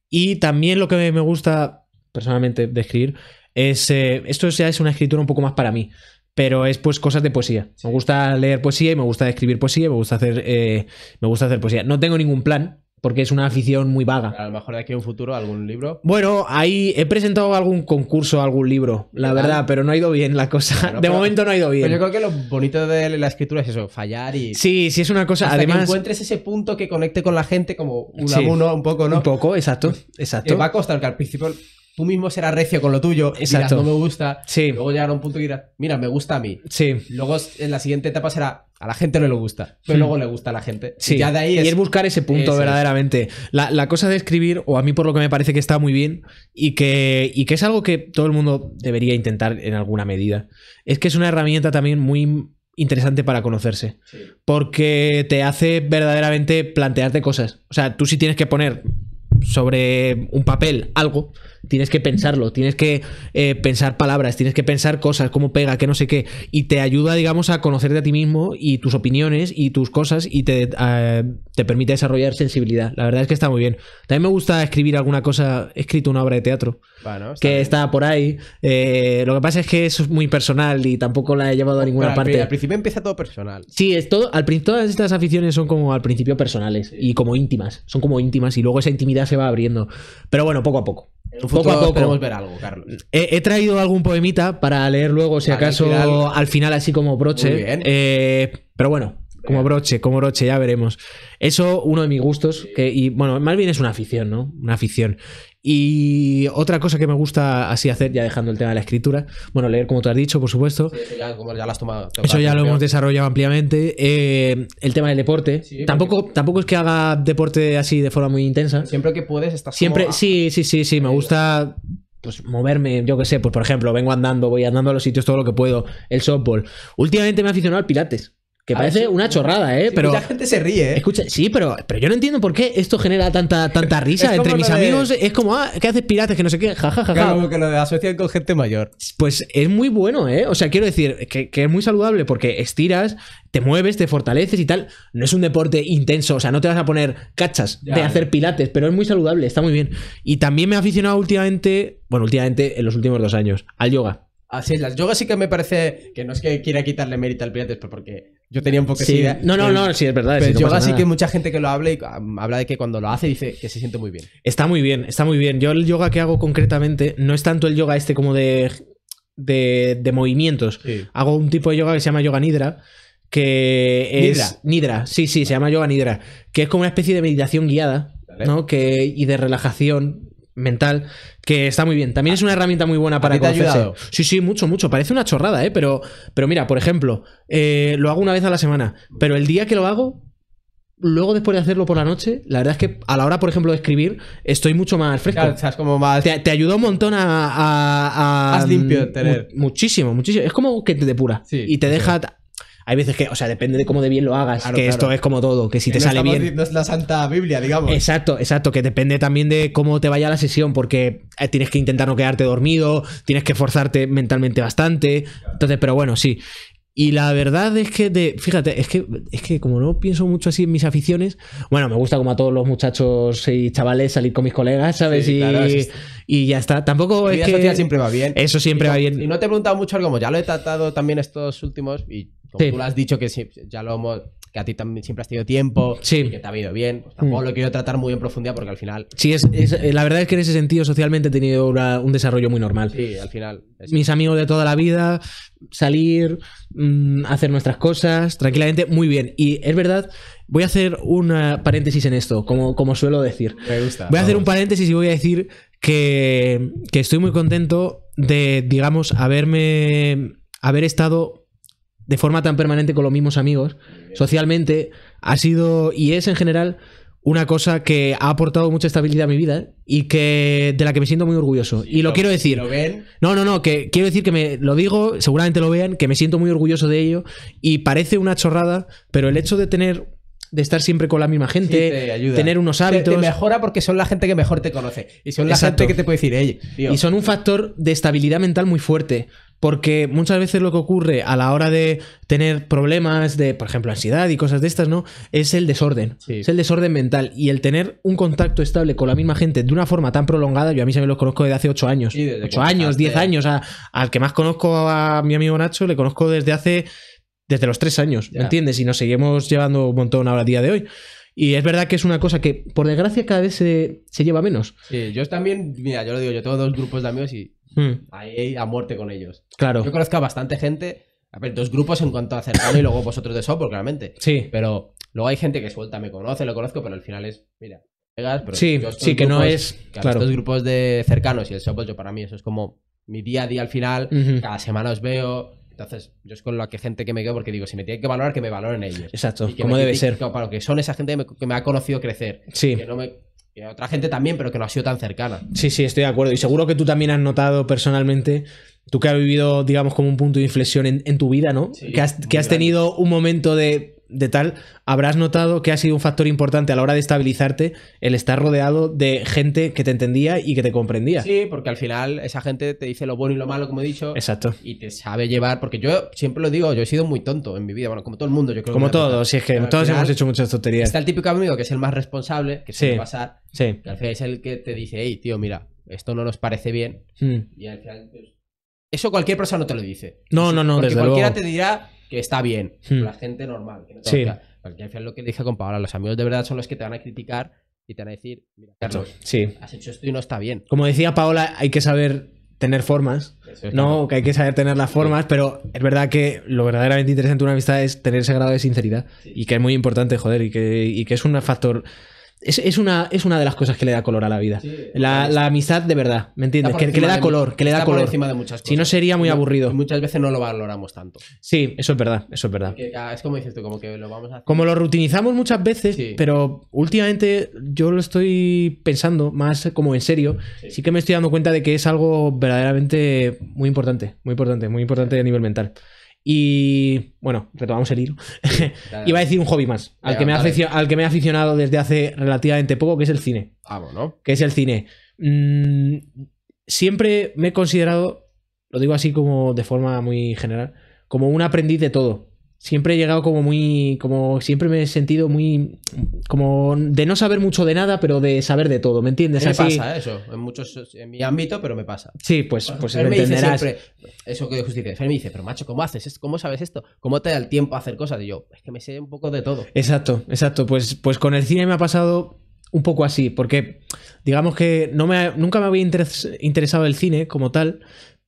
Y también lo que me gusta personalmente de escribir eh, esto ya es una escritura un poco más para mí, pero es pues cosas de poesía. Me gusta leer poesía y me gusta escribir poesía me gusta hacer, eh, me gusta hacer poesía. No tengo ningún plan. Porque es una afición muy vaga. A lo mejor de aquí a un futuro algún libro. Bueno, ahí he presentado algún concurso, algún libro, la ¿verdad? pero no ha ido bien la cosa. de momento no ha ido bien. Pero yo creo que lo bonito de la escritura es eso, fallar y. Sí, sí, es una cosa. además. Que encuentres ese punto que conecte con la gente como uno un poco, ¿no? Un poco, exacto. exacto. Te va a costar que al principio tú mismo serás recio con lo tuyo, Exacto. no me gusta, Luego luego a un punto y dirás, mira, me gusta a mí. Sí. Luego en la siguiente etapa será, a la gente no le gusta, pero luego le gusta a la gente. Y es, buscar ese punto verdaderamente. La, cosa de escribir, o a mí por lo que me parece que está muy bien, y que, y que es algo que todo el mundo debería intentar en alguna medida, es que es una herramienta también muy interesante para conocerse. Porque te hace verdaderamente plantearte cosas. O sea, tú si tienes que poner sobre un papel algo, Tienes que pensarlo, tienes que eh, pensar palabras, tienes que pensar cosas, cómo pega, qué no sé qué. Y te ayuda, digamos, a conocerte a ti mismo y tus opiniones y tus cosas y te, eh, permite desarrollar sensibilidad. La verdad es que está muy bien. También me gusta escribir alguna cosa, he escrito una obra de teatro que está por ahí. Eh, lo que pasa es que es muy personal y tampoco la he llevado a ninguna parte. Al, principio empieza todo personal. Sí, es todo, al, todas estas aficiones son como al principio personales y como íntimas. Son como íntimas y luego esa intimidad se va abriendo. Pero bueno, poco a poco poco a poco. ver algo, Carlos. He, traído algún poemita para leer luego, si acaso, al final, así como broche. Eh, pero bueno, como broche, como broche, ya veremos. Eso, uno de mis gustos, que, y bueno, más bien es una afición, ¿no? Una afición. Y otra cosa que me gusta así hacer, ya dejando el tema de la escritura, bueno, leer como tú has dicho, por supuesto. eso ya, lo hemos desarrollado ampliamente. Eh, el tema del deporte. tampoco, tampoco es que haga deporte así de forma muy intensa. Siempre que puedes, estar Siempre, sí, sí, sí, sí. Me gusta pues moverme, yo qué sé, pues por ejemplo, vengo andando, voy andando a los sitios todo lo que puedo, el softball. Últimamente me he aficionado al pilates. Que parece una chorrada, ¿eh? pero, mucha gente se ríe, ¿eh? sí, pero, pero yo no entiendo por qué esto genera tanta, tanta risa entre mis amigos. Es como, ah, ¿qué haces pirates? Que no sé qué, jaja, Ja, que lo asocian con gente mayor. Pues es muy bueno, ¿eh? O sea, quiero decir que, es muy saludable porque estiras, te mueves, te fortaleces y tal. No es un deporte intenso, o sea, no te vas a poner cachas de hacer pilates, pero es muy saludable, está muy bien. Y también me he aficionado últimamente, bueno, últimamente en los últimos dos años, al yoga. Así ah, es, las yoga sí que me parece que no es que quiera quitarle mérito al Pirates, pero porque yo tenía un poco sí. no, no, eh, no, sí, es verdad. Pero yoga sí que mucha gente que lo habla y habla de que cuando lo hace dice que se siente muy bien. Está muy bien, está muy bien. Yo el yoga que hago concretamente no es tanto el yoga este como de, de, movimientos. Hago un tipo de yoga que se llama yoga nidra, que es... Nidra. Nidra, sí, sí, se llama yoga nidra, que es como una especie de meditación guiada, ¿no? Que, y de relajación mental, que está muy bien. También es una herramienta muy buena para conocerse. Sí, sí, mucho, mucho. Parece una chorrada, ¿eh? Pero, pero mira, por ejemplo, eh, lo hago una vez a la semana, pero el día que lo hago, luego después de hacerlo por la noche, la verdad es que a la hora, por ejemplo, de escribir, estoy mucho más fresco. Te, ayuda un montón a... a, Has limpio tener. muchísimo, muchísimo. Es como que te depura. y te deja hay veces que, o sea, depende de cómo de bien lo hagas, que esto es como todo, que si te sale bien. No es la Santa Biblia, digamos. Exacto, exacto, que depende también de cómo te vaya la sesión, porque eh, tienes que intentar no quedarte dormido, tienes que forzarte mentalmente bastante. Entonces, pero bueno, sí. Y la verdad es que, fíjate, es que, es que como no pienso mucho así en mis aficiones, bueno, me gusta como a todos los muchachos y chavales salir con mis colegas, ¿sabes? y, y ya está. Tampoco es que... social siempre va bien. Eso siempre va bien. Y no te he preguntado mucho, como ya lo he tratado también estos últimos y tú lo has dicho que ya lo que a ti también siempre has tenido tiempo sí. y que te ha ido bien. Pues tampoco lo mm. lo quiero tratar muy en profundidad porque al final. Sí, es, la verdad es que en ese sentido socialmente he tenido un desarrollo muy normal. Sí, al final. Mis amigos de toda la vida, salir, mm, hacer nuestras cosas tranquilamente, muy bien. Y es verdad, voy a hacer un paréntesis en esto, como, como suelo decir. Me gusta. Voy a hacer un paréntesis y voy a decir que, estoy muy contento de, digamos, haberme, haber estado de forma tan permanente con los mismos amigos. Socialmente ha sido, y es en general, una cosa que ha aportado mucha estabilidad a mi vida y que de la que me siento muy orgulloso. y lo, quiero decir. ¿Lo ven? No, no, no, que quiero decir que me lo digo, seguramente lo vean, que me siento muy orgulloso de ello y parece una chorrada, pero el hecho de tener de estar siempre con la misma gente, tener unos hábitos. Te, mejora porque son la gente que mejor te conoce y son la gente que te puede decir, Y son un factor de estabilidad mental muy fuerte. Porque muchas veces lo que ocurre a la hora de tener problemas de, por ejemplo, ansiedad y cosas de estas, ¿no? Es el desorden. Es el desorden mental. Y el tener un contacto estable con la misma gente de una forma tan prolongada, yo a mí se me los conozco desde hace 8 años. 8 años, 10 años. al que más conozco a mi amigo Nacho, le conozco desde hace desde los tres años, ¿me entiendes? Y nos seguimos llevando un montón ahora día de hoy. Y es verdad que es una cosa que, por desgracia, cada vez se, lleva menos. Sí, yo también, mira, yo lo digo, yo tengo dos grupos de amigos y hmm. ahí a muerte con ellos. Claro. Yo conozco bastante gente, a ver, dos grupos en cuanto a cercano y luego vosotros de software, claramente. Sí. Pero luego hay gente que suelta, me conoce, lo conozco, pero al final es, mira, pegas, pero sí, sí, que no es. Claro. Dos grupos de cercanos y el soporte, yo para mí eso es como mi día a día al final, cada semana os veo, entonces, yo es con la que gente que me quedo porque digo, si me tiene que valorar, que me valoren ellos. Exacto, como debe ser. lo que son esa gente que me, ha conocido crecer. Sí. Que otra gente también, pero que no ha sido tan cercana. Sí, sí, estoy de acuerdo. Y seguro que tú también has notado personalmente, tú que has vivido, digamos, como un punto de inflexión en, tu vida, ¿no? que has tenido un momento de de tal, habrás notado que ha sido un factor importante a la hora de estabilizarte el estar rodeado de gente que te entendía y que te comprendía. Sí, porque al final esa gente te dice lo bueno y lo malo, como he dicho. Exacto. Y te sabe llevar, porque yo siempre lo digo, yo he sido muy tonto en mi vida, bueno, como todo el mundo, yo creo. Como todos, si es que todos hemos hecho muchas tonterías. Está el típico amigo que es el más responsable, que se pasar, sí. que al final es el que te dice, hey, tío, mira, esto no nos parece bien. Mm. Y al final... Pues, eso cualquier persona no te lo dice. No, no, no, porque cualquiera te dirá que está bien, hmm. la gente normal. porque al final lo que dije con Paola, los amigos de verdad son los que te van a criticar y te van a decir, Carlos, has hecho esto y no está bien. Como decía Paola, hay que saber tener formas, ¿no? Que hay que saber tener las formas, pero es verdad que lo verdaderamente interesante de una amistad es tener ese grado de sinceridad y que es muy importante, joder, y que, y que es un factor es, una, es una de las cosas que le da color a la vida. la, amistad de verdad, ¿me entiendes? Que, le da color, que le da color. encima de muchas Si no sería muy aburrido. Muchas veces no lo valoramos tanto. Sí, eso es verdad, eso es verdad. Ah, es como dices tú, como que lo vamos a Como lo rutinizamos muchas veces, pero últimamente yo lo estoy pensando más como en serio. Sí. sí. que me estoy dando cuenta de que es algo verdaderamente muy importante, muy importante, muy importante a nivel mental. Y bueno, retomamos el hilo. Iba a decir un hobby más, al, que me al que me he aficionado desde hace relativamente poco, que es el cine. Ah, que es el cine. Mm, siempre me he considerado, lo digo así como de forma muy general, como un aprendiz de todo siempre he llegado como muy, como siempre me he sentido muy, como de no saber mucho de nada, pero de saber de todo, ¿me entiendes? Me pasa eso, en muchos, en mi ámbito, pero me pasa. Sí, pues, pues me entenderás. siempre, eso que justicia, Fer me dice, pero macho, ¿cómo haces? ¿Cómo sabes esto? ¿Cómo te da el tiempo a hacer cosas? Y yo, es que me sé un poco de todo. Exacto, exacto, pues, pues con el cine me ha pasado un poco así, porque digamos que no me nunca me había interesado el cine como tal,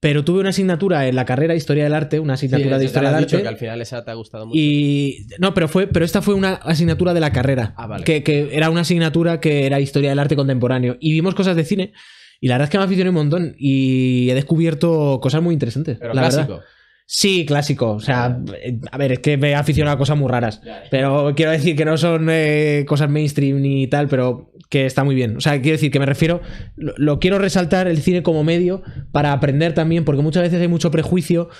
pero tuve una asignatura en la carrera Historia del Arte, una asignatura de Historia del Arte. que al final esa te ha gustado mucho. Y no, pero fue, pero esta fue una asignatura de la carrera. Ah, que, era una asignatura que era Historia del Arte contemporáneo. Y vimos cosas de cine. Y la verdad es que me aficioné un montón. Y he descubierto cosas muy interesantes. Pero clásico. Sí, clásico. O sea, eh, a ver, es que me he aficionado a cosas muy raras. Pero quiero decir que no son eh, cosas mainstream ni tal, pero que está muy bien. O sea, quiero decir que me refiero. Lo, quiero resaltar el cine como medio para aprender también, porque muchas veces hay mucho prejuicio.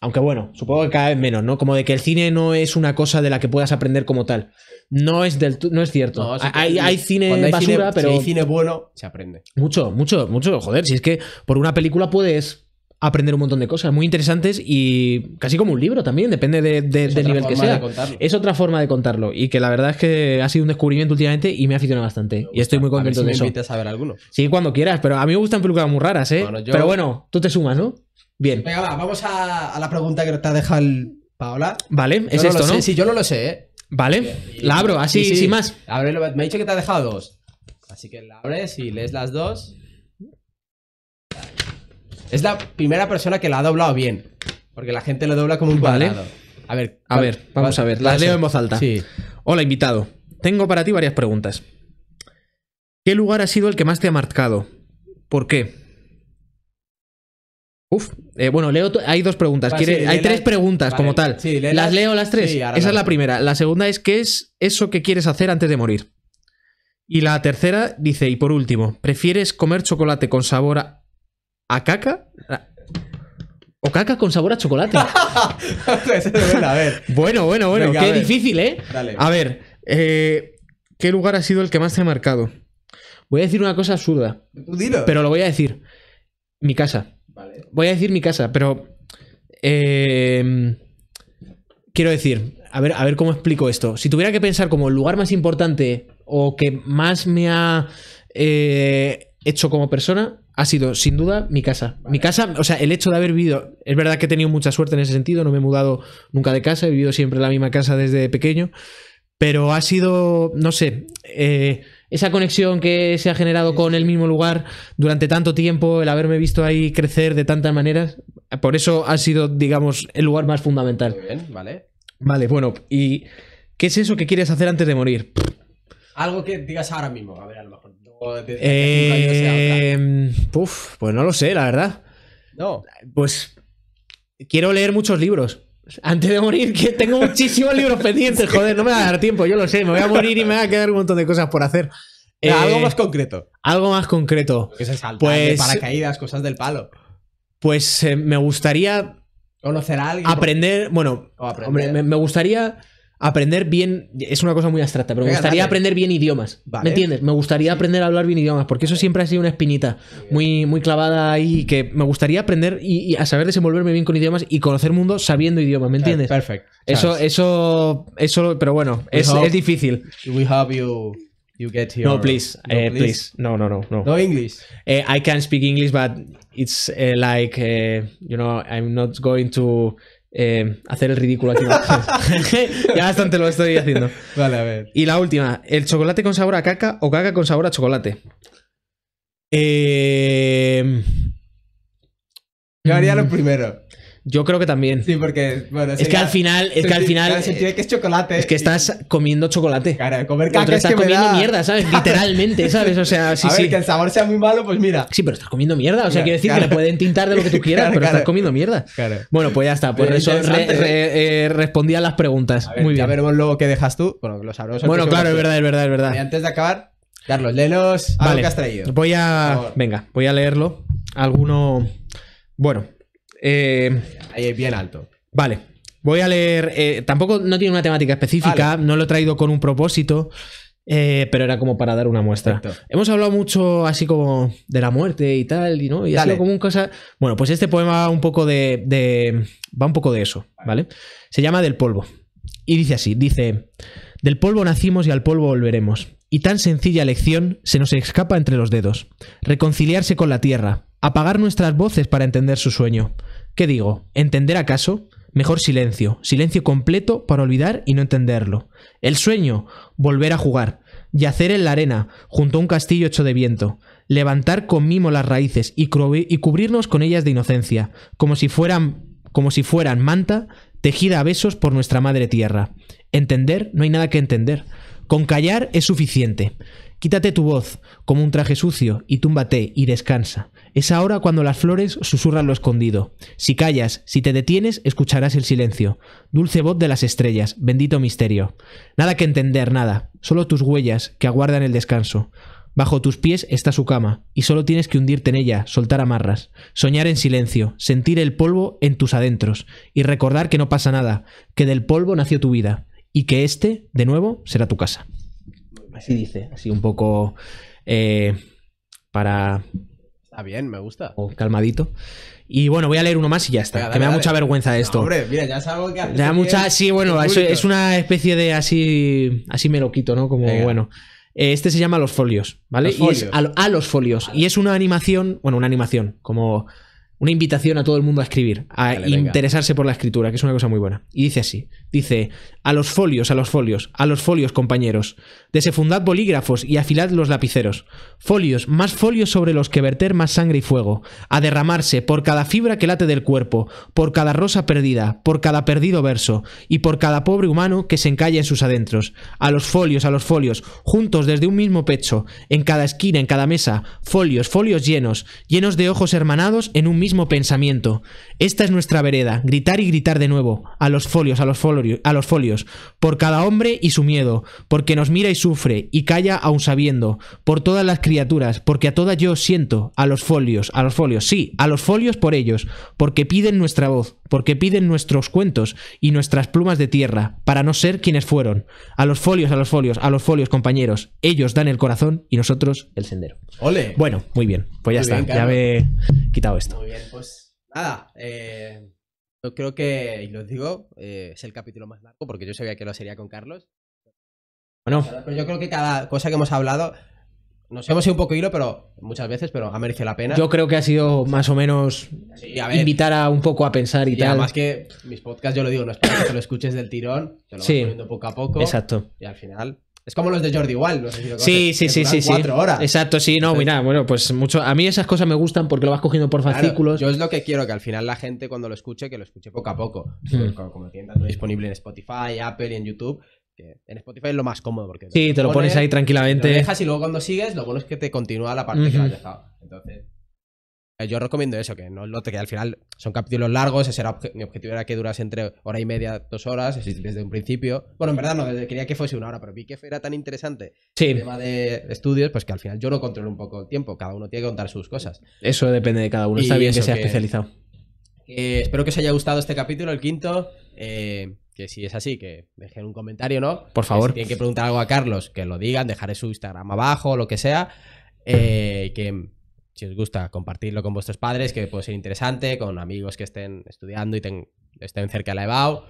Aunque bueno, supongo que cada vez menos, ¿no? Como de que el cine no es una cosa de la que puedas aprender como tal. No es del no es cierto. hay, cine basura, pero. hay cine bueno, se aprende. Mucho, mucho, mucho. Joder, si es que por una película puedes aprender un montón de cosas muy interesantes y casi como un libro también, depende del nivel que sea. Es otra forma de contarlo y que la verdad es que ha sido un descubrimiento últimamente y me ha aficionado bastante y estoy muy contento a ver si de me a ver alguno. Sí, cuando quieras, pero a mí me gustan pelucas muy raras, ¿eh? Pero bueno, tú te sumas, ¿no? Bien. Venga, vamos a, la pregunta que te ha dejado el... Paola. Vale, es esto, ¿no? si yo no lo sé, ¿eh? Vale, la abro, así, sin más. me ha dicho que te ha dejado dos. Así que la abres y lees las dos. Es la primera persona que la ha doblado bien. Porque la gente lo dobla como un vale. A ver, a ver, vamos a ver. Las leo en voz alta. Hola, invitado. Tengo para ti varias preguntas. ¿Qué lugar ha sido el que más te ha marcado? ¿Por qué? Uf, eh, bueno, leo hay dos preguntas. hay tres preguntas como tal. las leo las tres. Esa es la primera. La segunda es ¿qué es eso que quieres hacer antes de morir? Y la tercera dice, y por último, ¿prefieres comer chocolate con sabor a a caca. O caca con sabor a chocolate. bueno, bueno, bueno, Qué difícil, ¿eh? A ver, eh, ¿qué lugar ha sido el que más te ha marcado? Voy a decir una cosa absurda. Pero lo voy a decir. Mi casa. Voy a decir mi casa, pero. Eh, quiero decir, a ver, a ver cómo explico esto. Si tuviera que pensar como el lugar más importante o que más me ha eh, hecho como persona, ha sido sin duda mi casa. Mi casa, o sea, el hecho de haber vivido, es verdad que he tenido mucha suerte en ese sentido, no me he mudado nunca de casa, he vivido siempre en la misma casa desde pequeño, pero ha sido, no sé, eh, esa conexión que se ha generado con el mismo lugar durante tanto tiempo, el haberme visto ahí crecer de tantas maneras, por eso ha sido, digamos, el lugar más fundamental. Muy bien, vale. Vale, bueno, ¿y qué es eso que quieres hacer antes de morir? Algo que digas ahora mismo, a ver, a lo mejor. Em, pues no lo sé, la verdad. No. Pues quiero leer muchos libros. Antes de morir, que tengo muchísimos libros pendientes, joder, no me va a dar tiempo, yo lo sé, me voy a morir y me va a quedar un montón de cosas por hacer. algo eh, más concreto. Algo más concreto. Que se pues, paracaídas, cosas del palo. Pues eh, me gustaría conocer a alguien. Aprender, bueno, Hombre, me, gustaría aprender bien. Es una cosa muy abstracta, pero me gustaría aprender bien idiomas. ¿Me entiendes? Me gustaría aprender a hablar bien idiomas, porque eso siempre ha sido una espinita muy, muy clavada ahí. Que me gustaría aprender y, a saber desenvolverme bien con idiomas y conocer mundo sabiendo idiomas, ¿me entiendes? Perfecto. Eso, eso, eso, pero bueno, es, es, difícil. No, please. No, eh, please. No, no, no, no. No English. Eh, I can speak English, but it's eh, like, you know, I'm not going to. Eh, hacer el ridículo aquí. ya bastante lo estoy haciendo. Vale, a ver. Y la última, ¿el chocolate con sabor a caca o caca con sabor a chocolate? Eh... Yo haría lo mm. primero. Yo creo que también. Sí, porque. Bueno, es que al final. Es que al final. que es chocolate. Es que estás comiendo chocolate. Claro, comer estás comiendo mierda, ¿sabes? Literalmente, ¿sabes? O sea, sí, a ver, que el sabor sea muy malo, pues mira. Sí, pero estás comiendo mierda. O sea, quiero decir que le pueden tintar de lo que tú quieras, pero estás comiendo mierda. Bueno, pues ya está. Pues eso, eh, respondí a las preguntas. muy bien. Ya veremos luego qué dejas tú. Bueno, lo sabremos. Bueno, claro, es verdad, es verdad, es verdad. Y antes de acabar, Carlos, léenos algo que has traído. Voy a. Venga, voy a leerlo. Alguno. Bueno. Eh, Ahí es bien alto. Vale. Voy a leer. Eh, tampoco no tiene una temática específica, no lo he traído con un propósito. Eh, pero era como para dar una muestra. Hemos hablado mucho así como de la muerte y tal, y no, y como un cosa. Bueno, pues este poema va un poco de, de, va un poco de eso, ¿vale? Se llama Del polvo. Y dice así: dice. Del polvo nacimos y al polvo volveremos y tan sencilla lección se nos escapa entre los dedos. Reconciliarse con la tierra, apagar nuestras voces para entender su sueño. ¿Qué digo? ¿Entender acaso? Mejor silencio, silencio completo para olvidar y no entenderlo. El sueño, volver a jugar, yacer en la arena, junto a un castillo hecho de viento, levantar con mimo las raíces y, y cubrirnos con ellas de inocencia, como si fueran como si fueran manta tejida a besos por nuestra madre tierra. Entender, no hay nada que entender. Con callar es suficiente. Quítate tu voz como un traje sucio y túmbate y descansa. Es ahora cuando las flores susurran lo escondido. Si callas, si te detienes, escucharás el silencio. Dulce voz de las estrellas, bendito misterio. Nada que entender, nada, solo tus huellas que aguardan el descanso. Bajo tus pies está su cama, y solo tienes que hundirte en ella, soltar amarras, soñar en silencio, sentir el polvo en tus adentros, y recordar que no pasa nada, que del polvo nació tu vida, y que este, de nuevo, será tu casa. Así dice, así un poco eh, para... Está bien, me gusta. O calmadito. Y bueno, voy a leer uno más y ya está. que me da mucha vergüenza esto. hombre, mira, ya sabes que Da mucha, sí, bueno, es, una especie de así, así me lo quito, ¿no? Como bueno. Eh, este se llama Los Folios, ¿vale? a, los folios. Y es una animación, bueno, una animación, como una invitación a todo el mundo a escribir, a interesarse por la escritura, que es una cosa muy buena. Y dice así, dice, a los folios, a los folios, a los folios, compañeros, desefundad bolígrafos y afilad los lapiceros, folios, más folios sobre los que verter más sangre y fuego, a derramarse por cada fibra que late del cuerpo, por cada rosa perdida, por cada perdido verso, y por cada pobre humano que se encalla en sus adentros, a los folios, a los folios, juntos desde un mismo pecho, en cada esquina, en cada mesa, folios, folios llenos, llenos de ojos hermanados en un mismo mismo pensamiento. Esta es nuestra vereda, gritar y gritar de nuevo, a los folios, a los folios, a los folios, por cada hombre y su miedo, porque nos mira y sufre, y calla aún sabiendo, por todas las criaturas, porque a todas yo siento, a los folios, a los folios, sí, a los folios por ellos, porque piden nuestra voz, porque piden nuestros cuentos y nuestras plumas de tierra, para no ser quienes fueron. A los folios, a los folios, a los folios, compañeros. Ellos dan el corazón y nosotros el sendero. Ole. Bueno, muy bien. Pues ya está. ya he quitado esto pues nada. Eh, yo creo que, y lo digo, eh, es el capítulo más largo porque yo sabía que lo sería con Carlos. Bueno, pero yo creo que cada cosa que hemos hablado nos hemos ido un poco hilo, pero muchas veces, pero ha merecido la pena. Yo creo que ha sido más o menos invitar a un poco a pensar y, y tal. Además que mis podcasts, yo lo digo, no es que lo escuches del tirón, te lo vas poniendo poco a poco. Exacto. Y al final, es como los de Jordi Wild, Sí, sí, sí, sí, sí. Cuatro horas. Exacto, sí, no, mira, bueno, pues mucho. A mí esas cosas me gustan porque lo vas cogiendo por fascículos. yo es lo que quiero, que al final la gente cuando lo escuche, que lo escuche poco a poco. Hmm. Como, como disponible en Spotify, Apple y en YouTube. Que en Spotify es lo más cómodo porque. Sí, te lo, pones, ahí tranquilamente. Lo dejas y luego cuando sigues, lo bueno es que te continúa la parte que has dejado. Entonces. Eh, yo recomiendo eso, que no lo que al final son capítulos largos, ese era mi objetivo era que durase entre hora y media, dos horas, desde un principio. Bueno, en verdad no, quería que fuese una hora, pero vi que era tan interesante sí. el tema de estudios, pues que al final yo no controlo un poco el tiempo, cada uno tiene que contar sus cosas. Eso depende de cada uno, está bien que sea especializado. espero que os haya gustado este capítulo, el quinto. Eh, que si es así, que dejen un comentario, ¿no? Por favor. si tienen que preguntar algo a Carlos, que lo digan, dejaré su Instagram abajo, o lo que sea. Eh, que si os gusta, compartirlo con vuestros padres, que puede ser interesante, con amigos que estén estudiando y estén cerca de la EBAU.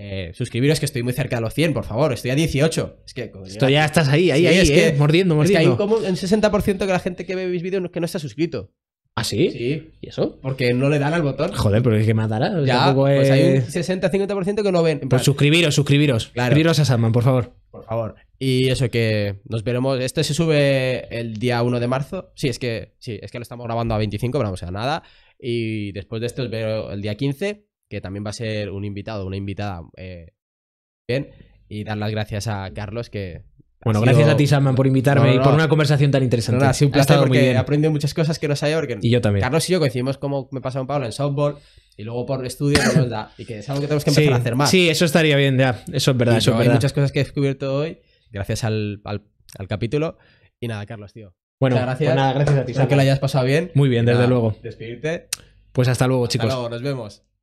Eh, suscribiros que estoy muy cerca de los 100, por favor. Estoy a 18. Es que, Esto ya estás ahí, ahí, ahí, eh, mordiendo, mordiendo. hay como un 60% de la gente que ve mis vídeos que no está suscrito. ¿Ah, sí? Sí. ¿Y eso? Porque no le dan al botón. Joder, pero es que más dará. pues hay un 60-50% que no ven. Pues suscribiros, suscribiros. Suscribiros a Salman, por favor. Y eso que nos veremos. Este se sube el día 1 de marzo. Sí, es que sí, es que lo estamos grabando a 25, pero no a nada. Y después de esto os veo el día 15, que también va a ser un invitado, una invitada. Eh, bien. Y dar las gracias a Carlos, que bueno, gracias a ti, Salman, por invitarme y por una conversación tan interesante. ha sido un placer porque he aprendido muchas cosas que no sabía. Porque y yo también. Carlos y yo coincidimos como me pasa Pablo en softball y luego por estudio Y que es algo que tenemos que empezar a hacer más. Sí, eso estaría bien, ya. Eso es verdad, Hay muchas cosas que he descubierto hoy gracias al, capítulo. Y nada, Carlos, tío. Bueno, pues gracias. nada, gracias a ti. Espero que lo hayas pasado bien. Muy bien, desde luego. Despedirte. Pues hasta luego, chicos. Hasta luego, nos vemos.